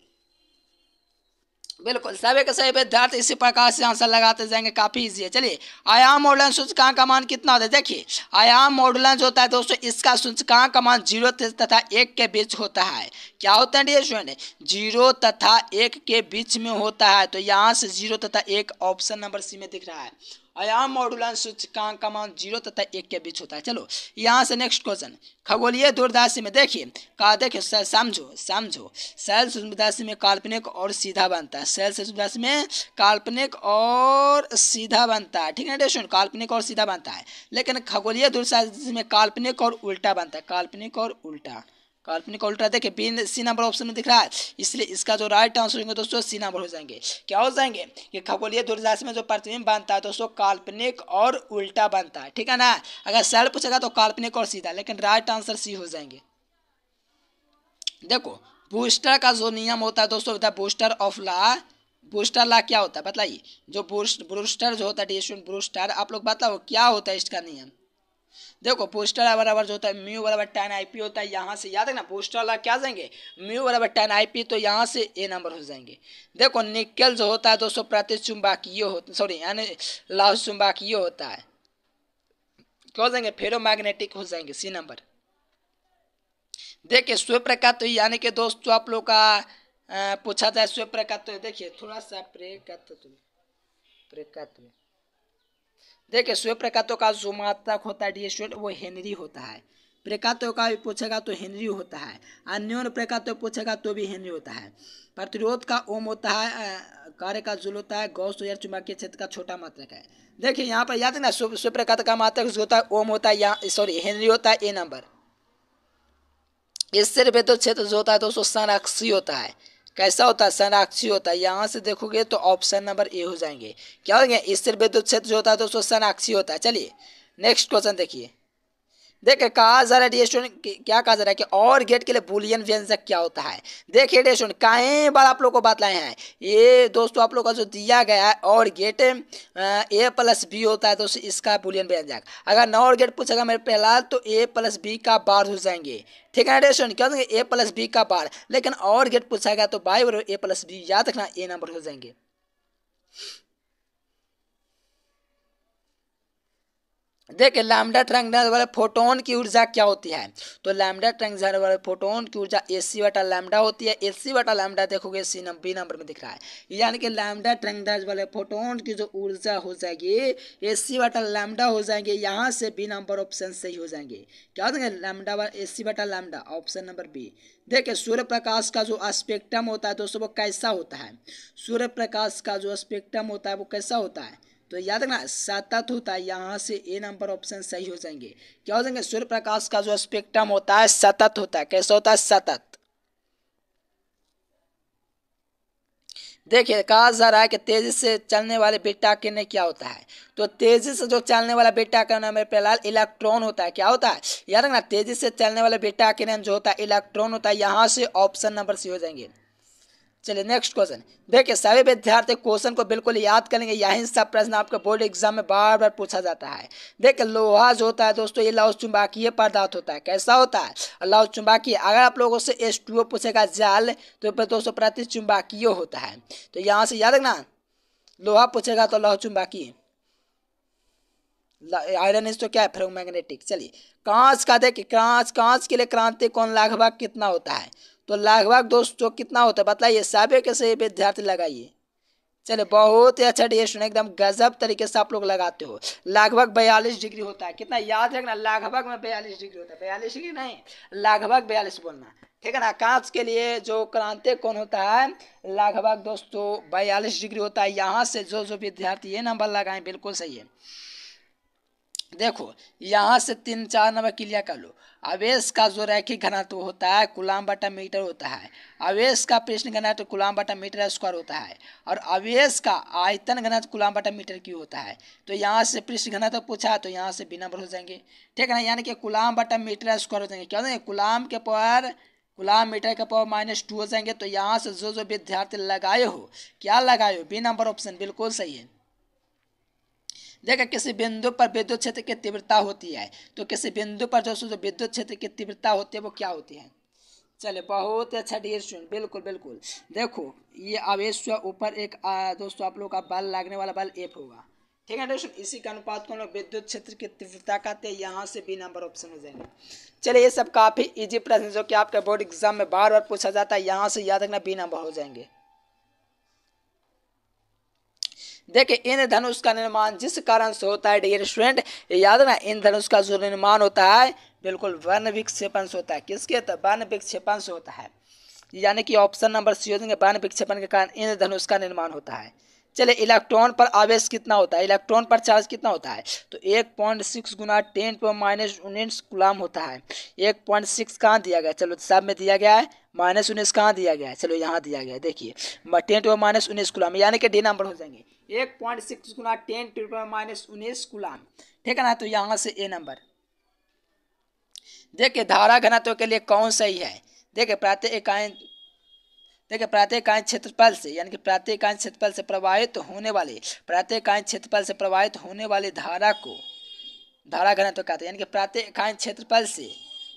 बिल्कुल सभी के सही विद्यार्थी इसी प्रकार से आंसर लगाते जाएंगे काफ़ी इजी है चलिए आयाम मॉडलन सूचकांक का मान कितना होता है देखिए आयाम मॉडलन होता है दोस्तों इसका सूचकांक का मान जीरो तथा एक के बीच होता है क्या होता है डी स्टूडेंट जीरो तथा एक के बीच में होता है तो यहाँ से जीरो तथा एक ऑप्शन नंबर सी में दिख रहा है आयाम मॉडुलन सूचकांक का मान जीरो तथा एक के बीच होता है चलो यहाँ से नेक्स्ट क्वेश्चन खगोलीय दूरदर्शी में देखिए कहा देखिए समझो समझो शैल सूक्ष्मदर्शी में काल्पनिक और सीधा बनता है शैल सूक्ष्मदर्शी में काल्पनिक और सीधा बनता है ठीक है सुन काल्पनिक और सीधा बनता है लेकिन खगोलीय दूरदर्शी में काल्पनिक और उल्टा बनता है काल्पनिक और उल्टा काल्पनिक उल्टा देखे बी सी नंबर ऑप्शन में दिख रहा है इसलिए इसका जो राइट आंसर होंगे दोस्तों सी नंबर हो जाएंगे क्या हो जाएंगे ये खगोलीय दुर्दाश में जो प्रतिबिंब बनता है दोस्तों काल्पनिक और उल्टा बनता है ठीक है ना अगर सर पूछेगा तो काल्पनिक और सीधा लेकिन राइट आंसर सी हो जाएंगे देखो बूस्टर का जो नियम होता है दोस्तों होता Brewster of law Brewster law क्या होता है बताइए जो बूस्ट ब्रूस्टर जो होता है ब्रूस्टर आप लोग बताओ क्या होता है इसका नियम देखो पोस्टर आर बराबर जो होता है म्यू बराबर टेन आईपी होता है यहाँ से याद है ना पोस्टर वाला क्या जाएंगे म्यू बराबर टेन आईपी तो यहाँ से ए नंबर हो जाएंगे देखो निकल जो होता है दोस्तों प्रति चुंबकीय होता सॉरी यानी लाह चुंबकीय होता है क्या हो जाएंगे मैग्नेटिक हो जाएंगे सी नंबर देखिए तो यानी कि दोस्तों आप लोग का पूछा जाए तो देखिए थोड़ा सा प्रेकत्व प्रेकत्व देखिए स्वयं प्रकातों का जो मात्रक होता है डी स्टूडेंट वो हेनरी होता है प्रकातों का भी पूछेगा तो हेनरी होता है अन्योन प्रकातो पूछेगा तो भी हेनरी होता है प्रतिरोध का ओम होता है कार्य का जुल होता है गौस या चुंबकीय क्षेत्र का छोटा मात्रक है देखिए यहाँ पर याद है ना स्वयं प्रकात का मात्रक जो होता है ओम होता है या सॉरी हेनरी होता है ए नंबर इससे विद्युत तो क्षेत्र जो होता है तो दोस्तों संरक्षी होता है कैसा होता है सनाक्षी होता है यहाँ से देखोगे तो ऑप्शन नंबर ए हो जाएंगे क्या हो गया स्थिर विद्युत क्षेत्र जो होता है दोस्तों सनाक्षी होता है चलिए नेक्स्ट क्वेश्चन देखिए देखे कहा जा रहा है स्टूडेंट क्या कहा जा रहा है कि और गेट के लिए बुलियन व्यंजक क्या होता है देखिए डियर स्टूडेंट कई बार आप लोग को बात लाए हैं ये दोस्तों आप लोग का जो दिया गया है और गेट ए प्लस बी होता है तो इसका बुलियन व्यंजक अगर नौ और गेट पूछेगा मेरे पहला तो ए प्लस बी का बार हो जाएंगे ठीक है स्टूडेंट क्या होंगे ए प्लस बी का बार लेकिन और गेट पूछा गया तो बाई और ए प्लस बी याद रखना ए नंबर हो जाएंगे देखिए लैमडा ट्रैंगल वाले फोटोन की ऊर्जा क्या होती है तो लैमडा ट्रैंगल वाले फोटोन की ऊर्जा ए सी बटा लैमडा होती है ए सी लैमडा देखोगे सी नंबर बी नंबर में दिख रहा है यानी कि लैमडा ट्रैंगल वाले फोटोन की जो ऊर्जा हो जाएगी ए सी लैमडा हो जाएंगे यहाँ से बी नंबर ऑप्शन सही हो जाएंगे क्या हो जाएंगे लैमडा ए सी वाटा लैमडा ऑप्शन नंबर बी देखिए सूर्य प्रकाश का जो स्पेक्ट्रम होता है दोस्तों वो कैसा होता है सूर्य प्रकाश का जो स्पेक्ट्रम होता है वो कैसा होता है तो याद रखना सतत होता है यहाँ से ए नंबर ऑप्शन सही हो जाएंगे क्या हो जाएंगे सूर्य प्रकाश का जो स्पेक्ट्रम होता है सतत होता है कैसा होता है सतत देखिए कहा जा रहा है कि तेजी से चलने वाले बेटा किरण क्या होता है तो तेजी से जो चलने वाला बेटा किरण में फिलहाल इलेक्ट्रॉन होता है क्या होता है याद रखना तेजी से चलने वाला बीटा किरण जो होता है इलेक्ट्रॉन होता है यहाँ से ऑप्शन नंबर सी हो जाएंगे चलिए नेक्स्ट क्वेश्चन देखिए सभी विद्यार्थी क्वेश्चन को बिल्कुल याद करेंगे यही सब प्रश्न आपका बोर्ड एग्जाम में बार बार पूछा जाता है देखिए लोहा जो होता है दोस्तों ये लाउ चुंबाकीय पदार्थ होता है कैसा होता है लाउ चुंबाकीय अगर आप लोगों से एस टू पूछेगा जाल तो दोस्तों प्रति चुंबाकीय होता है तो यहाँ से याद रखना लोहा पूछेगा तो लौह चुंबाकीय आयरन इज तो क्या है फ्रोमैग्नेटिक चलिए कांच का देखिए कांच कांच के लिए क्रांति कौन लगभग कितना होता है तो लगभग दोस्तों कितना होता है बताइए साबे के सही विद्यार्थी लगाइए चले बहुत ही अच्छा डिस्टूडेंट एकदम गजब तरीके से आप लोग लगाते हो लगभग बयालीस डिग्री होता है कितना याद रखना लगभग में बयालीस डिग्री होता है बयालीस डिग्री नहीं लगभग बयालीस बोलना ठीक है ना कांच के लिए जो क्रांति कौन होता है लगभग दोस्तों बयालीस डिग्री होता है यहाँ से जो जो विद्यार्थी ये नंबर लगाए बिल्कुल सही है देखो यहाँ से तीन चार नंबर क्लियर कर लो आवेश का जो रैखिक घनत्व तो होता है गुलाम बटा मीटर होता है आवेश का प्रश्न घनत्व तो गुलाम बटा मीटर स्क्वायर होता है और आवेश का आयतन घनत्व तो गुलाम बटा मीटर क्यों होता है तो यहाँ से प्रश्न घनत्व पूछा तो यहाँ से बी नंबर हो जाएंगे ठीक है ना यानी कि गुलाम बटा मीटर स्क्वायर हो जाएंगे क्या होते हैं गुलाम के पावर गुलाम मीटर के पावर माइनस टू हो जाएंगे तो यहाँ से जो जो विद्यार्थी लगाए हो क्या लगाए हो बी नंबर ऑप्शन बिल्कुल सही है देखा किसी बिंदु पर विद्युत क्षेत्र की तीव्रता होती है तो किसी बिंदु पर जो जो विद्युत क्षेत्र की तीव्रता होती है वो क्या होती है चले बहुत अच्छा डियर स्टूडेंट बिल्कुल बिल्कुल देखो ये आवेश ऊपर एक आ, दोस्तों आप लोग का बल लागने वाला बल एफ होगा ठीक है दोस्तों इसी के अनुपात को लोग विद्युत क्षेत्र की तीव्रता कहते हैं यहाँ से बी नंबर ऑप्शन हो जाएंगे चलिए ये सब काफ़ी इजी प्रश्न जो कि आपके बोर्ड एग्जाम में बार बार पूछा जाता है यहाँ से याद रखना बी नंबर हो जाएंगे देखिए इन धनुष का निर्माण जिस कारण से होता है डियर स्टूडेंट याद ना इन धनुष का जो निर्माण होता है बिल्कुल वर्ण विक्षेपण से होता है किसके तो वर्ण विक्षेपण से होता है यानी कि ऑप्शन नंबर सी हो जाएंगे वर्ण विक्षेपण के कारण इन धनुष का निर्माण होता है चले इलेक्ट्रॉन पर आवेश कितना होता है इलेक्ट्रॉन पर चार्ज कितना होता है तो एक पॉइंट सिक्स गुना टेन पर माइनस उन्नीस गुलाम होता है एक पॉइंट सिक्स कहाँ दिया गया चलो सब में दिया गया है माइनस उन्नीस कहाँ दिया गया है चलो यहाँ दिया गया है देखिए टेन टू माइनस उन्नीस गुलाम यानी कि डी नंबर हो जाएंगे एक पॉइंट सिक्स गुना टेन टू माइनस उन्नीस गुलाम ठीक है ना तो यहाँ से ए नंबर देखिए धारा घनत्व के लिए कौन सही है देखिए प्रातः इकाई देखिए प्रातःकांत क्षेत्रफल से यानी कि प्रातःकांत क्षेत्रफल से प्रवाहित होने वाले प्रातःकांत क्षेत्रफल से प्रवाहित होने वाली धारा को धारा घनत्व कहते हैं यानी कि प्रातःकांत क्षेत्रफल से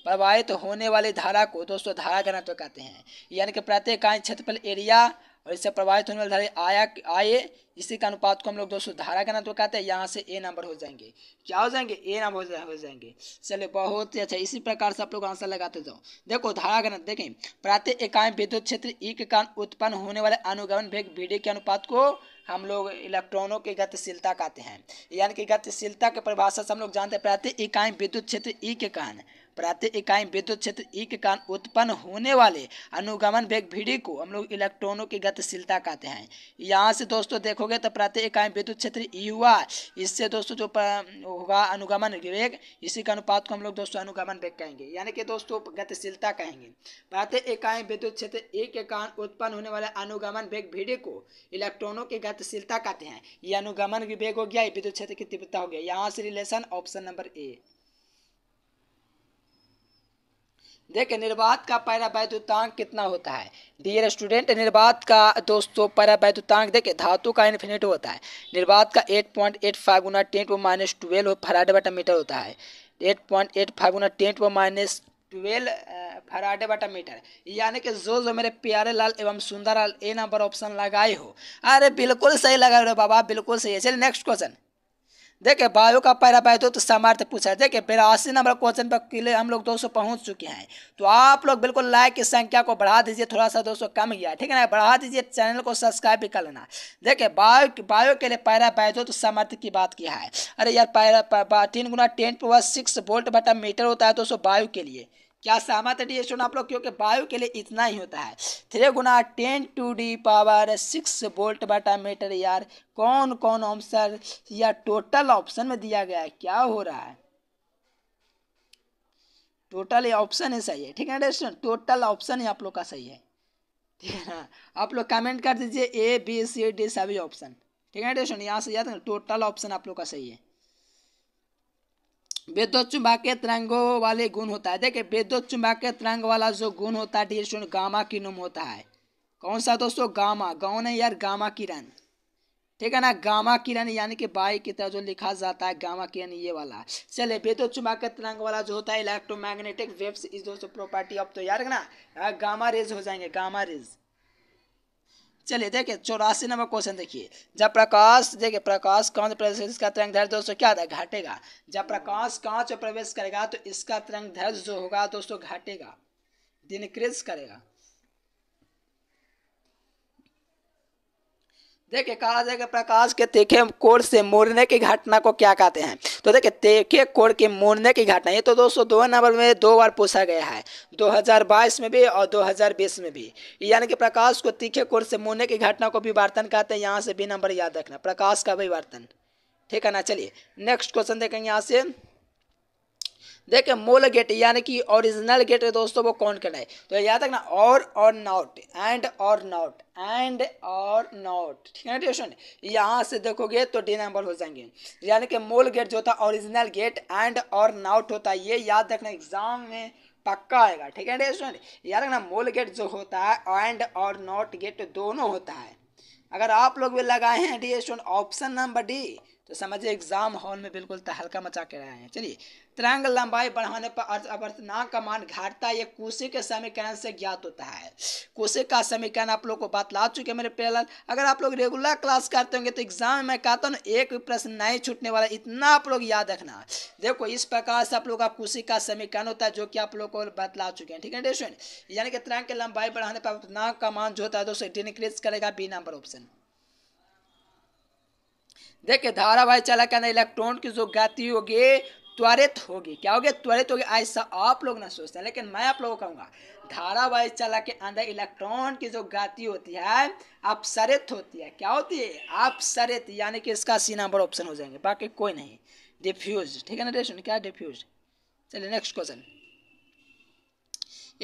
प्रवाहित होने वाली धारा को दोस्तों धारा घनत्व कहते हैं यानी कि प्रत्येक कांच क्षेत्रफल एरिया और इससे प्रभावित होने वाले धाराएं आया आए इसी का अनुपात को हम लोग दोस्तों धारा का नाम कहते हैं यहाँ से ए नंबर हो जाएंगे क्या हो जाएंगे ए नंबर हो जाएंगे चलिए बहुत ही अच्छा इसी प्रकार से आप लोग आंसर लगाते जाओ देखो धारा का नाम देखें प्रत्येक इकाई विद्युत क्षेत्र ई e के कारण उत्पन्न होने वाले अनुगमन भेग बी के अनुपात को हम लोग इलेक्ट्रॉनों की गतिशीलता कहते हैं यानी कि गतिशीलता के परिभाषा से हम लोग जानते हैं प्रत्येक इकाई विद्युत क्षेत्र ई e के कारण प्रति इकाई विद्युत क्षेत्र ई के कारण उत्पन्न होने वाले अनुगमन वेग वीडी को हम लोग इलेक्ट्रॉनों की गतिशीलता कहते हैं यहाँ से दोस्तों देखोगे तो प्रति इकाई विद्युत क्षेत्र ई हुआ इससे दोस्तों जो होगा अनुगमन वेग इसी का अनुपात को हम लोग दोस्तों अनुगमन वेग कहेंगे यानी कि दोस्तों गतिशीलता कहेंगे प्रति इकाई विद्युत क्षेत्र ई के कारण उत्पन्न होने वाले अनुगमन वेग वीडी को इलेक्ट्रॉनों की गतिशीलता कहते हैं ये अनुगमन वेग हो गया विद्युत क्षेत्र की तीव्रता हो गया यहाँ से रिलेशन ऑप्शन नंबर ए देखिए निर्बाध का पैरा वैद्युतांक कितना होता है डियर स्टूडेंट निर्बाध का दोस्तों पैरा वैद्युतांक देखिए धातु का इन्फिनिट होता है निर्बाध का एट पॉइंट एट फाइव गुना ten to minus twelve Faraday बटा मीटर होता है एट पॉइंट एट फाइव गुना ten to minus twelve Faraday बटा मीटर यानी कि जो जो मेरे प्यारे लाल एवं सुंदर लाल ए नंबर ऑप्शन लगाए हो अरे बिल्कुल सही लगा रहे बाबा बिल्कुल सही है चलिए नेक्स्ट क्वेश्चन देखिए वायु का पहला बाय तो सामर्थ्य पूछा है देखिए बिरासी नंबर क्वेश्चन पर किले हम लोग दोस्तों पहुंच चुके हैं तो आप लोग बिल्कुल लाइक की संख्या को बढ़ा दीजिए थोड़ा सा दोस्तों कम गया ठीक है ना बढ़ा दीजिए चैनल को सब्सक्राइब भी कर लेना देखिए वायु वायु के लिए पैरा बाय तो सामर्थ्य की बात किया है अरे यार पैरा तीन गुना टेन पर सिक्स वोल्ट बटा मीटर होता है दोस्तों वायु के लिए क्या सामा तटीय शोधन आप लोग क्योंकि वायु के लिए इतना ही होता है थ्री गुना ten to the power six volt बटा मीटर यार कौन कौन ऑप्शन या टोटल ऑप्शन में दिया गया है क्या हो रहा है टोटल ऑप्शन ही सही है ठीक है स्टूडेंट टोटल ऑप्शन ही आप लोग का सही है ठीक है ना आप लोग कमेंट कर दीजिए ए बी सी डी सभी ऑप्शन ठीक है स्टूडेंट यहाँ से याद टोटल ऑप्शन आप लोग का सही है विद्युत चुंबकीय तरंगों वाले गुण होता है देखिए विद्युत चुंबकीय तरंग वाला जो गुण होता है डी स्टूडेंट गामा नुम होता है कौन सा दोस्तों गामा गाँव नहीं यार गामा किरण ठीक है ना गामा किरण यानी कि बाई की तरह जो लिखा जाता है गामा किरण ये वाला चले विद्युत चुंबकीय तरंग वाला जो होता है इलेक्ट्रोमैग्नेटिक वेव्स इज दोस्तों प्रॉपर्टी ऑफ तो यार ना हाँ, गामा रेज हो जाएंगे गामा रेज चलिए देखिए चौरासी नंबर क्वेश्चन देखिए जब प्रकाश देखिए प्रकाश कांच प्रवेश इसका तरंग धैर्य दोस्तों क्या होता है घटेगा जब प्रकाश कांच प्रवेश करेगा तो इसका तरंग धैर्य जो होगा दोस्तों घटेगा दिन करेगा देखिए कहा जाए कि प्रकाश के तीखे कोर से मोड़ने की घटना को क्या कहते हैं तो देखिए तीखे कोर के मोड़ने की घटना ये तो दोस्तों दो नंबर में दो बार पूछा गया है 2022 में भी और 2020 में भी यानी कि प्रकाश को तीखे कोर से मोड़ने की घटना को भी वर्तन कहते हैं यहाँ से बी नंबर याद रखना प्रकाश का भी वर्तन ठीक है ना चलिए नेक्स्ट क्वेश्चन देखेंगे यहाँ से देखिए मोल गेट यानी कि ओरिजिनल गेट दोस्तों वो कौन है तो याद रखना और और नॉट एंड और नॉट एंड और नॉट ठीक है ना क्वेश्चन यहाँ से देखोगे तो डी नंबर हो जाएंगे यानी कि मोल गेट जो था ओरिजिनल गेट एंड और नॉट होता है ये याद रखना एग्जाम में पक्का आएगा ठीक है क्वेश्चन याद रखना मोल गेट जो होता है एंड और नॉट गेट दोनों होता है अगर आप लोग भी लगाए हैं D student option number D तो समझिए एग्जाम हॉल में बिल्कुल तहलका मचा के रहे हैं चलिए तरंग लंबाई बढ़ाने पर अर्थ अवर्तना का मान घटता है कोशे के समीकरण से ज्ञात होता है कोशे का समीकरण आप लोग को बतला चुके मेरे पैरल अगर आप लोग रेगुलर क्लास करते होंगे तो एग्जाम में कहता हूँ एक भी प्रश्न नहीं छूटने वाला इतना आप लोग याद रखना देखो इस प्रकार से आप लोग का कोशी का समीकरण होता है जो कि आप लोग को बतला चुके हैं ठीक है डेस्टूडेंट यानी कि तरंग की लंबाई बढ़ाने पर नाक का मान जो होता है दोस्तों डिक्रीज करेगा बी नंबर ऑप्शन देखिए धारावाही चालक का इलेक्ट्रॉन की जो गति होगी त्वरित होगी क्या होगी त्वरित होगी ऐसा आप लोग ना सोचते हैं लेकिन मैं आप लोगों को कहूँगा धारावाहिक चला के अंदर इलेक्ट्रॉन की जो गति होती है अपसरित होती है क्या होती है अपसरित यानी कि इसका सी नंबर ऑप्शन हो जाएंगे बाकी कोई नहीं डिफ्यूज ठीक है ना डेशन क्या डिफ्यूज चलिए नेक्स्ट क्वेश्चन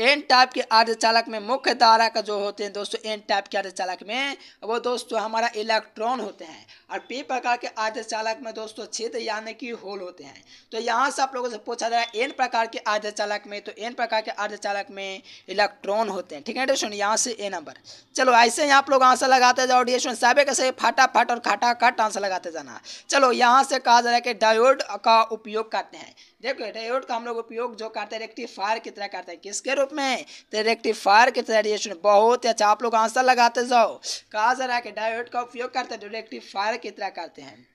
एन टाइप के चालक में मुख्य धारा का जो होते हैं दोस्तों एन टाइप के चालक में वो दोस्तों हमारा इलेक्ट्रॉन होते हैं और पी प्रकार के चालक में दोस्तों छिद्र यानी कि होल होते हैं तो यहाँ से आप लोगों से पूछा जा रहा है एन प्रकार के चालक में तो एन प्रकार के चालक में इलेक्ट्रॉन होते हैं ठीक है डिस्टूडेंट यहाँ से ए नंबर चलो ऐसे ही आप लोग आंसर लगाते जाओ डिस्टूडेंट सबे कैसे फटाफट और खाटा खाट आंसर लगाते जाना चलो यहाँ से कहा जा रहा है कि डायोड का उपयोग करते हैं देखो डायोड का हम लोग उपयोग जो करते हैं रेक्टिफायर की तरह करते हैं किसके रूप में तो रेक्टिफायर की तरह ये सुनो बहुत ही अच्छा आप लोग आंसर लगाते जाओ कहा जा रहा है कि डायोड का उपयोग करते हैं जो तो रेक्टिफायर की तरह करते हैं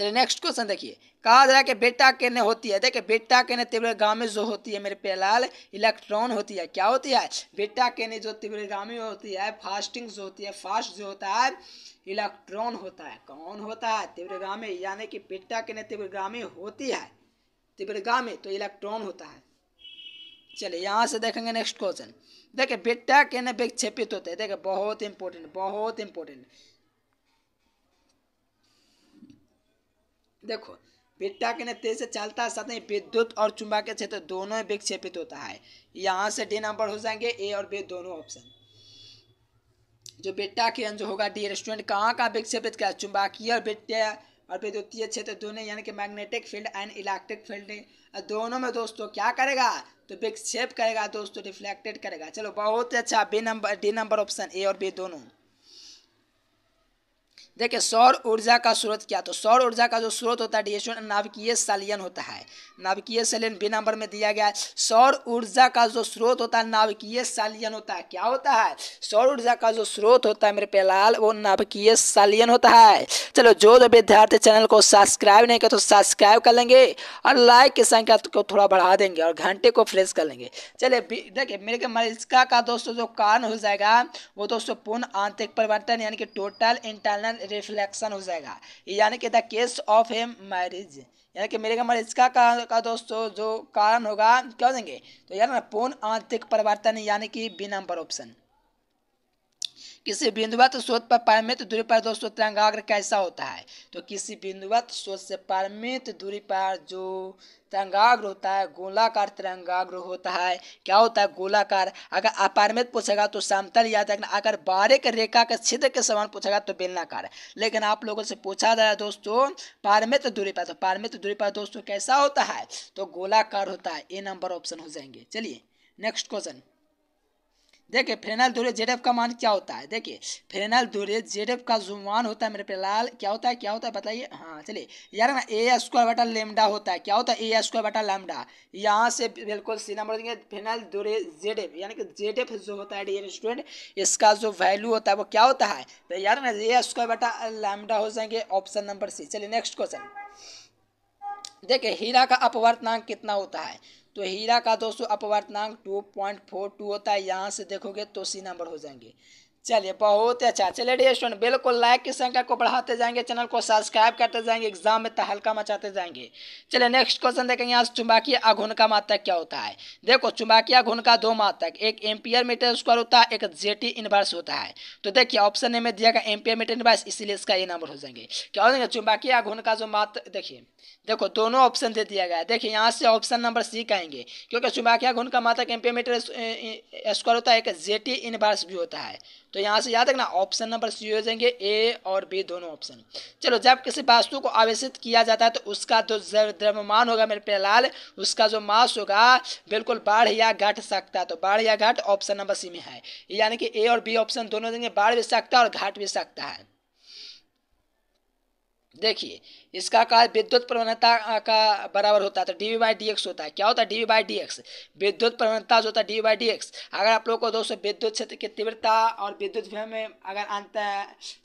चलिए नेक्स्ट क्वेश्चन देखिए कहा जा रहा है कि बेटा कहने होती है देखिए बेटा कहने तिवरे गाँव में जो होती है मेरे पेलाल इलेक्ट्रॉन होती है क्या होती है बेटा कहने जो तिवरे गाँव में होती है फास्टिंग जो होती है फास्ट जो होता है इलेक्ट्रॉन होता है कौन होता है तिवरे में यानी कि बेटा कहने तिवरे में होती है तिवरे में तो इलेक्ट्रॉन होता है चलिए यहाँ से देखेंगे नेक्स्ट क्वेश्चन देखिए बेटा कहने विक्षेपित होते हैं देखिए बहुत इंपॉर्टेंट बहुत इंपॉर्टेंट देखो पिट्टा के तेज से चलता है साथ ही विद्युत और के क्षेत्र दोनों ही विक्षेपित होता है यहाँ से डी नंबर हो जाएंगे ए और बी दोनों ऑप्शन जो बेटा के अंश होगा डी रेस्टोरेंट कहाँ कहाँ विक्षेपित किया चुंबकीय और बेटा और विद्युतीय क्षेत्र दोनों यानी कि magnetic field and electric field दोनों में दोस्तों क्या करेगा तो विक्षेप करेगा दोस्तों रिफ्लेक्टेड करेगा चलो बहुत अच्छा B number D number option A और बी दोनों देखिए सौर ऊर्जा का स्रोत क्या तो सौर ऊर्जा का जो स्रोत होता है डिएशन नाभिकीय सालियन होता है नाभिकीय सालियन बी नंबर में दिया गया है सौर ऊर्जा का जो स्रोत होता है नाभिकीय सालियन होता है क्या होता है सौर ऊर्जा का जो स्रोत होता है मेरे पेलाल वो नाभिकीय सालियन होता है चलो जो जो विद्यार्थी चैनल को सब्सक्राइब नहीं किया तो सब्सक्राइब कर लेंगे और लाइक की संख्या को थोड़ा बढ़ा देंगे और घंटे को फ्रेश कर लेंगे चलिए देखिए मेरे मरिस्का का दोस्तों जो कारण हो जाएगा वो दोस्तों पूर्ण आंतरिक परिवर्तन यानी कि टोटल इंटरनल रिफ्लेक्शन हो जाएगा यानी कि the case of a marriage यानी कि मेरे का मैरिज का कारण का दोस्तों जो कारण होगा क्या देंगे तो यार ना पूर्ण आंतरिक परिवर्तन यानी कि बी नंबर ऑप्शन किसी बिंदुवत स्रोत पर परिमित दूरी पर दोस्तों तिरंगाग्र कैसा होता है तो किसी बिंदुवत स्रोत से परिमित दूरी पर जो तिरंगाग्र होता है गोलाकार तिरंगाग्र होता है क्या होता है गोलाकार अगर अपारमित पूछेगा तो समतल याद रखना अगर बारे के रेखा के छिद्र के समान पूछेगा तो बेलनाकार लेकिन आप लोगों से पूछा जा रहा है दोस्तों पारमित दूरी पर तो पारमित दूरी पर दोस्तों कैसा होता है तो गोलाकार होता है ए नंबर ऑप्शन हो जाएंगे चलिए नेक्स्ट क्वेश्चन देखिए फ्रेनल धुरे जेड का मान क्या होता है देखिए फ्रेनल धुरे जेड का जो मान होता है मेरे फिलहाल क्या होता है क्या होता है बताइए हाँ चलिए यार ना ए स्क्वायर बटा लेमडा होता है क्या होता है ए स्क्वायर बटा लेमडा यहाँ से बिल्कुल सी नंबर देंगे फेनाल धुरे जेड यानी कि जेड जो होता है डी स्टूडेंट इसका जो वैल्यू होता है वो क्या होता है तो यार ना ए स्क्वायर बटा लेमडा हो जाएंगे ऑप्शन नंबर सी चलिए नेक्स्ट क्वेश्चन देखिए हीरा का अपवर्तनांक कितना होता है तो हीरा का दोस्तों अपवर्तनांक टू पॉइंट फोर टू होता है यहाँ से देखोगे तो सी नंबर हो जाएंगे चलिए बहुत अच्छा चलिए डी स्टूडेंट बिल्कुल लाइक की संख्या को बढ़ाते जाएंगे चैनल को सब्सक्राइब करते जाएंगे एग्जाम में तहलका मचाते जाएंगे चलिए नेक्स्ट क्वेश्चन देखेंगे यहाँ चुंबकीय अघुन का मात्रक क्या होता है देखो चुंबकीय घुन का दो मात्रक एक एम्पियर मीटर स्क्वायर होता है एक जेटी इनवर्स होता है तो देखिए ऑप्शन ए में दिया गया एम्पियर मीटर इनवर्स इसीलिए इसका ये नंबर हो जाएंगे क्या हो जाएंगे चुंबकीय घुन का जो मात देखिए देखो दोनों ऑप्शन दे दिया गया देखिए यहाँ से ऑप्शन नंबर सी कहेंगे क्योंकि चुंबकीय घुन का मात्रक एम्पियर मीटर स्क्वायर होता है एक जेटी इनवर्स भी होता है तो यहाँ से याद रखना ऑप्शन नंबर सी हो जाएंगे ए और बी दोनों ऑप्शन चलो जब किसी वास्तु को आवेशित किया जाता है तो उसका जो द्रव्यमान होगा मेरे प्यालाल उसका जो मास होगा बिल्कुल बाढ़ या घट सकता है तो बाढ़ या घट ऑप्शन नंबर सी में है यानी कि ए और बी ऑप्शन दोनों देंगे बाढ़ भी सकता है और घाट भी सकता है देखिए इसका कार्य विद्युत प्रवणता का बराबर होता है तो D V by D X होता है क्या होता है D V by D X विद्युत प्रवणता जो होता है D V by D X अगर आप लोग को दोस्तों विद्युत क्षेत्र की तीव्रता और विद्युत व्यय में अगर अंत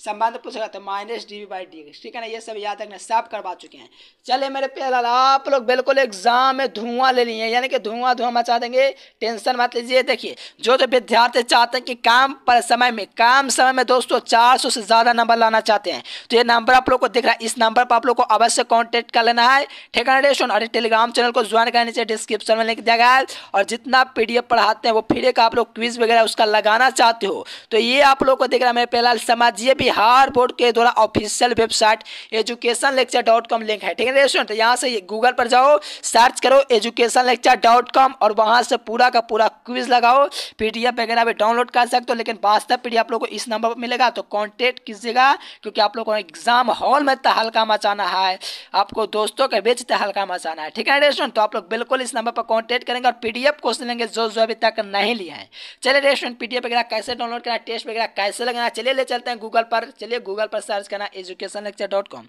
संबंध पूछेगा तो minus D V by D X ठीक है ना ये सब याद रखना साफ करवा चुके हैं चले मेरे प्यार आप लोग बिल्कुल एग्जाम में धुआं ले लिए यानी कि धुआं धुआं मचा देंगे टेंशन मत लीजिए देखिए जो जो विद्यार्थी चाहते हैं कि काम पर समय में काम समय में दोस्तों चार से ज़्यादा नंबर लाना चाहते हैं तो ये नंबर आप लोग को दिख रहा है इस नंबर पर आप लोग लोग को अवश्य कॉन्टेक्ट कर लेना है ठेकाना डेशन और टेलीग्राम चैनल को ज्वाइन करने से डिस्क्रिप्शन में लिंक दिया गया है और जितना पी पढ़ाते हैं वो फ्री का आप लोग क्विज वगैरह उसका लगाना चाहते हो तो ये आप लोग को देख रहा मैं पहला समाजीय बिहार बोर्ड के द्वारा official website education lecture dot com link है ठीक है डेशन तो यहाँ से गूगल पर जाओ सर्च करो एजुकेशन लेक्चर डॉट कॉम और वहाँ से पूरा का पूरा क्विज लगाओ पी वगैरह भी डाउनलोड कर सकते हो लेकिन वास्तव पी आप लोग को इस नंबर पर मिलेगा तो कॉन्टेक्ट कीजिएगा क्योंकि आप लोग को एग्जाम हॉल में तहलका मचाना आना है आपको दोस्तों के बीच तहलका मचाना है ठीक है रेस्टोरेंट तो आप लोग बिल्कुल इस नंबर पर कॉन्टेक्ट करेंगे और पीडीएफ क्वेश्चन लेंगे जो जो अभी तक नहीं लिया है चलिए रेस्टोरेंट पीडीएफ वगैरह कैसे डाउनलोड करना टेस्ट वगैरह कैसे लगाना चलिए ले चलते हैं गूगल पर चलिए गूगल पर सर्च करना एजुकेशन लेक्चर डॉट कॉम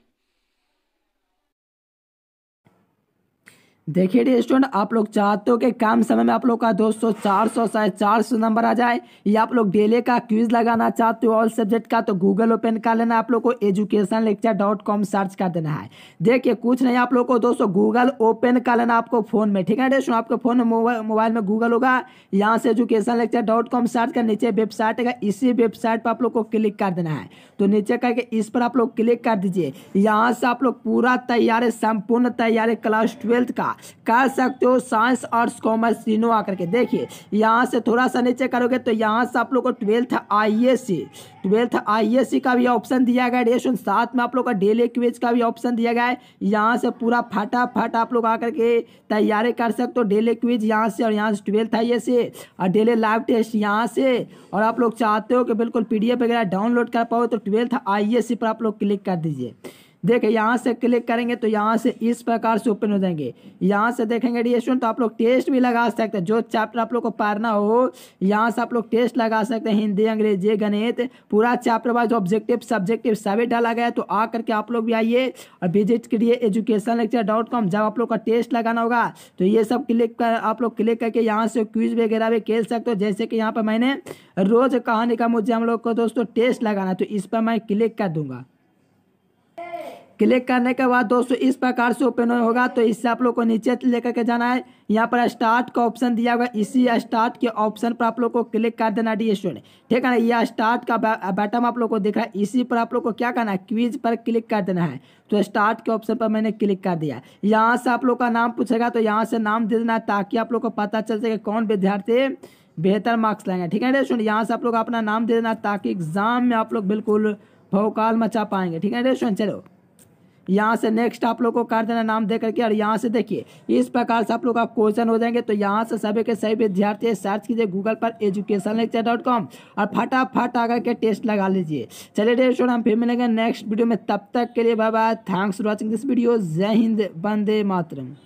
देखिए डी स्टूडेंट आप लोग चाहते हो कि कम समय में आप लोग का 200, 400, शायद सौ नंबर आ जाए या आप लोग डेले का क्विज लगाना चाहते हो ऑल सब्जेक्ट का तो गूगल ओपन कर लेना आप लोग को education lecture dot com search कर देना है देखिए कुछ नहीं आप लोग को दोस्तों गूगल ओपन कर लेना आपको फ़ोन में ठीक है डी स्टूडेंट आपके फ़ोन में मोबाइल में गूगल होगा यहाँ से education lecture dot com search कर नीचे वेबसाइट है इसी वेबसाइट पर आप लोग को क्लिक कर देना है तो नीचे करके इस पर आप लोग क्लिक कर दीजिए यहाँ से आप लोग पूरा तैयारी संपूर्ण तैयारी क्लास ट्वेल्थ का कर सकते हो साइंस आर्ट्स कॉमर्स तीनों आकर के देखिए यहाँ से थोड़ा सा नीचे करोगे तो यहाँ से आप लोग को twelfth I A C twelfth I S C का भी ऑप्शन दिया गया है साथ में आप लोग का डेली क्वेज का भी ऑप्शन दिया गया है यहाँ से पूरा फटाफट आप लोग आकर के तैयारी कर सकते हो डेली क्विज यहाँ से और यहाँ से ट्वेल्थ आई एस सी और डेली लाइव टेस्ट यहाँ से और आप लोग चाहते हो कि बिल्कुल पी वगैरह डाउनलोड कर पाओ तो ट्वेल्थ आई पर आप लोग क्लिक कर दीजिए देखें यहाँ से क्लिक करेंगे तो यहाँ से इस प्रकार से ओपन हो जाएंगे यहाँ से देखेंगे डी स्टूडेंट तो आप लोग टेस्ट भी लगा सकते हैं जो चैप्टर आप लोग को पढ़ना हो यहाँ से आप लोग टेस्ट लगा सकते हैं हिंदी अंग्रेजी गणित पूरा चैप्टर वाइज ऑब्जेक्टिव सब्जेक्टिव सभी डाला गया तो आ करके आप लोग भी आइए और विजिट करिए एजुकेशन लेक्चर डॉट कॉम जब आप लोग का टेस्ट लगाना होगा तो ये सब क्लिक कर आप लोग क्लिक करके यहाँ से क्विज वगैरह भी खेल सकते हो जैसे कि यहाँ पर मैंने रोज कहानी का मुझे हम लोग को दोस्तों टेस्ट लगाना तो इस पर मैं क्लिक कर दूंगा क्लिक करने के बाद दोस्तों इस प्रकार से ओपन होगा तो इससे आप लोग को नीचे लेकर के जाना है यहाँ पर स्टार्ट का ऑप्शन दिया हुआ इसी स्टार्ट के ऑप्शन पर आप लोग को क्लिक कर देना डी एस ठीक है ना यह स्टार्ट का बटन आप लोग को दिख रहा है इसी पर आप लोग को क्या करना है क्विज पर क्लिक कर देना है तो स्टार्ट के ऑप्शन पर मैंने क्लिक कर दिया यहाँ से आप लोग का नाम पूछेगा तो यहाँ से नाम दे देना है ताकि आप लोग को पता चल सके कौन विद्यार्थी बेहतर मार्क्स लाएंगे ठीक है ना यहाँ से आप लोग अपना नाम दे देना ताकि एग्जाम में आप लोग बिल्कुल भोकाल मचा पाएंगे ठीक है ना चलो यहाँ से नेक्स्ट आप लोग को कर देना नाम दे करके और यहाँ से देखिए इस प्रकार से आप लोग का क्वेश्चन हो जाएंगे तो यहाँ से सभी के सभी विद्यार्थी सर्च कीजिए गूगल पर एजुकेशन लेक्चर डॉट कॉम और फटाफट आकर के टेस्ट लगा लीजिए चलिए डेढ़ स्टूडेंट हम फिर मिलेंगे नेक्स्ट वीडियो में तब तक के लिए bye bye thanks for watching this video जय हिंद बंदे मातरम